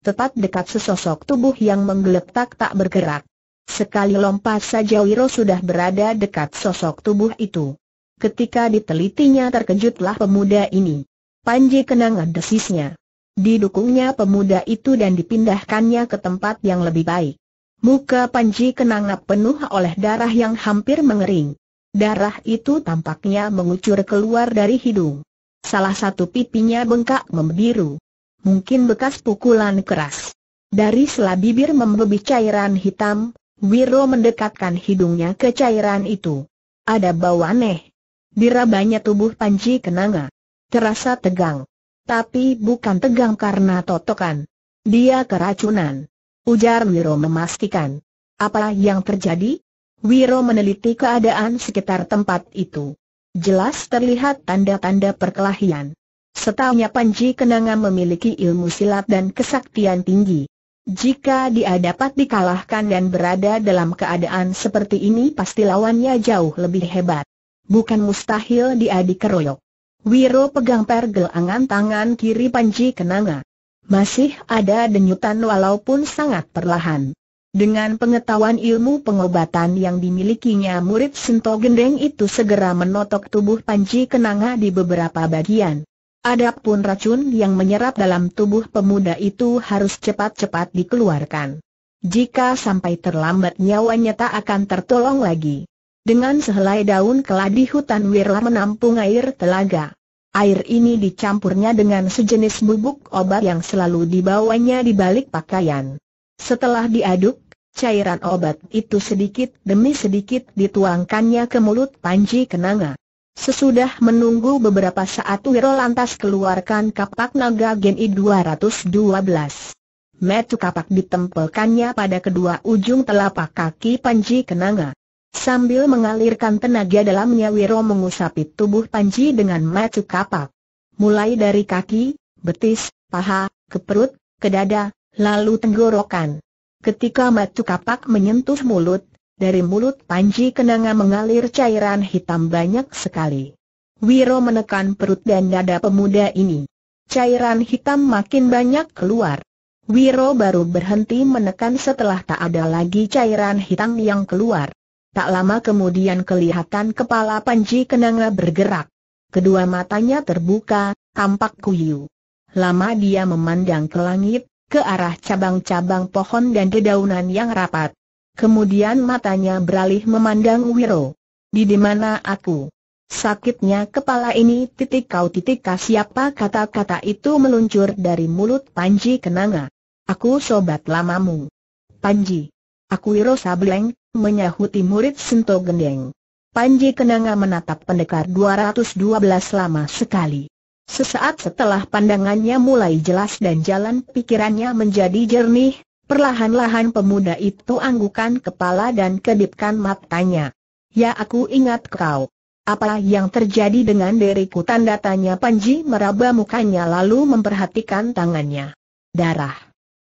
Tepat dekat sesosok tubuh yang menggeletak tak bergerak. Sekali lompat saja Wiro sudah berada dekat sosok tubuh itu. Ketika ditelitinya terkejutlah pemuda ini. Panji kenangan desisnya. Didukungnya pemuda itu dan dipindahkannya ke tempat yang lebih baik. Muka Panji Kenanga penuh oleh darah yang hampir mengering. Darah itu tampaknya mengucur keluar dari hidung. Salah satu pipinya bengkak membiru. Mungkin bekas pukulan keras. Dari sela bibir membebih cairan hitam, Wiro mendekatkan hidungnya ke cairan itu. Ada bau aneh. Dirabanya tubuh Panji Kenanga. Terasa tegang. Tapi bukan tegang karena totokan. Dia keracunan. Ujar Wiro memastikan. Apa yang terjadi? Wiro meneliti keadaan sekitar tempat itu. Jelas terlihat tanda-tanda perkelahian. Setahunya Panji Kenanga memiliki ilmu silat dan kesaktian tinggi. Jika dia dapat dikalahkan dan berada dalam keadaan seperti ini pasti lawannya jauh lebih hebat. Bukan mustahil dia dikeroyok. Wiro pegang pergelangan tangan kiri Panji Kenanga. Masih ada denyutan walaupun sangat perlahan. Dengan pengetahuan ilmu pengobatan yang dimilikinya murid Sinto Gendeng itu segera menotok tubuh Panji Kenanga di beberapa bagian. Adapun racun yang menyerap dalam tubuh pemuda itu harus cepat-cepat dikeluarkan. Jika sampai terlambat nyawanya tak akan tertolong lagi. Dengan sehelai daun keladi hutan Wirla menampung air telaga. Air ini dicampurnya dengan sejenis bubuk obat yang selalu dibawanya di balik pakaian. Setelah diaduk, cairan obat itu sedikit demi sedikit dituangkannya ke mulut Panji Kenanga. Sesudah menunggu beberapa saat Wiro lantas keluarkan kapak naga Gen I 212. Metu kapak ditempelkannya pada kedua ujung telapak kaki Panji Kenanga. Sambil mengalirkan tenaga dalamnya Wiro mengusapi tubuh Panji dengan metu kapak. Mulai dari kaki, betis, paha, ke perut, ke dada, lalu tenggorokan. Ketika matu kapak menyentuh mulut, dari mulut Panji Kenanga mengalir cairan hitam banyak sekali. Wiro menekan perut dan dada pemuda ini. Cairan hitam makin banyak keluar. Wiro baru berhenti menekan setelah tak ada lagi cairan hitam yang keluar. Tak lama kemudian kelihatan kepala Panji Kenanga bergerak. Kedua matanya terbuka, tampak kuyu. Lama dia memandang ke langit, ke arah cabang-cabang pohon dan dedaunan yang rapat. Kemudian matanya beralih memandang Wiro. Di dimana aku? Sakitnya kepala ini titik kau titik siapa kata-kata itu meluncur dari mulut Panji Kenanga. Aku sobat lamamu. Panji. Aku Wiro Sableng, menyahuti murid Sento Gendeng. Panji Kenanga menatap pendekar 212 lama sekali. Sesaat setelah pandangannya mulai jelas dan jalan pikirannya menjadi jernih, perlahan-lahan pemuda itu anggukan kepala dan kedipkan matanya. Ya aku ingat kau. Apa yang terjadi dengan diriku tanda tanya Panji meraba mukanya lalu memperhatikan tangannya. Darah.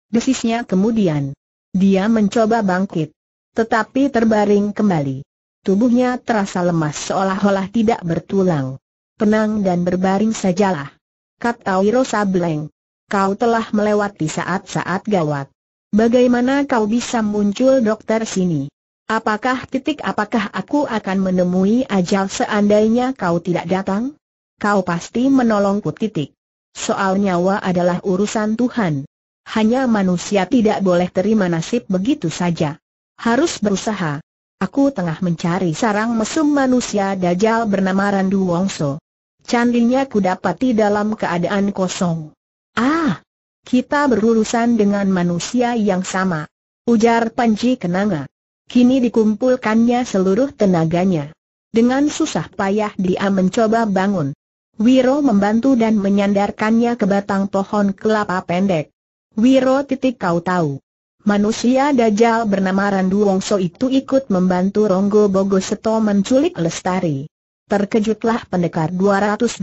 Desisnya kemudian. Dia mencoba bangkit. Tetapi terbaring kembali. Tubuhnya terasa lemas seolah-olah tidak bertulang. Tenang dan berbaring sajalah. Kata Wiro Sableng. Kau telah melewati saat-saat gawat. Bagaimana kau bisa muncul dokter sini? Apakah titik apakah aku akan menemui ajal seandainya kau tidak datang? Kau pasti menolongku titik. Soal nyawa adalah urusan Tuhan. Hanya manusia tidak boleh terima nasib begitu saja. Harus berusaha. Aku tengah mencari sarang mesum manusia dajal bernama Randu Wongso candinya ku dapati dalam keadaan kosong. Ah! Kita berurusan dengan manusia yang sama. Ujar Panji Kenanga. Kini dikumpulkannya seluruh tenaganya. Dengan susah payah dia mencoba bangun. Wiro membantu dan menyandarkannya ke batang pohon kelapa pendek. Wiro titik kau tahu. Manusia Dajjal bernama Randu Wongso itu ikut membantu Ronggo Bogoseto menculik Lestari. Terkejutlah pendekar 212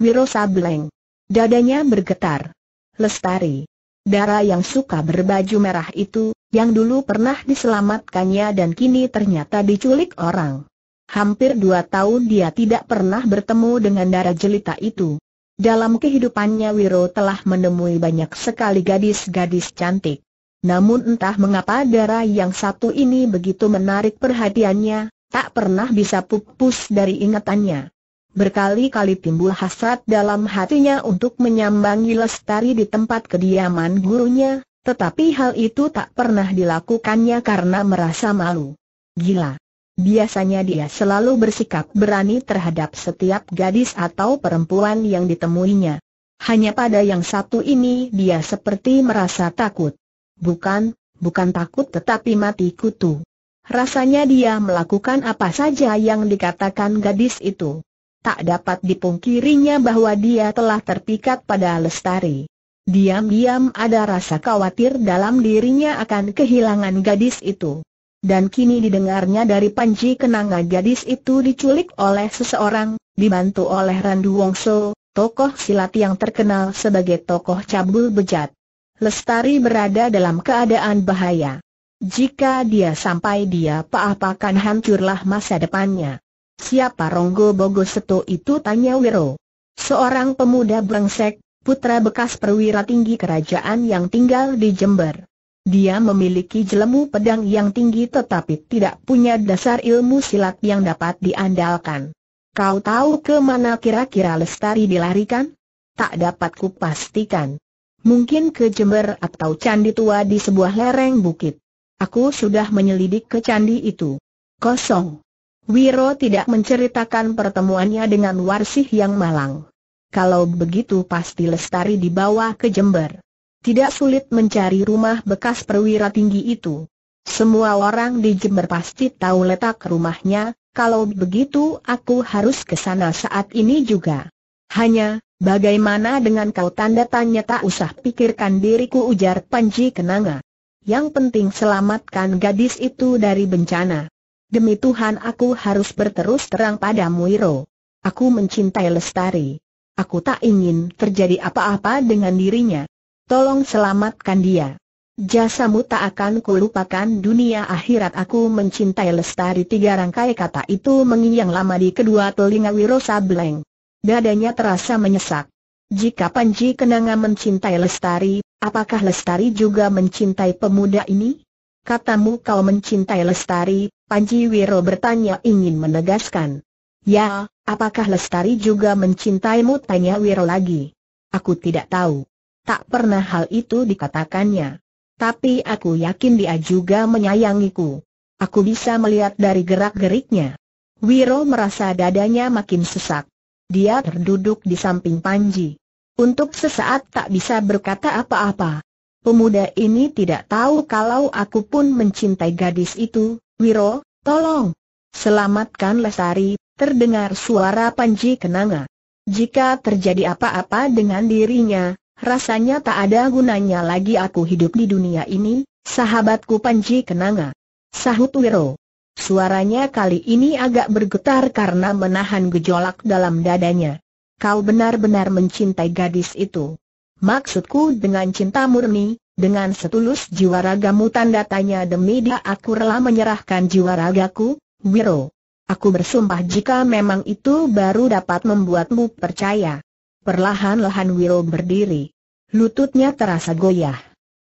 Wiro Sableng. Dadanya bergetar. Lestari. dara yang suka berbaju merah itu, yang dulu pernah diselamatkannya dan kini ternyata diculik orang. Hampir dua tahun dia tidak pernah bertemu dengan dara jelita itu. Dalam kehidupannya Wiro telah menemui banyak sekali gadis-gadis cantik. Namun entah mengapa dara yang satu ini begitu menarik perhatiannya, tak pernah bisa pupus dari ingatannya. Berkali-kali timbul hasrat dalam hatinya untuk menyambangi Lestari di tempat kediaman gurunya, tetapi hal itu tak pernah dilakukannya karena merasa malu. Gila. Biasanya dia selalu bersikap berani terhadap setiap gadis atau perempuan yang ditemuinya. Hanya pada yang satu ini dia seperti merasa takut. Bukan, bukan takut tetapi mati kutu. Rasanya dia melakukan apa saja yang dikatakan gadis itu. Tak dapat dipungkirinya bahwa dia telah terpikat pada Lestari. Diam-diam ada rasa khawatir dalam dirinya akan kehilangan gadis itu. Dan kini didengarnya dari Panji Kenanga gadis itu diculik oleh seseorang, dibantu oleh Randu Wongso, tokoh silat yang terkenal sebagai tokoh cabul bejat. Lestari berada dalam keadaan bahaya. Jika dia sampai dia apa-apakan hancurlah masa depannya. Siapa Ronggo Bogo Seto itu tanya Wiro. Seorang pemuda brengsek, putra bekas perwira tinggi kerajaan yang tinggal di Jember. Dia memiliki jelemu pedang yang tinggi tetapi tidak punya dasar ilmu silat yang dapat diandalkan. Kau tahu ke mana kira-kira Lestari dilarikan? Tak dapat kupastikan. Mungkin ke Jember atau Candi Tua di sebuah lereng bukit. Aku sudah menyelidik ke candi itu. Kosong. Wiro tidak menceritakan pertemuannya dengan Warsih yang malang. Kalau begitu pasti Lestari dibawa ke Jember. Tidak sulit mencari rumah bekas perwira tinggi itu. Semua orang di Jember pasti tahu letak rumahnya, kalau begitu aku harus ke sana saat ini juga. Hanya, bagaimana dengan kau tanda tanya tak usah pikirkan diriku ujar Panji Kenanga yang penting selamatkan gadis itu dari bencana. Demi Tuhan aku harus berterus terang padamu Iro. Aku mencintai Lestari. Aku tak ingin terjadi apa-apa dengan dirinya. Tolong selamatkan dia. Jasamu tak akan kulupakan dunia akhirat aku mencintai Lestari tiga rangkai kata itu mengiyang lama di kedua telinga Wiro Sableng. Dadanya terasa menyesak. Jika Panji Kenanga mencintai Lestari, apakah Lestari juga mencintai pemuda ini? Katamu kau mencintai Lestari, Panji Wiro bertanya ingin menegaskan. Ya, apakah Lestari juga mencintaimu tanya Wiro lagi. Aku tidak tahu. Tak pernah hal itu dikatakannya. Tapi aku yakin dia juga menyayangiku. Aku bisa melihat dari gerak-geriknya. Wiro merasa dadanya makin sesak. Dia terduduk di samping Panji. Untuk sesaat tak bisa berkata apa-apa. Pemuda ini tidak tahu kalau aku pun mencintai gadis itu, Wiro, tolong. Selamatkan Lesari. terdengar suara Panji Kenanga. Jika terjadi apa-apa dengan dirinya, rasanya tak ada gunanya lagi aku hidup di dunia ini, sahabatku Panji Kenanga. Sahut Wiro. Suaranya kali ini agak bergetar karena menahan gejolak dalam dadanya kau benar-benar mencintai gadis itu. Maksudku dengan cinta murni, dengan setulus jiwa ragamu tanda tanya demi dia aku rela menyerahkan jiwa ragaku, Wiro. Aku bersumpah jika memang itu baru dapat membuatmu percaya. Perlahan-lahan Wiro berdiri. Lututnya terasa goyah.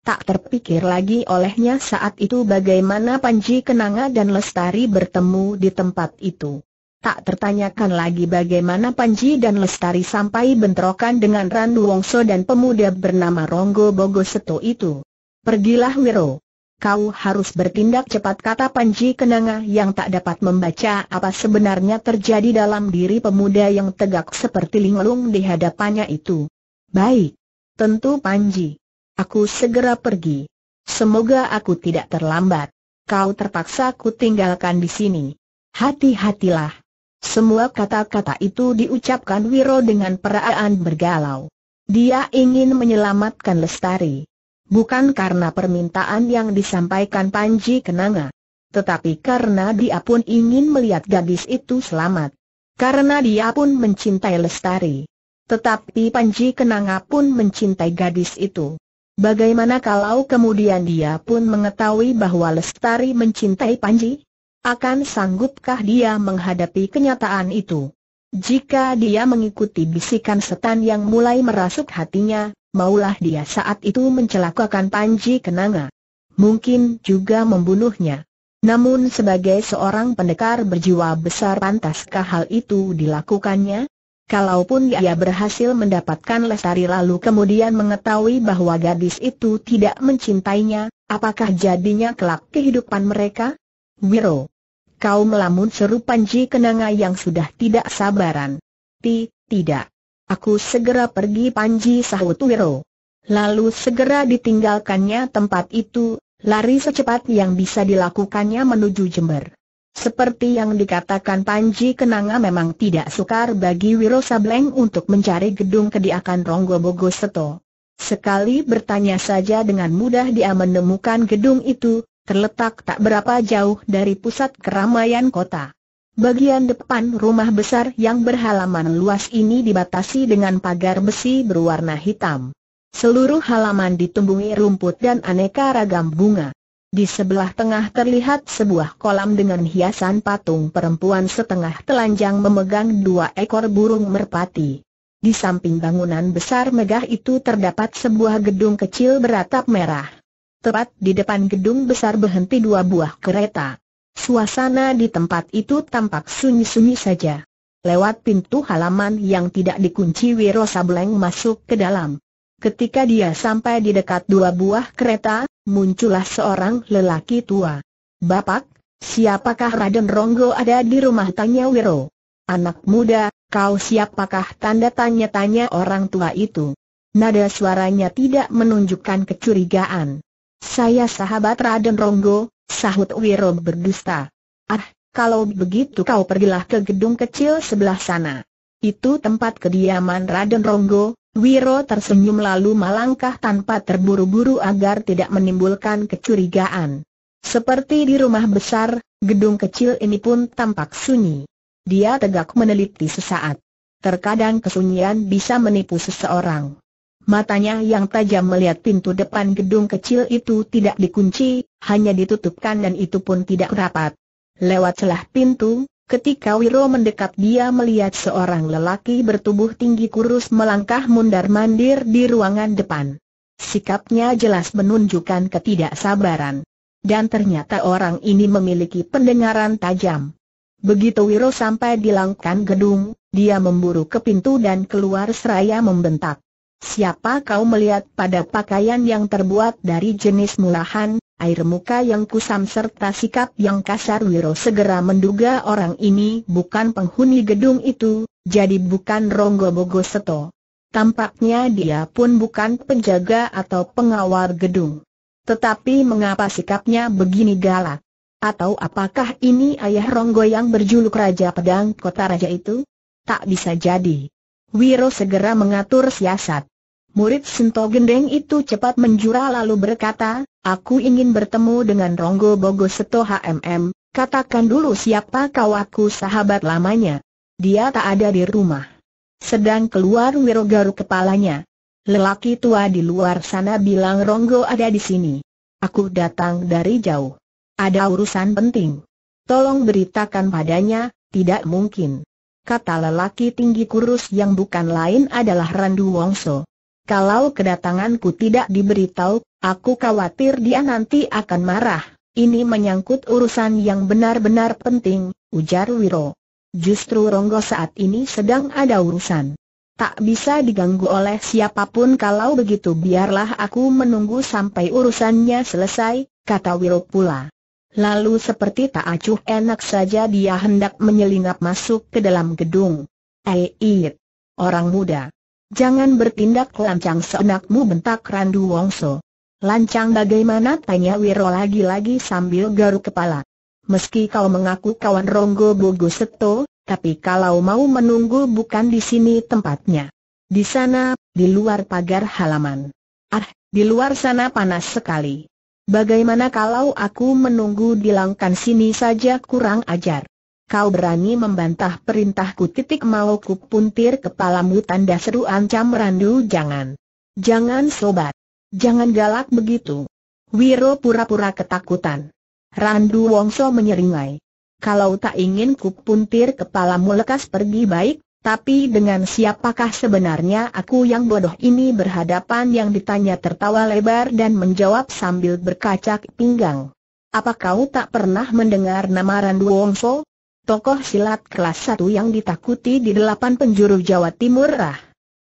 Tak terpikir lagi olehnya saat itu bagaimana Panji Kenanga dan Lestari bertemu di tempat itu. Tak tertanyakan lagi bagaimana Panji dan Lestari sampai bentrokan dengan Randu Wongso dan pemuda bernama Ronggo Bogoseto itu. Pergilah Wiro. Kau harus bertindak cepat kata Panji Kenanga yang tak dapat membaca apa sebenarnya terjadi dalam diri pemuda yang tegak seperti linglung di hadapannya itu. Baik. Tentu Panji. Aku segera pergi. Semoga aku tidak terlambat. Kau terpaksa ku tinggalkan di sini. Hati-hatilah. Semua kata-kata itu diucapkan Wiro dengan perasaan bergalau. Dia ingin menyelamatkan Lestari. Bukan karena permintaan yang disampaikan Panji Kenanga. Tetapi karena dia pun ingin melihat gadis itu selamat. Karena dia pun mencintai Lestari. Tetapi Panji Kenanga pun mencintai gadis itu. Bagaimana kalau kemudian dia pun mengetahui bahwa Lestari mencintai Panji? Akan sanggupkah dia menghadapi kenyataan itu? Jika dia mengikuti bisikan setan yang mulai merasuk hatinya, maulah dia saat itu mencelakakan Panji Kenanga. Mungkin juga membunuhnya. Namun sebagai seorang pendekar berjiwa besar pantaskah hal itu dilakukannya? Kalaupun ia berhasil mendapatkan Lestari lalu kemudian mengetahui bahwa gadis itu tidak mencintainya, apakah jadinya kelak kehidupan mereka? Wiro Kau melamun seru Panji Kenanga yang sudah tidak sabaran. Ti, tidak. Aku segera pergi Panji sahut Wiro. Lalu segera ditinggalkannya tempat itu, lari secepat yang bisa dilakukannya menuju Jember. Seperti yang dikatakan Panji Kenanga memang tidak sukar bagi Wiro Sableng untuk mencari gedung kediakan Ronggo Bogoseto. Sekali bertanya saja dengan mudah dia menemukan gedung itu, terletak tak berapa jauh dari pusat keramaian kota. Bagian depan rumah besar yang berhalaman luas ini dibatasi dengan pagar besi berwarna hitam. Seluruh halaman ditumbuhi rumput dan aneka ragam bunga. Di sebelah tengah terlihat sebuah kolam dengan hiasan patung perempuan setengah telanjang memegang dua ekor burung merpati. Di samping bangunan besar megah itu terdapat sebuah gedung kecil beratap merah tepat di depan gedung besar berhenti dua buah kereta. Suasana di tempat itu tampak sunyi-sunyi saja. Lewat pintu halaman yang tidak dikunci Wiro Sableng masuk ke dalam. Ketika dia sampai di dekat dua buah kereta, muncullah seorang lelaki tua. Bapak, siapakah Raden Ronggo ada di rumah tanya Wiro? Anak muda, kau siapakah tanda tanya-tanya orang tua itu? Nada suaranya tidak menunjukkan kecurigaan. Saya sahabat Raden Ronggo, sahut Wiro berdusta. Ah, kalau begitu kau pergilah ke gedung kecil sebelah sana. Itu tempat kediaman Raden Ronggo, Wiro tersenyum lalu melangkah tanpa terburu-buru agar tidak menimbulkan kecurigaan. Seperti di rumah besar, gedung kecil ini pun tampak sunyi. Dia tegak meneliti sesaat. Terkadang kesunyian bisa menipu seseorang. Matanya yang tajam melihat pintu depan gedung kecil itu tidak dikunci, hanya ditutupkan dan itu pun tidak rapat. Lewat celah pintu, ketika Wiro mendekat dia melihat seorang lelaki bertubuh tinggi kurus melangkah mundar-mandir di ruangan depan. Sikapnya jelas menunjukkan ketidaksabaran. Dan ternyata orang ini memiliki pendengaran tajam. Begitu Wiro sampai di langkan gedung, dia memburu ke pintu dan keluar seraya membentak. Siapa kau melihat pada pakaian yang terbuat dari jenis mulahan, air muka yang kusam serta sikap yang kasar Wiro segera menduga orang ini bukan penghuni gedung itu, jadi bukan Ronggo Bogo Seto. Tampaknya dia pun bukan penjaga atau pengawal gedung. Tetapi mengapa sikapnya begini galak? Atau apakah ini ayah Ronggo yang berjuluk Raja Pedang Kota Raja itu? Tak bisa jadi. Wiro segera mengatur siasat. Murid Sinto Gendeng itu cepat menjura lalu berkata, Aku ingin bertemu dengan Ronggo Bogo Seto HMM, katakan dulu siapa kau aku sahabat lamanya. Dia tak ada di rumah. Sedang keluar Wirogaru kepalanya. Lelaki tua di luar sana bilang Ronggo ada di sini. Aku datang dari jauh. Ada urusan penting. Tolong beritakan padanya, tidak mungkin. Kata lelaki tinggi kurus yang bukan lain adalah Randu Wongso kalau kedatanganku tidak diberitahu, aku khawatir dia nanti akan marah. Ini menyangkut urusan yang benar-benar penting, ujar Wiro. Justru Ronggo saat ini sedang ada urusan. Tak bisa diganggu oleh siapapun kalau begitu biarlah aku menunggu sampai urusannya selesai, kata Wiro pula. Lalu seperti tak acuh enak saja dia hendak menyelinap masuk ke dalam gedung. Eit, orang muda. Jangan bertindak lancang seenakmu bentak Randu Wongso. Lancang bagaimana tanya Wiro lagi-lagi sambil garuk kepala. Meski kau mengaku kawan Ronggo Bogo Seto, tapi kalau mau menunggu bukan di sini tempatnya. Di sana, di luar pagar halaman. Ah, di luar sana panas sekali. Bagaimana kalau aku menunggu di langkan sini saja kurang ajar kau berani membantah perintahku titik maloku puntir kepalamu tanda seru ancam randu jangan. Jangan sobat. Jangan galak begitu. Wiro pura-pura ketakutan. Randu Wongso menyeringai. Kalau tak ingin ku puntir kepalamu lekas pergi baik, tapi dengan siapakah sebenarnya aku yang bodoh ini berhadapan yang ditanya tertawa lebar dan menjawab sambil berkacak pinggang. Apa kau tak pernah mendengar nama Randu Wongso? tokoh silat kelas satu yang ditakuti di delapan penjuru Jawa Timur lah.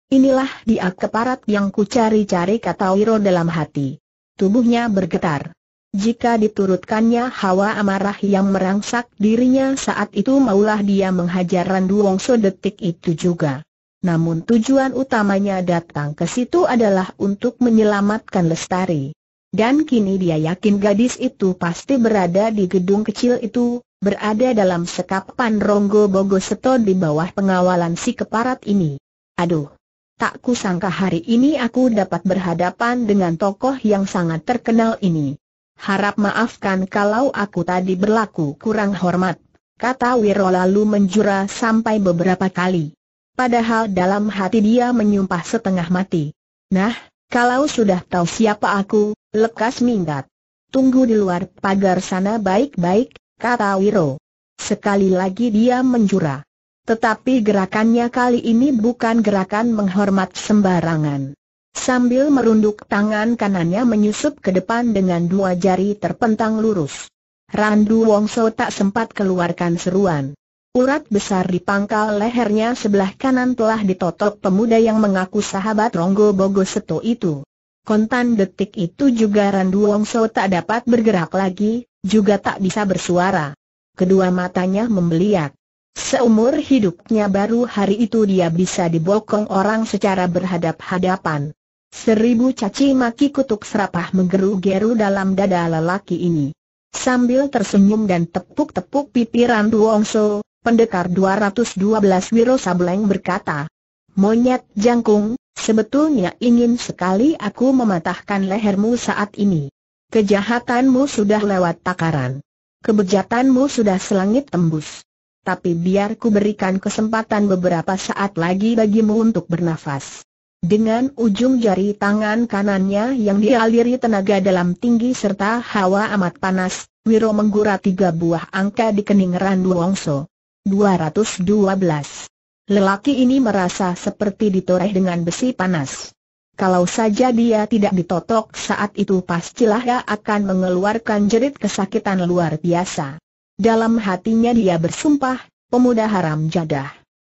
Inilah dia keparat yang ku cari-cari kata Wiro dalam hati. Tubuhnya bergetar. Jika diturutkannya hawa amarah yang merangsak dirinya saat itu maulah dia menghajar Randu Wongso detik itu juga. Namun tujuan utamanya datang ke situ adalah untuk menyelamatkan Lestari. Dan kini dia yakin gadis itu pasti berada di gedung kecil itu, berada dalam sekapan Ronggo Bogo Seto di bawah pengawalan si keparat ini. Aduh, tak kusangka hari ini aku dapat berhadapan dengan tokoh yang sangat terkenal ini. Harap maafkan kalau aku tadi berlaku kurang hormat, kata Wiro lalu menjura sampai beberapa kali. Padahal dalam hati dia menyumpah setengah mati. Nah, kalau sudah tahu siapa aku, lekas minggat. Tunggu di luar pagar sana baik-baik, kata Wiro. Sekali lagi dia menjura. Tetapi gerakannya kali ini bukan gerakan menghormat sembarangan. Sambil merunduk tangan kanannya menyusup ke depan dengan dua jari terpentang lurus. Randu Wongso tak sempat keluarkan seruan. Urat besar di pangkal lehernya sebelah kanan telah ditotok pemuda yang mengaku sahabat Ronggo Bogoseto itu. Kontan detik itu juga Randu Wongso tak dapat bergerak lagi, juga tak bisa bersuara. Kedua matanya membeliak. Seumur hidupnya baru hari itu dia bisa dibokong orang secara berhadap-hadapan. Seribu caci maki kutuk serapah menggeru-geru dalam dada lelaki ini. Sambil tersenyum dan tepuk-tepuk pipi Randuongso, pendekar 212 Wiro Sableng berkata, Monyet jangkung, Sebetulnya ingin sekali aku mematahkan lehermu saat ini. Kejahatanmu sudah lewat takaran. Kebejatanmu sudah selangit tembus. Tapi biar ku berikan kesempatan beberapa saat lagi bagimu untuk bernafas. Dengan ujung jari tangan kanannya yang dialiri tenaga dalam tinggi serta hawa amat panas, Wiro menggurat tiga buah angka di kening Randu Wongso. 212 Lelaki ini merasa seperti ditoreh dengan besi panas. Kalau saja dia tidak ditotok saat itu pastilah dia akan mengeluarkan jerit kesakitan luar biasa. Dalam hatinya dia bersumpah, pemuda haram jadah.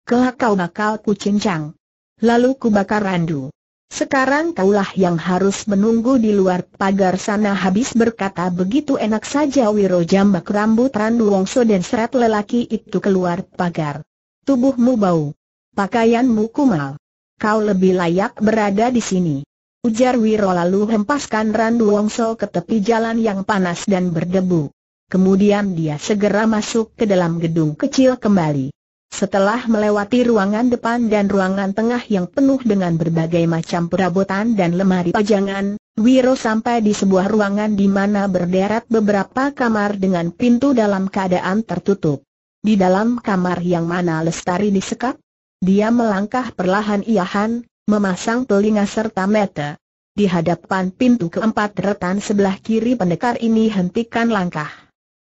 Kelak kau bakal ku cincang. Lalu ku bakar randu. Sekarang kaulah yang harus menunggu di luar pagar sana habis berkata begitu enak saja Wiro jambak rambut Randu Wongso dan seret lelaki itu keluar pagar tubuhmu bau. Pakaianmu kumal. Kau lebih layak berada di sini. Ujar Wiro lalu hempaskan Randu Wongso ke tepi jalan yang panas dan berdebu. Kemudian dia segera masuk ke dalam gedung kecil kembali. Setelah melewati ruangan depan dan ruangan tengah yang penuh dengan berbagai macam perabotan dan lemari pajangan, Wiro sampai di sebuah ruangan di mana berderet beberapa kamar dengan pintu dalam keadaan tertutup. Di dalam kamar yang mana Lestari disekap? Dia melangkah perlahan iahan, memasang telinga serta mata. Di hadapan pintu keempat retan sebelah kiri pendekar ini hentikan langkah.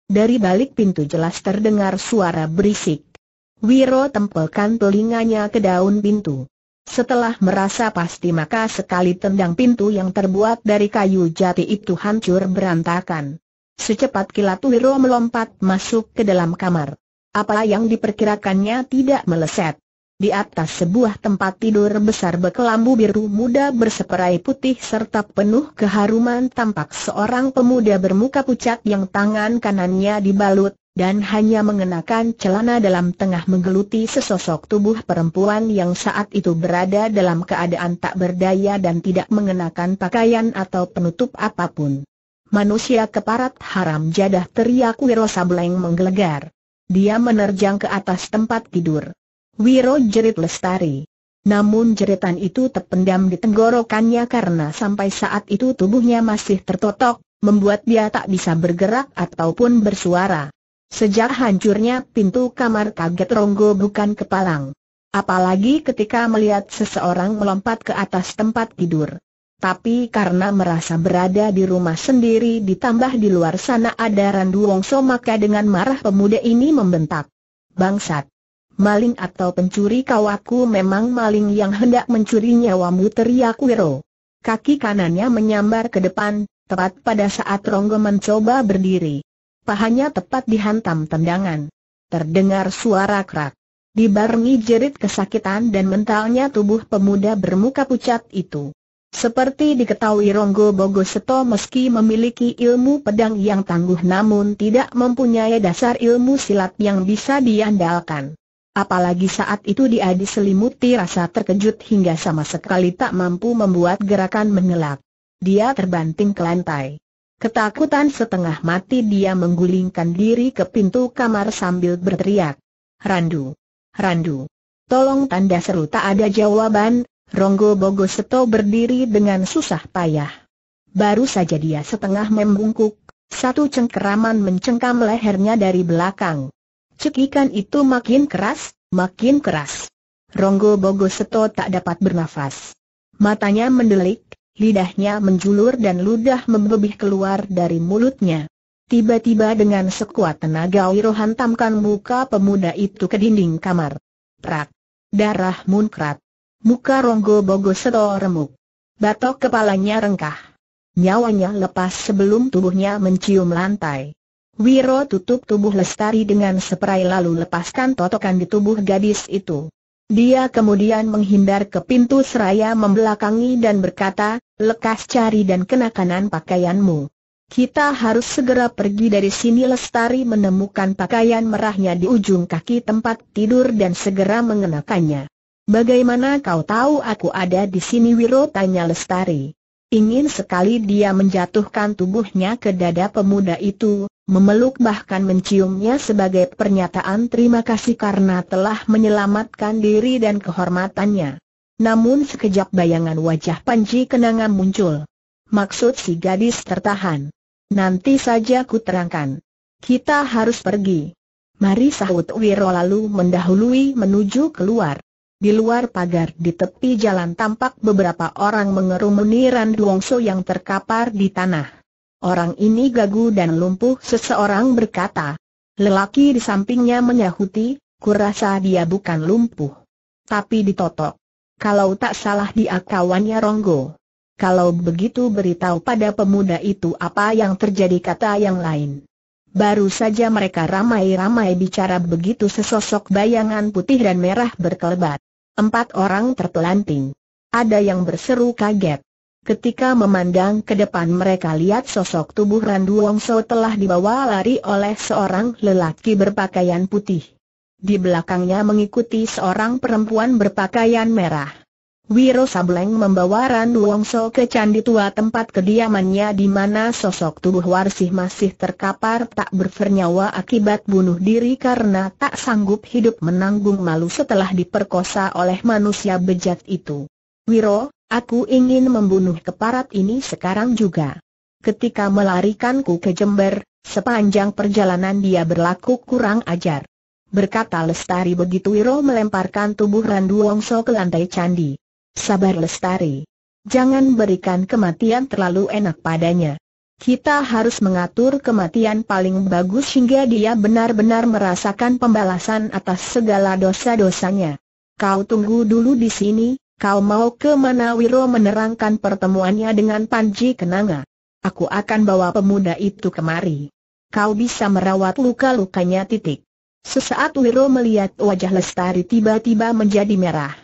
Dari balik pintu jelas terdengar suara berisik. Wiro tempelkan telinganya ke daun pintu. Setelah merasa pasti maka sekali tendang pintu yang terbuat dari kayu jati itu hancur berantakan. Secepat kilat Wiro melompat masuk ke dalam kamar. Apa yang diperkirakannya tidak meleset. Di atas sebuah tempat tidur besar berkelambu biru muda berseperai putih serta penuh keharuman tampak seorang pemuda bermuka pucat yang tangan kanannya dibalut, dan hanya mengenakan celana dalam tengah menggeluti sesosok tubuh perempuan yang saat itu berada dalam keadaan tak berdaya dan tidak mengenakan pakaian atau penutup apapun. Manusia keparat haram jadah teriak Wiro Sableng menggelegar. Dia menerjang ke atas tempat tidur. Wiro jerit lestari. Namun jeritan itu terpendam di tenggorokannya karena sampai saat itu tubuhnya masih tertotok, membuat dia tak bisa bergerak ataupun bersuara. Sejak hancurnya pintu kamar kaget Ronggo bukan kepalang. Apalagi ketika melihat seseorang melompat ke atas tempat tidur tapi karena merasa berada di rumah sendiri ditambah di luar sana ada Randu Wongso maka dengan marah pemuda ini membentak. Bangsat! Maling atau pencuri kau aku memang maling yang hendak mencuri nyawamu teriak Wiro. Kaki kanannya menyambar ke depan, tepat pada saat Ronggo mencoba berdiri. Pahanya tepat dihantam tendangan. Terdengar suara krak. Dibarengi jerit kesakitan dan mentalnya tubuh pemuda bermuka pucat itu. Seperti diketahui Ronggo Bogoseto meski memiliki ilmu pedang yang tangguh namun tidak mempunyai dasar ilmu silat yang bisa diandalkan. Apalagi saat itu dia diselimuti rasa terkejut hingga sama sekali tak mampu membuat gerakan mengelak. Dia terbanting ke lantai. Ketakutan setengah mati dia menggulingkan diri ke pintu kamar sambil berteriak. Randu! Randu! Tolong tanda seru tak ada jawaban, Ronggo Bogoseto berdiri dengan susah payah. Baru saja dia setengah membungkuk, satu cengkeraman mencengkam lehernya dari belakang. Cekikan itu makin keras, makin keras. Ronggo Bogoseto tak dapat bernafas. Matanya mendelik, lidahnya menjulur dan ludah membebih keluar dari mulutnya. Tiba-tiba dengan sekuat tenaga Wiro hantamkan muka pemuda itu ke dinding kamar. Prak! Darah munkrat. Muka Ronggo seto remuk. Batok kepalanya rengkah. Nyawanya lepas sebelum tubuhnya mencium lantai. Wiro tutup tubuh Lestari dengan seperai lalu lepaskan totokan di tubuh gadis itu. Dia kemudian menghindar ke pintu seraya membelakangi dan berkata, lekas cari dan kenakanan pakaianmu. Kita harus segera pergi dari sini Lestari menemukan pakaian merahnya di ujung kaki tempat tidur dan segera mengenakannya. Bagaimana kau tahu aku ada di sini Wiro tanya Lestari. Ingin sekali dia menjatuhkan tubuhnya ke dada pemuda itu, memeluk bahkan menciumnya sebagai pernyataan terima kasih karena telah menyelamatkan diri dan kehormatannya. Namun sekejap bayangan wajah Panji kenangan muncul. Maksud si gadis tertahan. Nanti saja ku terangkan. Kita harus pergi. Mari sahut Wiro lalu mendahului menuju keluar. Di luar pagar di tepi jalan tampak beberapa orang mengerumuni ran duongso yang terkapar di tanah. Orang ini gagu dan lumpuh seseorang berkata. Lelaki di sampingnya menyahuti, kurasa dia bukan lumpuh. Tapi ditotok. Kalau tak salah dia kawannya Ronggo. Kalau begitu beritahu pada pemuda itu apa yang terjadi kata yang lain. Baru saja mereka ramai-ramai bicara begitu sesosok bayangan putih dan merah berkelebat. Empat orang terpelanting. Ada yang berseru kaget. Ketika memandang ke depan mereka lihat sosok tubuh Randu Wongso telah dibawa lari oleh seorang lelaki berpakaian putih. Di belakangnya mengikuti seorang perempuan berpakaian merah. Wiro Sableng membawa Ran Wongso ke candi tua tempat kediamannya di mana sosok tubuh Warsih masih terkapar tak bernyawa akibat bunuh diri karena tak sanggup hidup menanggung malu setelah diperkosa oleh manusia bejat itu. Wiro, aku ingin membunuh keparat ini sekarang juga. Ketika melarikanku ke Jember, sepanjang perjalanan dia berlaku kurang ajar. Berkata Lestari begitu Wiro melemparkan tubuh Randu Wongso ke lantai candi. Sabar lestari. Jangan berikan kematian terlalu enak padanya. Kita harus mengatur kematian paling bagus hingga dia benar-benar merasakan pembalasan atas segala dosa-dosanya. Kau tunggu dulu di sini, kau mau ke mana Wiro menerangkan pertemuannya dengan Panji Kenanga. Aku akan bawa pemuda itu kemari. Kau bisa merawat luka-lukanya titik. Sesaat Wiro melihat wajah Lestari tiba-tiba menjadi merah.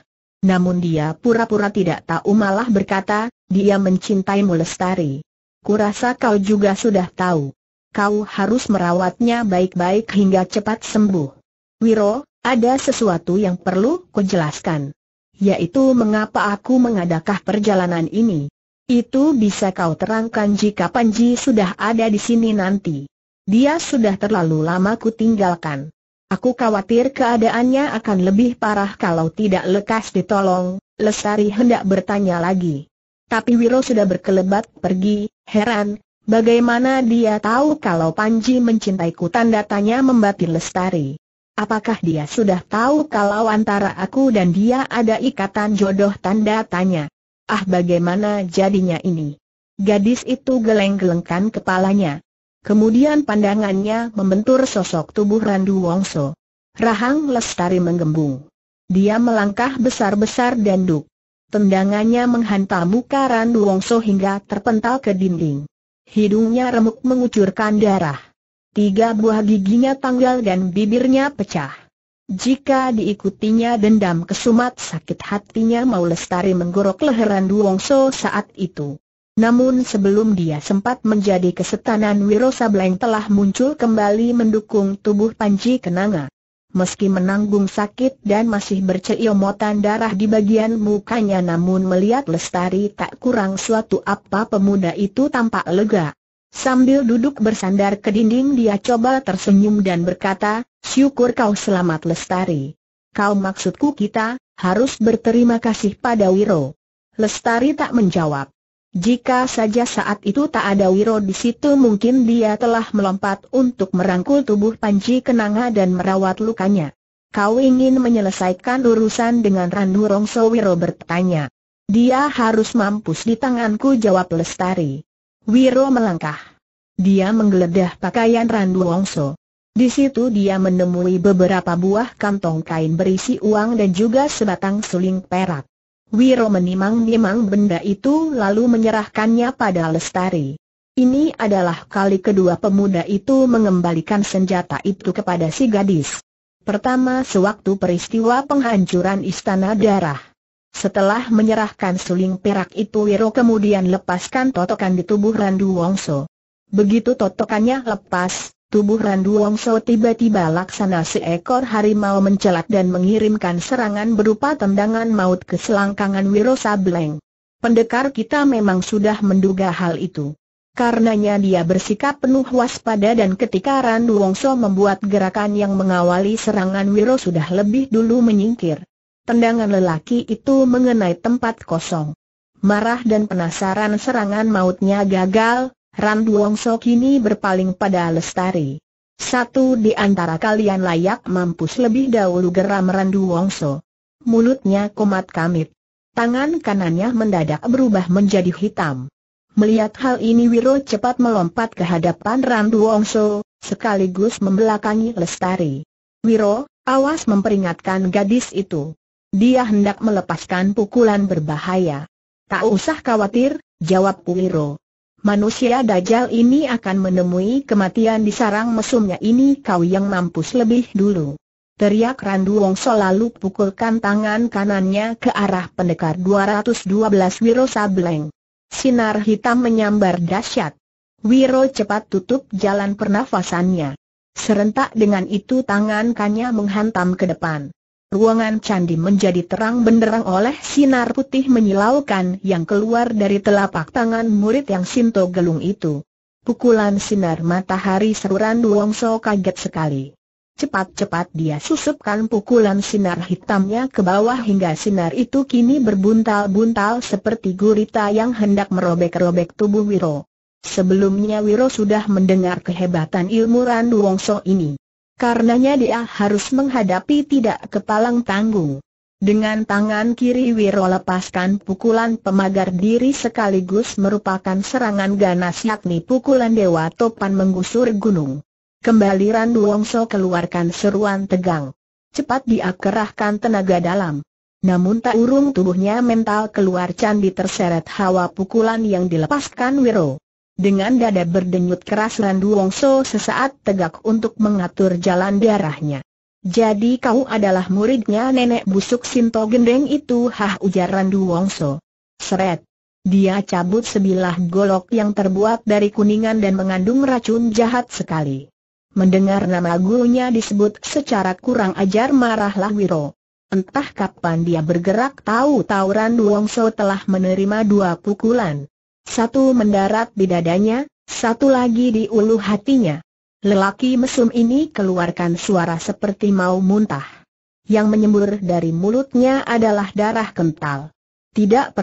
Namun dia pura-pura tidak tahu malah berkata, dia mencintaimu lestari. Kurasa kau juga sudah tahu. Kau harus merawatnya baik-baik hingga cepat sembuh. Wiro, ada sesuatu yang perlu kujelaskan. Yaitu mengapa aku mengadakah perjalanan ini. Itu bisa kau terangkan jika Panji sudah ada di sini nanti. Dia sudah terlalu lama ku tinggalkan. Aku khawatir keadaannya akan lebih parah kalau tidak lekas ditolong, Lesari hendak bertanya lagi. Tapi Wiro sudah berkelebat pergi, heran, bagaimana dia tahu kalau Panji mencintaiku tanda tanya membatin Lestari. Apakah dia sudah tahu kalau antara aku dan dia ada ikatan jodoh tanda tanya. Ah bagaimana jadinya ini? Gadis itu geleng-gelengkan kepalanya. Kemudian pandangannya membentur sosok tubuh Randu Wongso. Rahang Lestari menggembung. Dia melangkah besar-besar dan duk. Tendangannya menghantam muka Randu Wongso hingga terpental ke dinding. Hidungnya remuk mengucurkan darah. Tiga buah giginya tanggal dan bibirnya pecah. Jika diikutinya dendam kesumat sakit hatinya mau lestari menggorok leher Randu Wongso saat itu. Namun sebelum dia sempat menjadi kesetanan Wiro Sableng telah muncul kembali mendukung tubuh Panji Kenanga. Meski menanggung sakit dan masih berceiomotan darah di bagian mukanya namun melihat Lestari tak kurang suatu apa pemuda itu tampak lega. Sambil duduk bersandar ke dinding dia coba tersenyum dan berkata, syukur kau selamat Lestari. Kau maksudku kita, harus berterima kasih pada Wiro. Lestari tak menjawab. Jika saja saat itu tak ada Wiro di situ mungkin dia telah melompat untuk merangkul tubuh Panji Kenanga dan merawat lukanya. Kau ingin menyelesaikan urusan dengan Randu Rongso Wiro bertanya. Dia harus mampus di tanganku jawab Lestari. Wiro melangkah. Dia menggeledah pakaian Randu Rongso. Di situ dia menemui beberapa buah kantong kain berisi uang dan juga sebatang suling perak. Wiro menimang-nimang benda itu lalu menyerahkannya pada Lestari. Ini adalah kali kedua pemuda itu mengembalikan senjata itu kepada si gadis. Pertama sewaktu peristiwa penghancuran Istana Darah. Setelah menyerahkan suling perak itu Wiro kemudian lepaskan totokan di tubuh Randu Wongso. Begitu totokannya lepas, Tubuh Randu Wongso tiba-tiba laksana seekor harimau mencelat dan mengirimkan serangan berupa tendangan maut ke selangkangan Wiro Sableng. Pendekar kita memang sudah menduga hal itu. Karenanya dia bersikap penuh waspada dan ketika Randu Wongso membuat gerakan yang mengawali serangan Wiro sudah lebih dulu menyingkir. Tendangan lelaki itu mengenai tempat kosong. Marah dan penasaran serangan mautnya gagal, Ram Wongso kini berpaling pada Lestari. Satu di antara kalian layak mampus lebih dahulu geram Randu Wongso. Mulutnya kumat kamit. Tangan kanannya mendadak berubah menjadi hitam. Melihat hal ini Wiro cepat melompat ke hadapan Randu Wongso, sekaligus membelakangi Lestari. Wiro, awas memperingatkan gadis itu. Dia hendak melepaskan pukulan berbahaya. Tak usah khawatir, jawab Wiro. Manusia dajjal ini akan menemui kematian di sarang mesumnya ini kau yang mampus lebih dulu. Teriak Randu Wongso lalu pukulkan tangan kanannya ke arah pendekar 212 Wiro Sableng. Sinar hitam menyambar dahsyat. Wiro cepat tutup jalan pernafasannya. Serentak dengan itu tangan kanya menghantam ke depan ruangan candi menjadi terang benderang oleh sinar putih menyilaukan yang keluar dari telapak tangan murid yang Sinto Gelung itu. Pukulan sinar matahari seruan Duongso kaget sekali. Cepat-cepat dia susupkan pukulan sinar hitamnya ke bawah hingga sinar itu kini berbuntal-buntal seperti gurita yang hendak merobek-robek tubuh Wiro. Sebelumnya Wiro sudah mendengar kehebatan ilmu Randu Wongso ini. Karenanya dia harus menghadapi tidak kepalang tanggung. Dengan tangan kiri Wiro lepaskan pukulan pemagar diri sekaligus merupakan serangan ganas yakni pukulan Dewa Topan menggusur gunung. Kembali Randu Wongso keluarkan seruan tegang. Cepat dia kerahkan tenaga dalam. Namun tak urung tubuhnya mental keluar candi terseret hawa pukulan yang dilepaskan Wiro. Dengan dada berdenyut keras Lan Wongso sesaat tegak untuk mengatur jalan darahnya. Jadi kau adalah muridnya nenek busuk Sinto Gendeng itu hah ujar Randu Wongso. Seret. Dia cabut sebilah golok yang terbuat dari kuningan dan mengandung racun jahat sekali. Mendengar nama gurunya disebut secara kurang ajar marahlah Wiro. Entah kapan dia bergerak tahu-tahu Randu Wongso telah menerima dua pukulan. Satu mendarat di dadanya, satu lagi di ulu hatinya. Lelaki mesum ini keluarkan suara seperti mau muntah. Yang menyembur dari mulutnya adalah darah kental. Tidak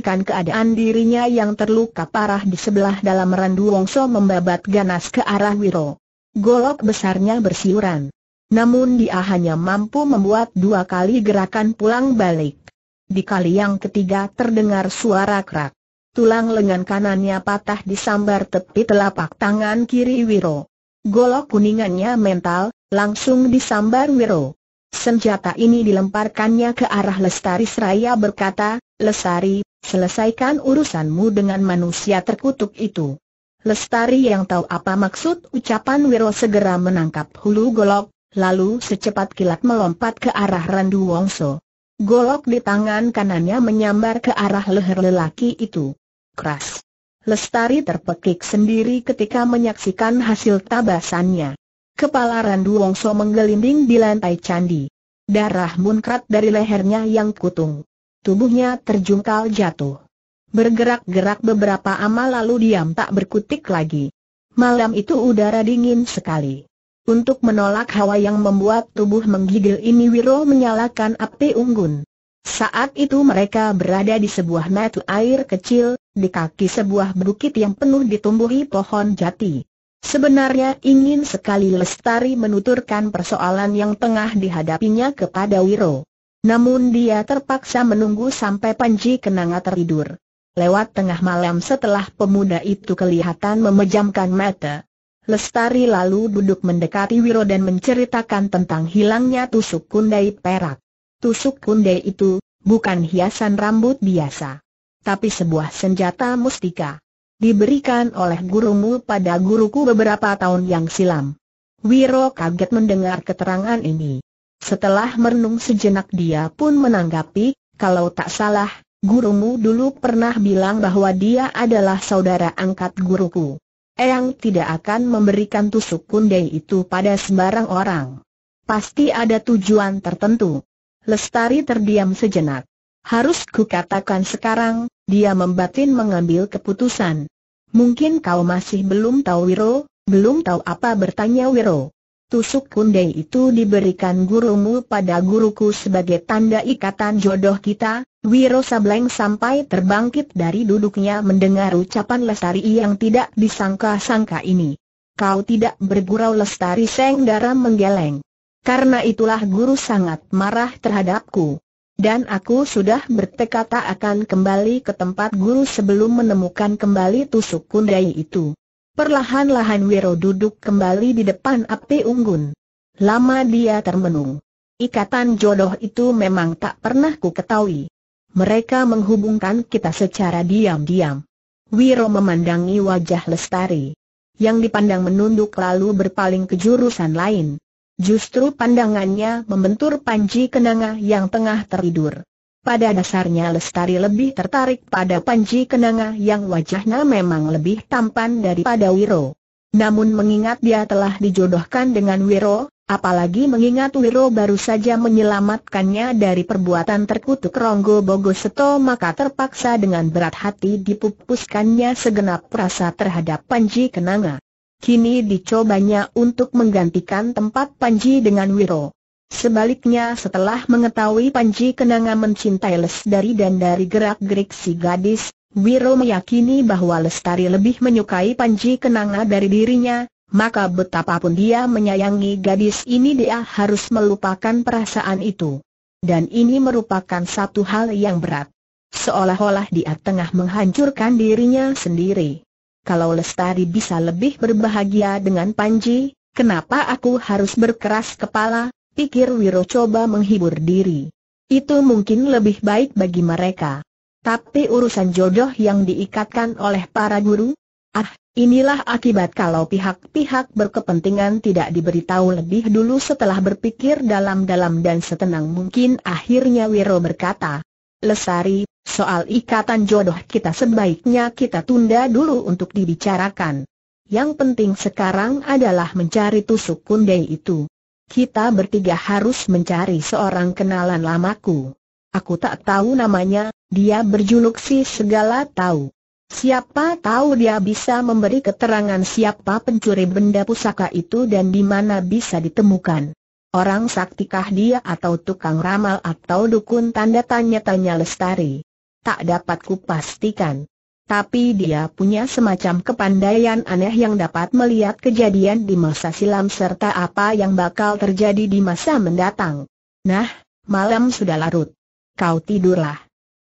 ikan keadaan dirinya yang terluka parah di sebelah dalam randu Wongso membabat ganas ke arah Wiro. Golok besarnya bersiuran. Namun dia hanya mampu membuat dua kali gerakan pulang balik. Di kali yang ketiga terdengar suara krak. Tulang lengan kanannya patah disambar tepi telapak tangan kiri Wiro. Golok kuningannya mental, langsung disambar Wiro. Senjata ini dilemparkannya ke arah Lestari Seraya berkata, Lestari, selesaikan urusanmu dengan manusia terkutuk itu. Lestari yang tahu apa maksud ucapan Wiro segera menangkap hulu golok, lalu secepat kilat melompat ke arah Randu Wongso. Golok di tangan kanannya menyambar ke arah leher lelaki itu keras. Lestari terpekik sendiri ketika menyaksikan hasil tabasannya. Kepala Randu Wongso menggelinding di lantai candi. Darah muncrat dari lehernya yang kutung. Tubuhnya terjungkal jatuh. Bergerak-gerak beberapa amal lalu diam tak berkutik lagi. Malam itu udara dingin sekali. Untuk menolak hawa yang membuat tubuh menggigil ini Wiro menyalakan api unggun. Saat itu mereka berada di sebuah metu air kecil, di kaki sebuah bukit yang penuh ditumbuhi pohon jati. Sebenarnya ingin sekali Lestari menuturkan persoalan yang tengah dihadapinya kepada Wiro. Namun dia terpaksa menunggu sampai Panji Kenanga tertidur. Lewat tengah malam setelah pemuda itu kelihatan memejamkan mata. Lestari lalu duduk mendekati Wiro dan menceritakan tentang hilangnya tusuk kundai perak. Tusuk kundai itu, bukan hiasan rambut biasa tapi sebuah senjata mustika. Diberikan oleh gurumu pada guruku beberapa tahun yang silam. Wiro kaget mendengar keterangan ini. Setelah merenung sejenak dia pun menanggapi, kalau tak salah, gurumu dulu pernah bilang bahwa dia adalah saudara angkat guruku. Eyang tidak akan memberikan tusuk kundai itu pada sembarang orang. Pasti ada tujuan tertentu. Lestari terdiam sejenak. Harus kukatakan sekarang, dia membatin mengambil keputusan. Mungkin kau masih belum tahu Wiro, belum tahu apa bertanya Wiro. Tusuk kundai itu diberikan gurumu pada guruku sebagai tanda ikatan jodoh kita, Wiro Sableng sampai terbangkit dari duduknya mendengar ucapan Lestari yang tidak disangka-sangka ini. Kau tidak bergurau Lestari Dara menggeleng. Karena itulah guru sangat marah terhadapku. Dan aku sudah bertekad tak akan kembali ke tempat guru sebelum menemukan kembali tusuk kundai itu. Perlahan-lahan Wiro duduk kembali di depan api unggun. Lama dia termenung. Ikatan jodoh itu memang tak pernah ku ketahui. Mereka menghubungkan kita secara diam-diam. Wiro memandangi wajah Lestari. Yang dipandang menunduk lalu berpaling ke jurusan lain. Justru pandangannya membentur Panji Kenanga yang tengah tertidur. Pada dasarnya Lestari lebih tertarik pada Panji Kenanga yang wajahnya memang lebih tampan daripada Wiro. Namun mengingat dia telah dijodohkan dengan Wiro, apalagi mengingat Wiro baru saja menyelamatkannya dari perbuatan terkutuk Ronggo Bogoseto maka terpaksa dengan berat hati dipupuskannya segenap rasa terhadap Panji Kenanga. Kini dicobanya untuk menggantikan tempat Panji dengan Wiro. Sebaliknya setelah mengetahui Panji Kenanga mencintai Lestari dan dari gerak-gerik si gadis, Wiro meyakini bahwa Lestari lebih menyukai Panji Kenanga dari dirinya, maka betapapun dia menyayangi gadis ini dia harus melupakan perasaan itu. Dan ini merupakan satu hal yang berat. Seolah-olah dia tengah menghancurkan dirinya sendiri kalau Lestari bisa lebih berbahagia dengan Panji, kenapa aku harus berkeras kepala, pikir Wiro coba menghibur diri. Itu mungkin lebih baik bagi mereka. Tapi urusan jodoh yang diikatkan oleh para guru? Ah, inilah akibat kalau pihak-pihak berkepentingan tidak diberitahu lebih dulu setelah berpikir dalam-dalam dan setenang mungkin akhirnya Wiro berkata. Lesari, Soal ikatan jodoh kita sebaiknya kita tunda dulu untuk dibicarakan. Yang penting sekarang adalah mencari tusuk kundai itu. Kita bertiga harus mencari seorang kenalan lamaku. Aku tak tahu namanya, dia berjuluk si segala tahu. Siapa tahu dia bisa memberi keterangan siapa pencuri benda pusaka itu dan di mana bisa ditemukan. Orang saktikah dia atau tukang ramal atau dukun tanda tanya-tanya lestari tak dapat kupastikan. Tapi dia punya semacam kepandaian aneh yang dapat melihat kejadian di masa silam serta apa yang bakal terjadi di masa mendatang. Nah, malam sudah larut. Kau tidurlah.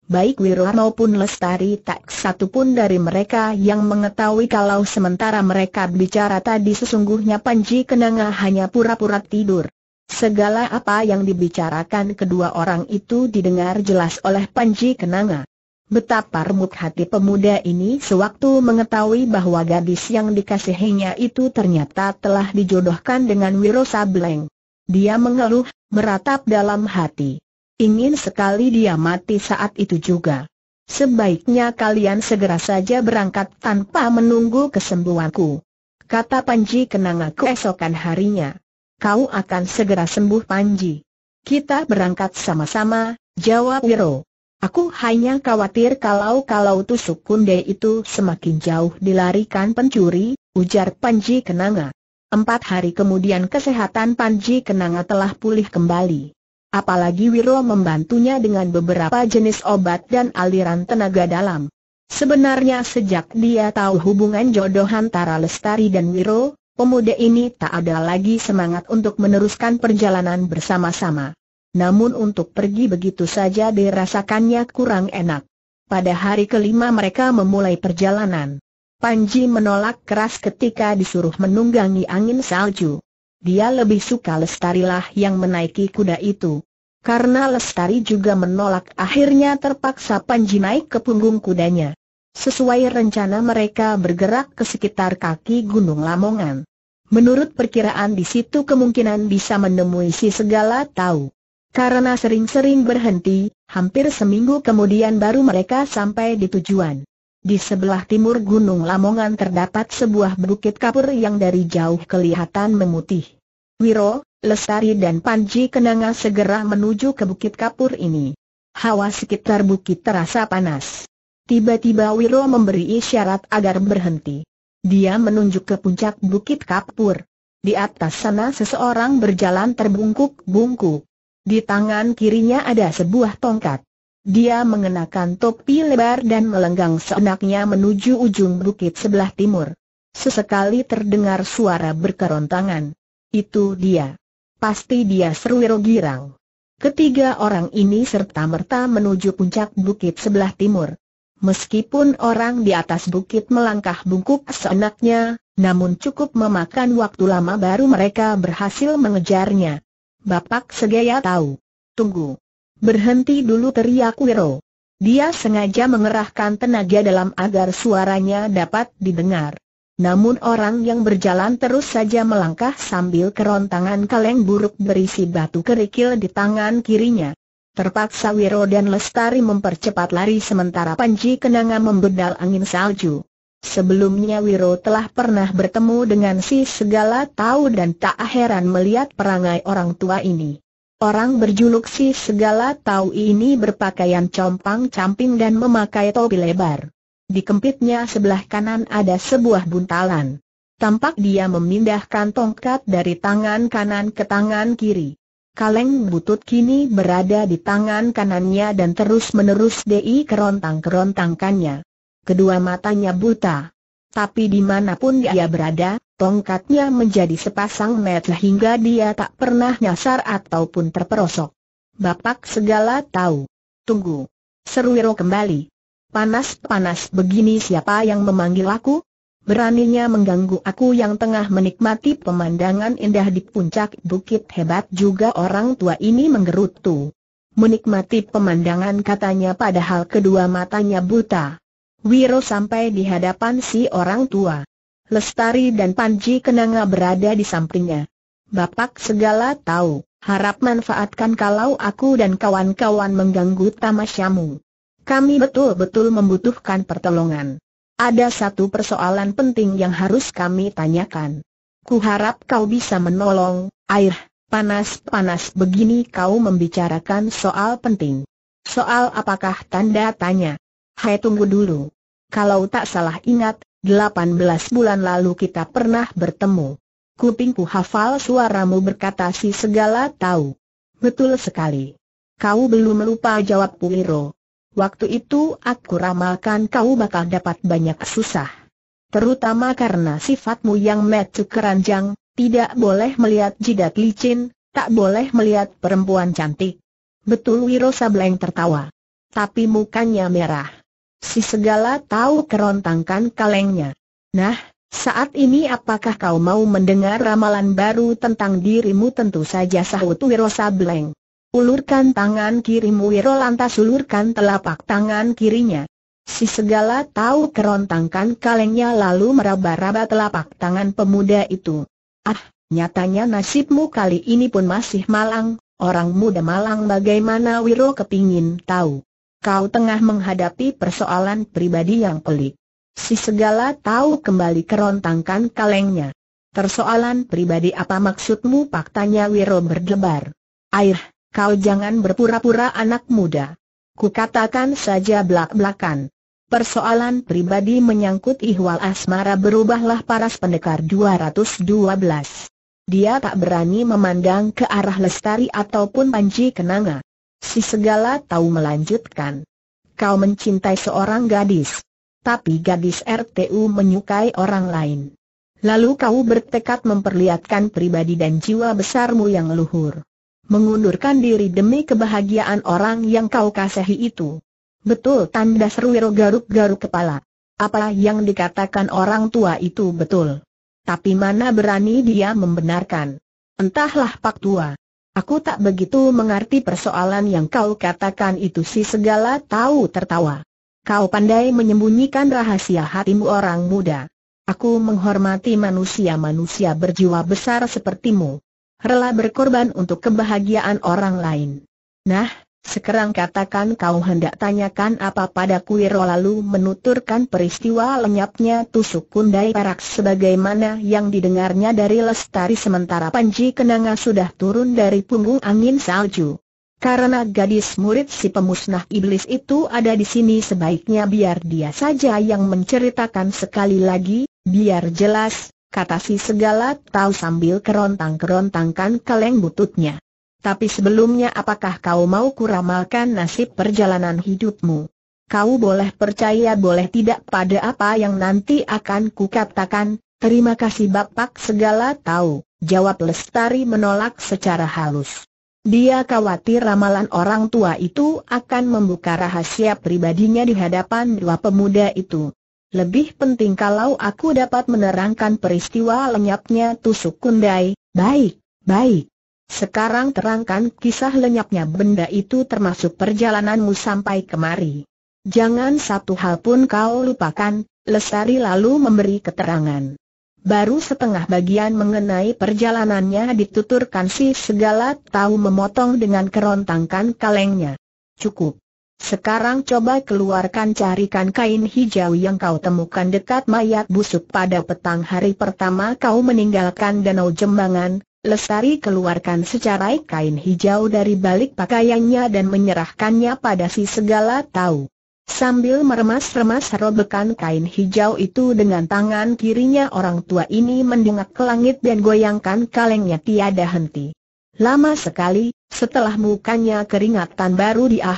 Baik Wiro maupun Lestari tak satu pun dari mereka yang mengetahui kalau sementara mereka bicara tadi sesungguhnya Panji Kenanga hanya pura-pura tidur. Segala apa yang dibicarakan kedua orang itu didengar jelas oleh Panji Kenanga. Betapa remuk hati pemuda ini sewaktu mengetahui bahwa gadis yang dikasihinya itu ternyata telah dijodohkan dengan Wiro Sableng. Dia mengeluh, meratap dalam hati. Ingin sekali dia mati saat itu juga. Sebaiknya kalian segera saja berangkat tanpa menunggu kesembuhanku. Kata Panji Kenanga keesokan harinya kau akan segera sembuh Panji. Kita berangkat sama-sama, jawab Wiro. Aku hanya khawatir kalau-kalau tusuk kunde itu semakin jauh dilarikan pencuri, ujar Panji Kenanga. Empat hari kemudian kesehatan Panji Kenanga telah pulih kembali. Apalagi Wiro membantunya dengan beberapa jenis obat dan aliran tenaga dalam. Sebenarnya sejak dia tahu hubungan jodoh antara Lestari dan Wiro, pemuda ini tak ada lagi semangat untuk meneruskan perjalanan bersama-sama. Namun untuk pergi begitu saja dirasakannya kurang enak. Pada hari kelima mereka memulai perjalanan. Panji menolak keras ketika disuruh menunggangi angin salju. Dia lebih suka lestari lah yang menaiki kuda itu. Karena Lestari juga menolak akhirnya terpaksa Panji naik ke punggung kudanya. Sesuai rencana mereka bergerak ke sekitar kaki Gunung Lamongan. Menurut perkiraan di situ kemungkinan bisa menemui si segala tahu. Karena sering-sering berhenti, hampir seminggu kemudian baru mereka sampai di tujuan. Di sebelah timur Gunung Lamongan terdapat sebuah bukit kapur yang dari jauh kelihatan memutih. Wiro, Lestari dan Panji Kenanga segera menuju ke bukit kapur ini. Hawa sekitar bukit terasa panas. Tiba-tiba Wiro memberi isyarat agar berhenti. Dia menunjuk ke puncak Bukit Kapur. Di atas sana seseorang berjalan terbungkuk-bungkuk. Di tangan kirinya ada sebuah tongkat. Dia mengenakan topi lebar dan melenggang seenaknya menuju ujung bukit sebelah timur. Sesekali terdengar suara berkerontangan. Itu dia. Pasti dia seruiro girang. Ketiga orang ini serta merta menuju puncak bukit sebelah timur. Meskipun orang di atas bukit melangkah bungkuk seenaknya, namun cukup memakan waktu lama baru mereka berhasil mengejarnya. Bapak Segaya tahu. Tunggu. Berhenti dulu teriak Wiro. Dia sengaja mengerahkan tenaga dalam agar suaranya dapat didengar. Namun orang yang berjalan terus saja melangkah sambil kerontangan kaleng buruk berisi batu kerikil di tangan kirinya. Terpaksa Wiro dan Lestari mempercepat lari sementara Panji Kenanga membedal angin salju. Sebelumnya Wiro telah pernah bertemu dengan si segala tahu dan tak heran melihat perangai orang tua ini. Orang berjuluk si segala tahu ini berpakaian compang-camping dan memakai topi lebar. Di kempitnya sebelah kanan ada sebuah buntalan. Tampak dia memindahkan tongkat dari tangan kanan ke tangan kiri. Kaleng butut kini berada di tangan kanannya dan terus-menerus di kerontang-kerontangkannya. Kedua matanya buta. Tapi dimanapun dia berada, tongkatnya menjadi sepasang mata hingga dia tak pernah nyasar ataupun terperosok. Bapak segala tahu. Tunggu. Seru Wiro kembali. Panas-panas begini siapa yang memanggil aku? beraninya mengganggu aku yang tengah menikmati pemandangan indah di puncak bukit hebat juga orang tua ini menggerutu. Menikmati pemandangan katanya padahal kedua matanya buta. Wiro sampai di hadapan si orang tua. Lestari dan Panji Kenanga berada di sampingnya. Bapak segala tahu, harap manfaatkan kalau aku dan kawan-kawan mengganggu tamasyamu. Kami betul-betul membutuhkan pertolongan. Ada satu persoalan penting yang harus kami tanyakan. Kuharap kau bisa menolong, air, panas-panas begini kau membicarakan soal penting. Soal apakah tanda tanya? Hai tunggu dulu. Kalau tak salah ingat, 18 bulan lalu kita pernah bertemu. Kupingku hafal suaramu berkata si segala tahu. Betul sekali. Kau belum lupa jawab Puiro. Waktu itu aku ramalkan kau bakal dapat banyak susah. Terutama karena sifatmu yang metu keranjang, tidak boleh melihat jidat licin, tak boleh melihat perempuan cantik. Betul Wiro Sableng tertawa. Tapi mukanya merah. Si segala tahu kerontangkan kalengnya. Nah, saat ini apakah kau mau mendengar ramalan baru tentang dirimu tentu saja sahut Wiro Sableng. Ulurkan tangan kirimu Wiro lantas ulurkan telapak tangan kirinya. Si segala tahu kerontangkan kalengnya lalu meraba-raba telapak tangan pemuda itu. Ah, nyatanya nasibmu kali ini pun masih malang, orang muda malang bagaimana Wiro kepingin tahu. Kau tengah menghadapi persoalan pribadi yang pelik. Si segala tahu kembali kerontangkan kalengnya. Persoalan pribadi apa maksudmu? Pak tanya Wiro berdebar. Air, Kau jangan berpura-pura anak muda. Kukatakan saja belak-belakan. Persoalan pribadi menyangkut ihwal asmara berubahlah paras pendekar 212. Dia tak berani memandang ke arah lestari ataupun panji kenanga. Si segala tahu melanjutkan. Kau mencintai seorang gadis. Tapi gadis RTU menyukai orang lain. Lalu kau bertekad memperlihatkan pribadi dan jiwa besarmu yang luhur mengundurkan diri demi kebahagiaan orang yang kau kasihi itu. Betul tanda Serwiro garuk-garuk kepala. Apa yang dikatakan orang tua itu betul. Tapi mana berani dia membenarkan. Entahlah Pak Tua. Aku tak begitu mengerti persoalan yang kau katakan itu si segala tahu tertawa. Kau pandai menyembunyikan rahasia hatimu orang muda. Aku menghormati manusia-manusia berjiwa besar sepertimu rela berkorban untuk kebahagiaan orang lain. Nah, sekarang katakan kau hendak tanyakan apa pada Kuiro lalu menuturkan peristiwa lenyapnya tusuk kundai perak sebagaimana yang didengarnya dari Lestari sementara Panji Kenanga sudah turun dari punggung angin salju. Karena gadis murid si pemusnah iblis itu ada di sini sebaiknya biar dia saja yang menceritakan sekali lagi, biar jelas, kata si segala tahu sambil kerontang-kerontangkan kaleng bututnya. Tapi sebelumnya apakah kau mau kuramalkan nasib perjalanan hidupmu? Kau boleh percaya boleh tidak pada apa yang nanti akan kukatakan, terima kasih Bapak segala tahu, jawab Lestari menolak secara halus. Dia khawatir ramalan orang tua itu akan membuka rahasia pribadinya di hadapan dua pemuda itu. Lebih penting kalau aku dapat menerangkan peristiwa lenyapnya tusuk kundai, baik, baik. Sekarang terangkan kisah lenyapnya benda itu termasuk perjalananmu sampai kemari. Jangan satu hal pun kau lupakan, Lestari lalu memberi keterangan. Baru setengah bagian mengenai perjalanannya dituturkan si segala tahu memotong dengan kerontangkan kalengnya. Cukup. Sekarang coba keluarkan carikan kain hijau yang kau temukan dekat mayat busuk pada petang hari pertama kau meninggalkan danau jembangan. Lestari keluarkan secara kain hijau dari balik pakaiannya dan menyerahkannya pada si segala tahu. Sambil meremas-remas robekan kain hijau itu dengan tangan kirinya orang tua ini mendongak ke langit dan goyangkan kalengnya tiada henti. Lama sekali, setelah mukanya keringatan baru dia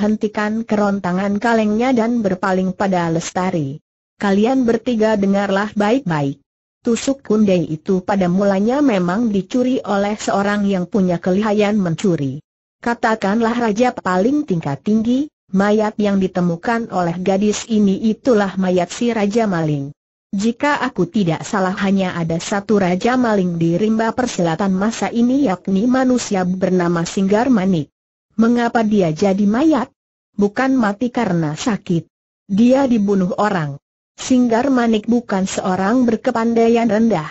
kerontangan kalengnya dan berpaling pada Lestari. Kalian bertiga dengarlah baik-baik. Tusuk kundai itu pada mulanya memang dicuri oleh seorang yang punya kelihayan mencuri. Katakanlah raja paling tingkat tinggi, mayat yang ditemukan oleh gadis ini itulah mayat si raja maling. Jika aku tidak salah hanya ada satu raja maling di rimba persilatan masa ini yakni manusia bernama Singgar Manik. Mengapa dia jadi mayat? Bukan mati karena sakit. Dia dibunuh orang. Singgar Manik bukan seorang berkepandaian rendah.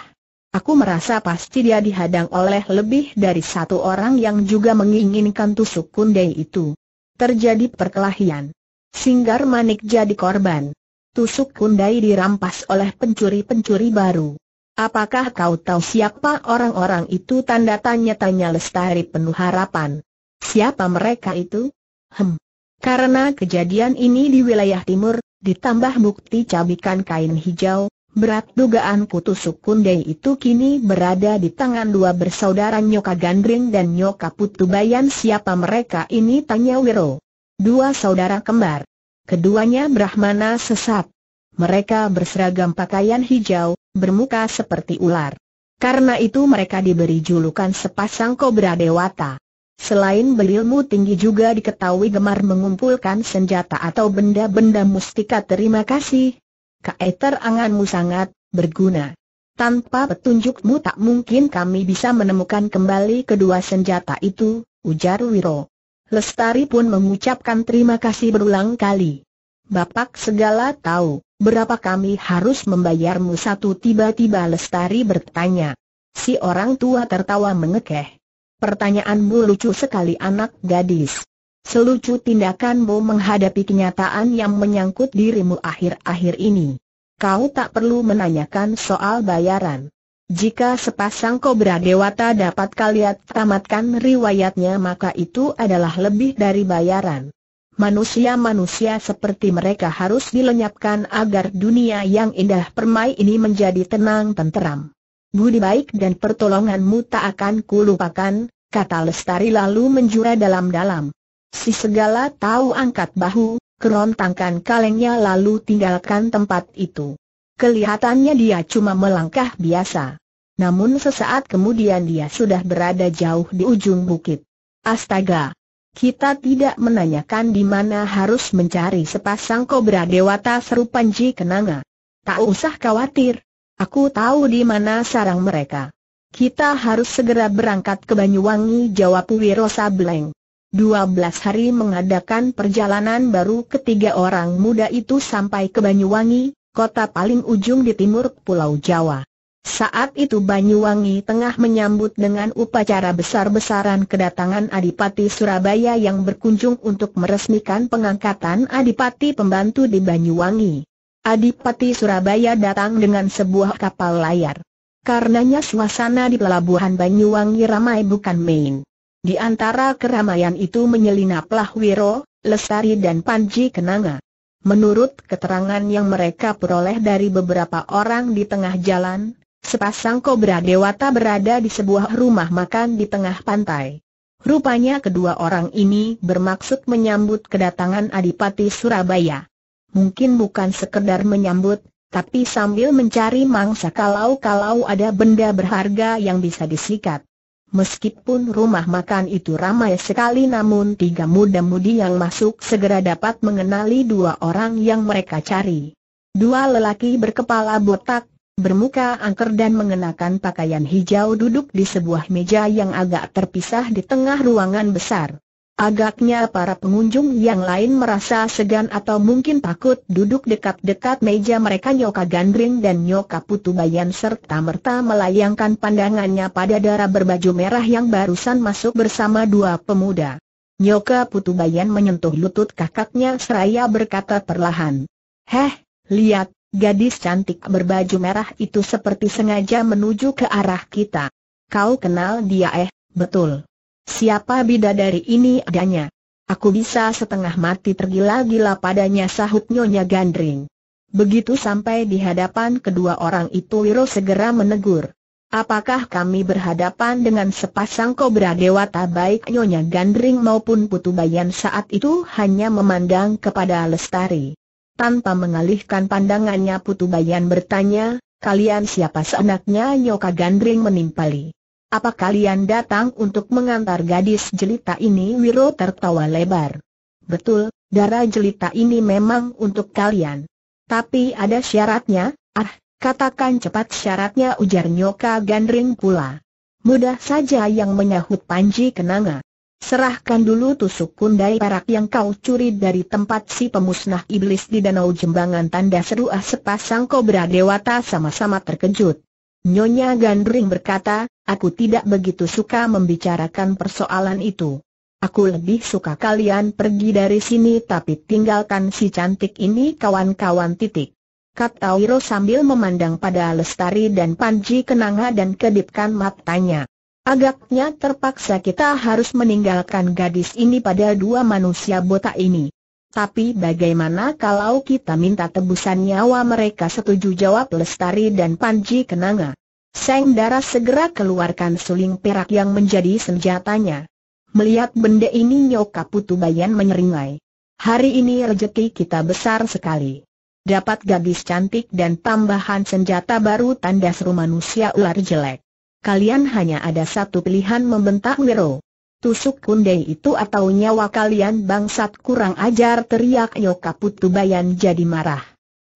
Aku merasa pasti dia dihadang oleh lebih dari satu orang yang juga menginginkan tusuk kundai itu. Terjadi perkelahian. Singgar Manik jadi korban tusuk kundai dirampas oleh pencuri-pencuri baru. Apakah kau tahu siapa orang-orang itu? Tanda tanya-tanya Lestari penuh harapan. Siapa mereka itu? Hem. Karena kejadian ini di wilayah timur, ditambah bukti cabikan kain hijau, berat dugaan kutusuk kundai itu kini berada di tangan dua bersaudara Nyoka Gandring dan Nyoka Putubayan. Siapa mereka ini? Tanya Wiro. Dua saudara kembar. Keduanya Brahmana sesat. Mereka berseragam pakaian hijau, bermuka seperti ular. Karena itu mereka diberi julukan sepasang kobra dewata. Selain berilmu tinggi juga diketahui gemar mengumpulkan senjata atau benda-benda mustika terima kasih. Keeter anganmu sangat berguna. Tanpa petunjukmu tak mungkin kami bisa menemukan kembali kedua senjata itu, ujar Wiro. Lestari pun mengucapkan terima kasih berulang kali. Bapak segala tahu, berapa kami harus membayarmu satu tiba-tiba Lestari bertanya. Si orang tua tertawa mengekeh. Pertanyaanmu lucu sekali anak gadis. Selucu tindakanmu menghadapi kenyataan yang menyangkut dirimu akhir-akhir ini. Kau tak perlu menanyakan soal bayaran. Jika sepasang kobra dewata dapat kalian tamatkan riwayatnya maka itu adalah lebih dari bayaran. Manusia-manusia seperti mereka harus dilenyapkan agar dunia yang indah permai ini menjadi tenang tenteram. Budi baik dan pertolonganmu tak akan kulupakan, kata Lestari lalu menjura dalam-dalam. Si segala tahu angkat bahu, kerontangkan kalengnya lalu tinggalkan tempat itu. Kelihatannya dia cuma melangkah biasa. Namun sesaat kemudian dia sudah berada jauh di ujung bukit. Astaga! Kita tidak menanyakan di mana harus mencari sepasang kobra dewata seru Panji Kenanga. Tak usah khawatir. Aku tahu di mana sarang mereka. Kita harus segera berangkat ke Banyuwangi, jawab Wiro Sableng. belas hari mengadakan perjalanan baru ketiga orang muda itu sampai ke Banyuwangi, kota paling ujung di timur Pulau Jawa. Saat itu Banyuwangi tengah menyambut dengan upacara besar-besaran kedatangan Adipati Surabaya yang berkunjung untuk meresmikan pengangkatan Adipati pembantu di Banyuwangi. Adipati Surabaya datang dengan sebuah kapal layar. Karenanya suasana di pelabuhan Banyuwangi ramai bukan main. Di antara keramaian itu menyelinaplah Wiro, Lestari dan Panji Kenanga. Menurut keterangan yang mereka peroleh dari beberapa orang di tengah jalan, sepasang kobra dewata berada di sebuah rumah makan di tengah pantai. Rupanya kedua orang ini bermaksud menyambut kedatangan Adipati Surabaya. Mungkin bukan sekedar menyambut, tapi sambil mencari mangsa kalau-kalau ada benda berharga yang bisa disikat. Meskipun rumah makan itu ramai sekali namun tiga muda-mudi yang masuk segera dapat mengenali dua orang yang mereka cari. Dua lelaki berkepala botak, bermuka angker dan mengenakan pakaian hijau duduk di sebuah meja yang agak terpisah di tengah ruangan besar. Agaknya para pengunjung yang lain merasa segan atau mungkin takut duduk dekat-dekat meja mereka Nyoka Gandring dan Nyoka Putu Bayan serta merta melayangkan pandangannya pada darah berbaju merah yang barusan masuk bersama dua pemuda. Nyoka Putu Bayan menyentuh lutut kakaknya seraya berkata perlahan, Heh, lihat, gadis cantik berbaju merah itu seperti sengaja menuju ke arah kita. Kau kenal dia eh, betul. Siapa bidadari ini adanya? Aku bisa setengah mati tergila-gila padanya sahut Nyonya Gandring. Begitu sampai di hadapan kedua orang itu Wiro segera menegur. Apakah kami berhadapan dengan sepasang kobra dewata baik Nyonya Gandring maupun Putu Bayan saat itu hanya memandang kepada Lestari. Tanpa mengalihkan pandangannya Putu Bayan bertanya, kalian siapa seenaknya Nyoka Gandring menimpali. Apa kalian datang untuk mengantar gadis jelita ini? Wiro tertawa lebar. Betul, darah jelita ini memang untuk kalian. Tapi ada syaratnya, ah, katakan cepat syaratnya ujar Nyoka Gandring pula. Mudah saja yang menyahut Panji Kenanga. Serahkan dulu tusuk kundai perak yang kau curi dari tempat si pemusnah iblis di Danau Jembangan Tanda seru ah sepasang kobra dewata sama-sama terkejut. Nyonya Gandring berkata, aku tidak begitu suka membicarakan persoalan itu. Aku lebih suka kalian pergi dari sini tapi tinggalkan si cantik ini kawan-kawan titik. Kata Wiro sambil memandang pada Lestari dan Panji Kenanga dan kedipkan matanya. Agaknya terpaksa kita harus meninggalkan gadis ini pada dua manusia botak ini. Tapi bagaimana kalau kita minta tebusan nyawa mereka setuju jawab Lestari dan Panji Kenanga. Seng Dara segera keluarkan suling perak yang menjadi senjatanya. Melihat benda ini Nyoka Putu Bayan menyeringai. Hari ini rejeki kita besar sekali. Dapat gadis cantik dan tambahan senjata baru tanda seru manusia ular jelek. Kalian hanya ada satu pilihan membentak Wiro. Tusuk kundai itu atau nyawa kalian bangsat kurang ajar teriak Yoka Putu Bayan jadi marah.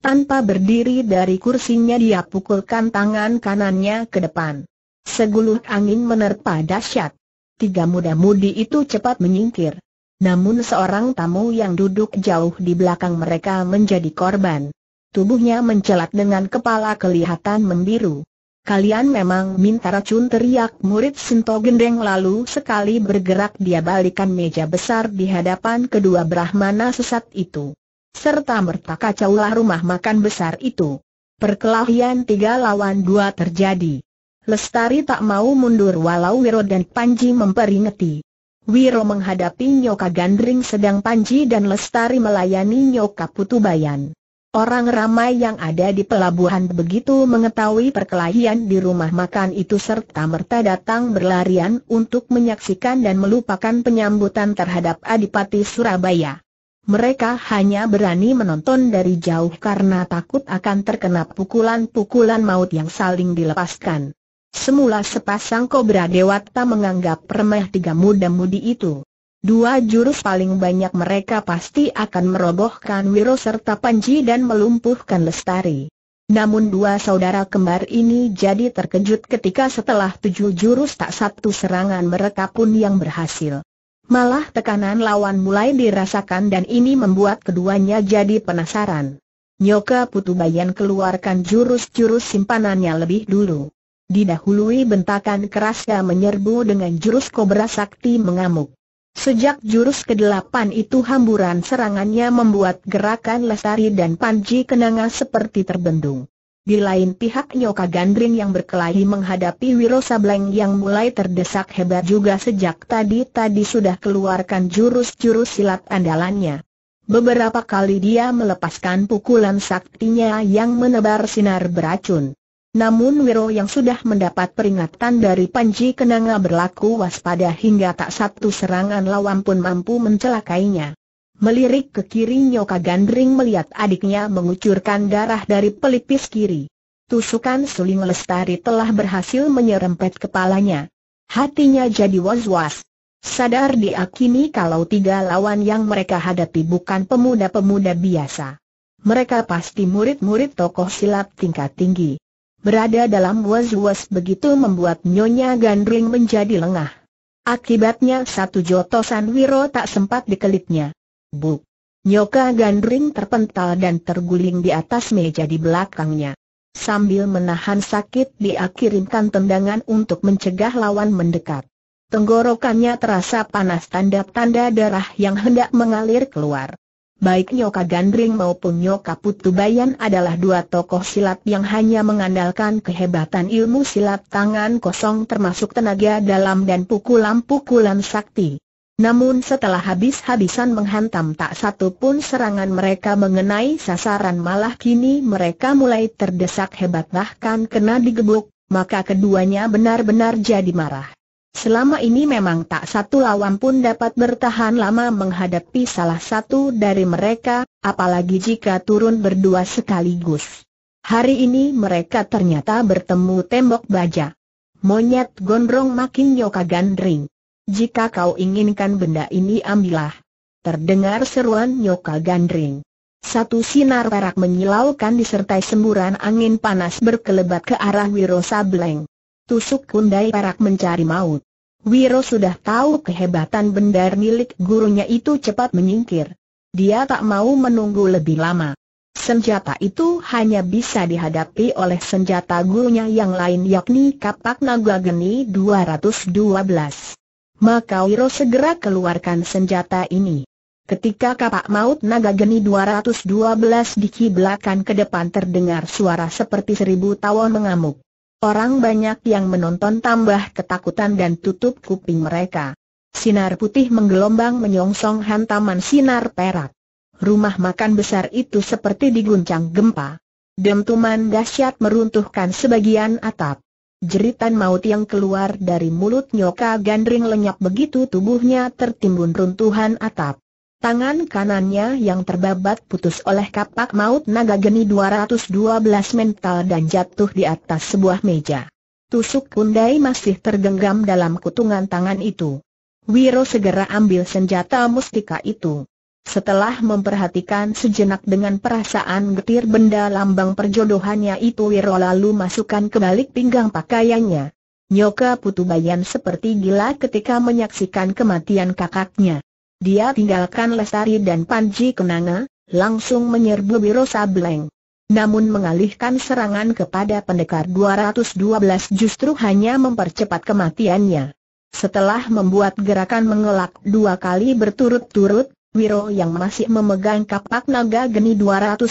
Tanpa berdiri dari kursinya dia pukulkan tangan kanannya ke depan. Seguluh angin menerpa dahsyat. Tiga muda-mudi itu cepat menyingkir. Namun seorang tamu yang duduk jauh di belakang mereka menjadi korban. Tubuhnya mencelat dengan kepala kelihatan membiru. Kalian memang minta racun teriak murid Sinto Gendeng lalu sekali bergerak dia balikan meja besar di hadapan kedua Brahmana sesat itu. Serta merta kacaulah rumah makan besar itu. Perkelahian tiga lawan dua terjadi. Lestari tak mau mundur walau Wiro dan Panji memperingati. Wiro menghadapi Nyoka Gandring sedang Panji dan Lestari melayani Nyoka Putubayan. Orang ramai yang ada di pelabuhan begitu mengetahui perkelahian di rumah makan itu serta merta datang berlarian untuk menyaksikan dan melupakan penyambutan terhadap Adipati Surabaya. Mereka hanya berani menonton dari jauh karena takut akan terkena pukulan-pukulan maut yang saling dilepaskan. Semula sepasang kobra dewata menganggap remeh tiga muda-mudi itu. Dua jurus paling banyak mereka pasti akan merobohkan Wiro serta Panji dan melumpuhkan Lestari. Namun dua saudara kembar ini jadi terkejut ketika setelah tujuh jurus tak satu serangan mereka pun yang berhasil. Malah tekanan lawan mulai dirasakan dan ini membuat keduanya jadi penasaran. Nyoka Putu Bayan keluarkan jurus-jurus simpanannya lebih dulu. Didahului bentakan kerasnya menyerbu dengan jurus kobra sakti mengamuk. Sejak jurus ke-8 itu hamburan serangannya membuat gerakan Lestari dan Panji Kenanga seperti terbendung. Di lain pihak Nyoka Gandring yang berkelahi menghadapi Wiro Sableng yang mulai terdesak hebat juga sejak tadi-tadi sudah keluarkan jurus-jurus silat andalannya. Beberapa kali dia melepaskan pukulan saktinya yang menebar sinar beracun. Namun Wiro yang sudah mendapat peringatan dari Panji Kenanga berlaku waspada hingga tak satu serangan lawan pun mampu mencelakainya. Melirik ke kiri Nyoka Gandring melihat adiknya mengucurkan darah dari pelipis kiri. Tusukan suling lestari telah berhasil menyerempet kepalanya. Hatinya jadi was-was. Sadar diakini kalau tiga lawan yang mereka hadapi bukan pemuda-pemuda biasa. Mereka pasti murid-murid tokoh silat tingkat tinggi berada dalam was-was begitu membuat Nyonya Gandring menjadi lengah. Akibatnya satu jotosan Wiro tak sempat dikelitnya. Bu! Nyoka Gandring terpental dan terguling di atas meja di belakangnya. Sambil menahan sakit dia kirimkan tendangan untuk mencegah lawan mendekat. Tenggorokannya terasa panas tanda-tanda darah yang hendak mengalir keluar baik Nyoka Gandring maupun Nyoka Putu Bayan adalah dua tokoh silat yang hanya mengandalkan kehebatan ilmu silat tangan kosong termasuk tenaga dalam dan pukulan-pukulan sakti. Namun setelah habis-habisan menghantam tak satu pun serangan mereka mengenai sasaran malah kini mereka mulai terdesak hebat bahkan kena digebuk, maka keduanya benar-benar jadi marah. Selama ini memang tak satu lawan pun dapat bertahan lama menghadapi salah satu dari mereka, apalagi jika turun berdua sekaligus. Hari ini mereka ternyata bertemu tembok baja. Monyet gondrong makin nyoka gandring. Jika kau inginkan benda ini ambillah. Terdengar seruan nyoka gandring. Satu sinar perak menyilaukan disertai semburan angin panas berkelebat ke arah Wiro Sableng tusuk kundai parak mencari maut. Wiro sudah tahu kehebatan bender milik gurunya itu cepat menyingkir. Dia tak mau menunggu lebih lama. Senjata itu hanya bisa dihadapi oleh senjata gurunya yang lain yakni kapak naga geni 212. Maka Wiro segera keluarkan senjata ini. Ketika kapak maut naga geni 212 dikiblakan ke depan terdengar suara seperti seribu tawon mengamuk. Orang banyak yang menonton tambah ketakutan dan tutup kuping mereka. Sinar putih menggelombang menyongsong hantaman sinar perak. Rumah makan besar itu seperti diguncang gempa. Dentuman dahsyat meruntuhkan sebagian atap. Jeritan maut yang keluar dari mulut nyoka gandring lenyap begitu tubuhnya tertimbun runtuhan atap. Tangan kanannya yang terbabat putus oleh kapak maut naga geni 212 mental dan jatuh di atas sebuah meja. Tusuk kundai masih tergenggam dalam kutungan tangan itu. Wiro segera ambil senjata mustika itu. Setelah memperhatikan sejenak dengan perasaan getir benda lambang perjodohannya itu Wiro lalu masukkan ke balik pinggang pakaiannya. Nyoka Putu Bayan seperti gila ketika menyaksikan kematian kakaknya. Dia tinggalkan Lestari dan Panji Kenanga, langsung menyerbu Wiro Sableng. Namun mengalihkan serangan kepada pendekar 212 justru hanya mempercepat kematiannya. Setelah membuat gerakan mengelak dua kali berturut-turut, Wiro yang masih memegang kapak naga geni 212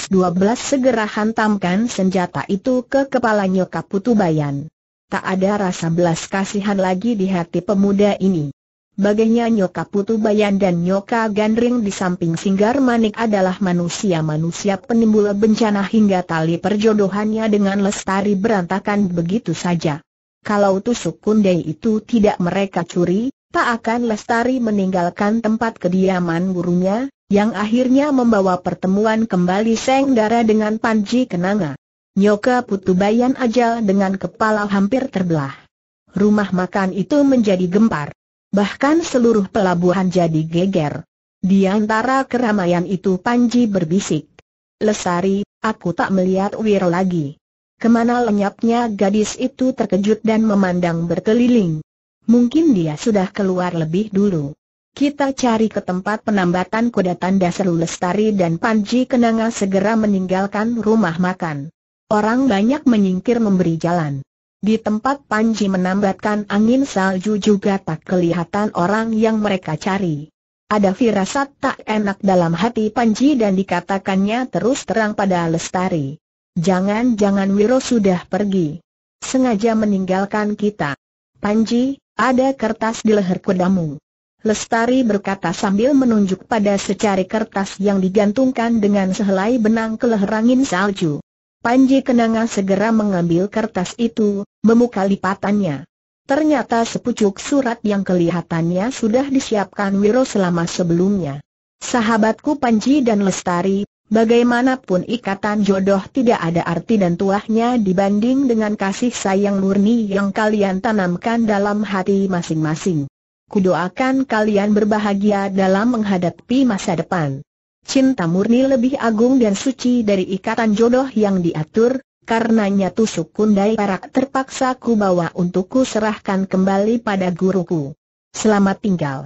segera hantamkan senjata itu ke kepalanya nyokap Bayan. Tak ada rasa belas kasihan lagi di hati pemuda ini. Bagainya Nyoka Putu Bayan dan Nyoka Gandring di samping Singgar Manik adalah manusia-manusia penimbul bencana hingga tali perjodohannya dengan Lestari berantakan begitu saja. Kalau tusuk kundai itu tidak mereka curi, tak akan Lestari meninggalkan tempat kediaman gurunya, yang akhirnya membawa pertemuan kembali Sengdara dengan Panji Kenanga. Nyoka Putu Bayan aja dengan kepala hampir terbelah. Rumah makan itu menjadi gempar. Bahkan seluruh pelabuhan jadi geger. Di antara keramaian itu Panji berbisik. Lesari, aku tak melihat Wir lagi. Kemana lenyapnya gadis itu terkejut dan memandang berkeliling. Mungkin dia sudah keluar lebih dulu. Kita cari ke tempat penambatan kuda tanda seru Lestari dan Panji Kenanga segera meninggalkan rumah makan. Orang banyak menyingkir memberi jalan. Di tempat Panji menambatkan angin salju juga tak kelihatan orang yang mereka cari. Ada firasat tak enak dalam hati Panji dan dikatakannya terus terang pada Lestari. Jangan-jangan Wiro sudah pergi. Sengaja meninggalkan kita. Panji, ada kertas di leher kudamu. Lestari berkata sambil menunjuk pada secari kertas yang digantungkan dengan sehelai benang ke leher angin salju. Panji Kenanga segera mengambil kertas itu, membuka lipatannya. Ternyata sepucuk surat yang kelihatannya sudah disiapkan Wiro selama sebelumnya. Sahabatku Panji dan Lestari, bagaimanapun ikatan jodoh tidak ada arti dan tuahnya dibanding dengan kasih sayang murni yang kalian tanamkan dalam hati masing-masing. Kudoakan kalian berbahagia dalam menghadapi masa depan. Cinta murni lebih agung dan suci dari ikatan jodoh yang diatur, karenanya tusuk kundai perak terpaksa ku bawa untuk ku serahkan kembali pada guruku. Selamat tinggal.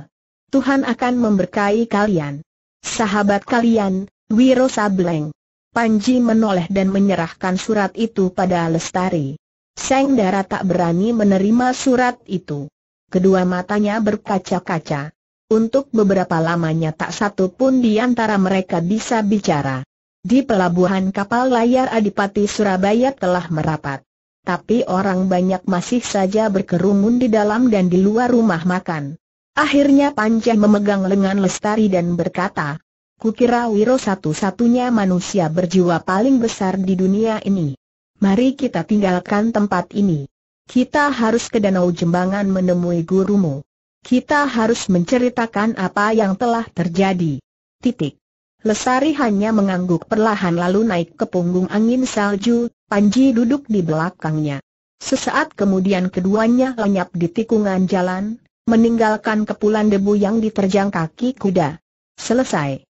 Tuhan akan memberkahi kalian. Sahabat kalian, Wiro Sableng. Panji menoleh dan menyerahkan surat itu pada Lestari. Seng Dara tak berani menerima surat itu. Kedua matanya berkaca-kaca. Untuk beberapa lamanya tak satu pun di antara mereka bisa bicara. Di pelabuhan kapal layar Adipati Surabaya telah merapat. Tapi orang banyak masih saja berkerumun di dalam dan di luar rumah makan. Akhirnya Panca memegang lengan Lestari dan berkata, Kukira Wiro satu-satunya manusia berjiwa paling besar di dunia ini. Mari kita tinggalkan tempat ini. Kita harus ke Danau Jembangan menemui gurumu. Kita harus menceritakan apa yang telah terjadi. Titik. Lesari hanya mengangguk perlahan lalu naik ke punggung angin salju, Panji duduk di belakangnya. Sesaat kemudian keduanya lenyap di tikungan jalan, meninggalkan kepulan debu yang diterjang kaki kuda. Selesai.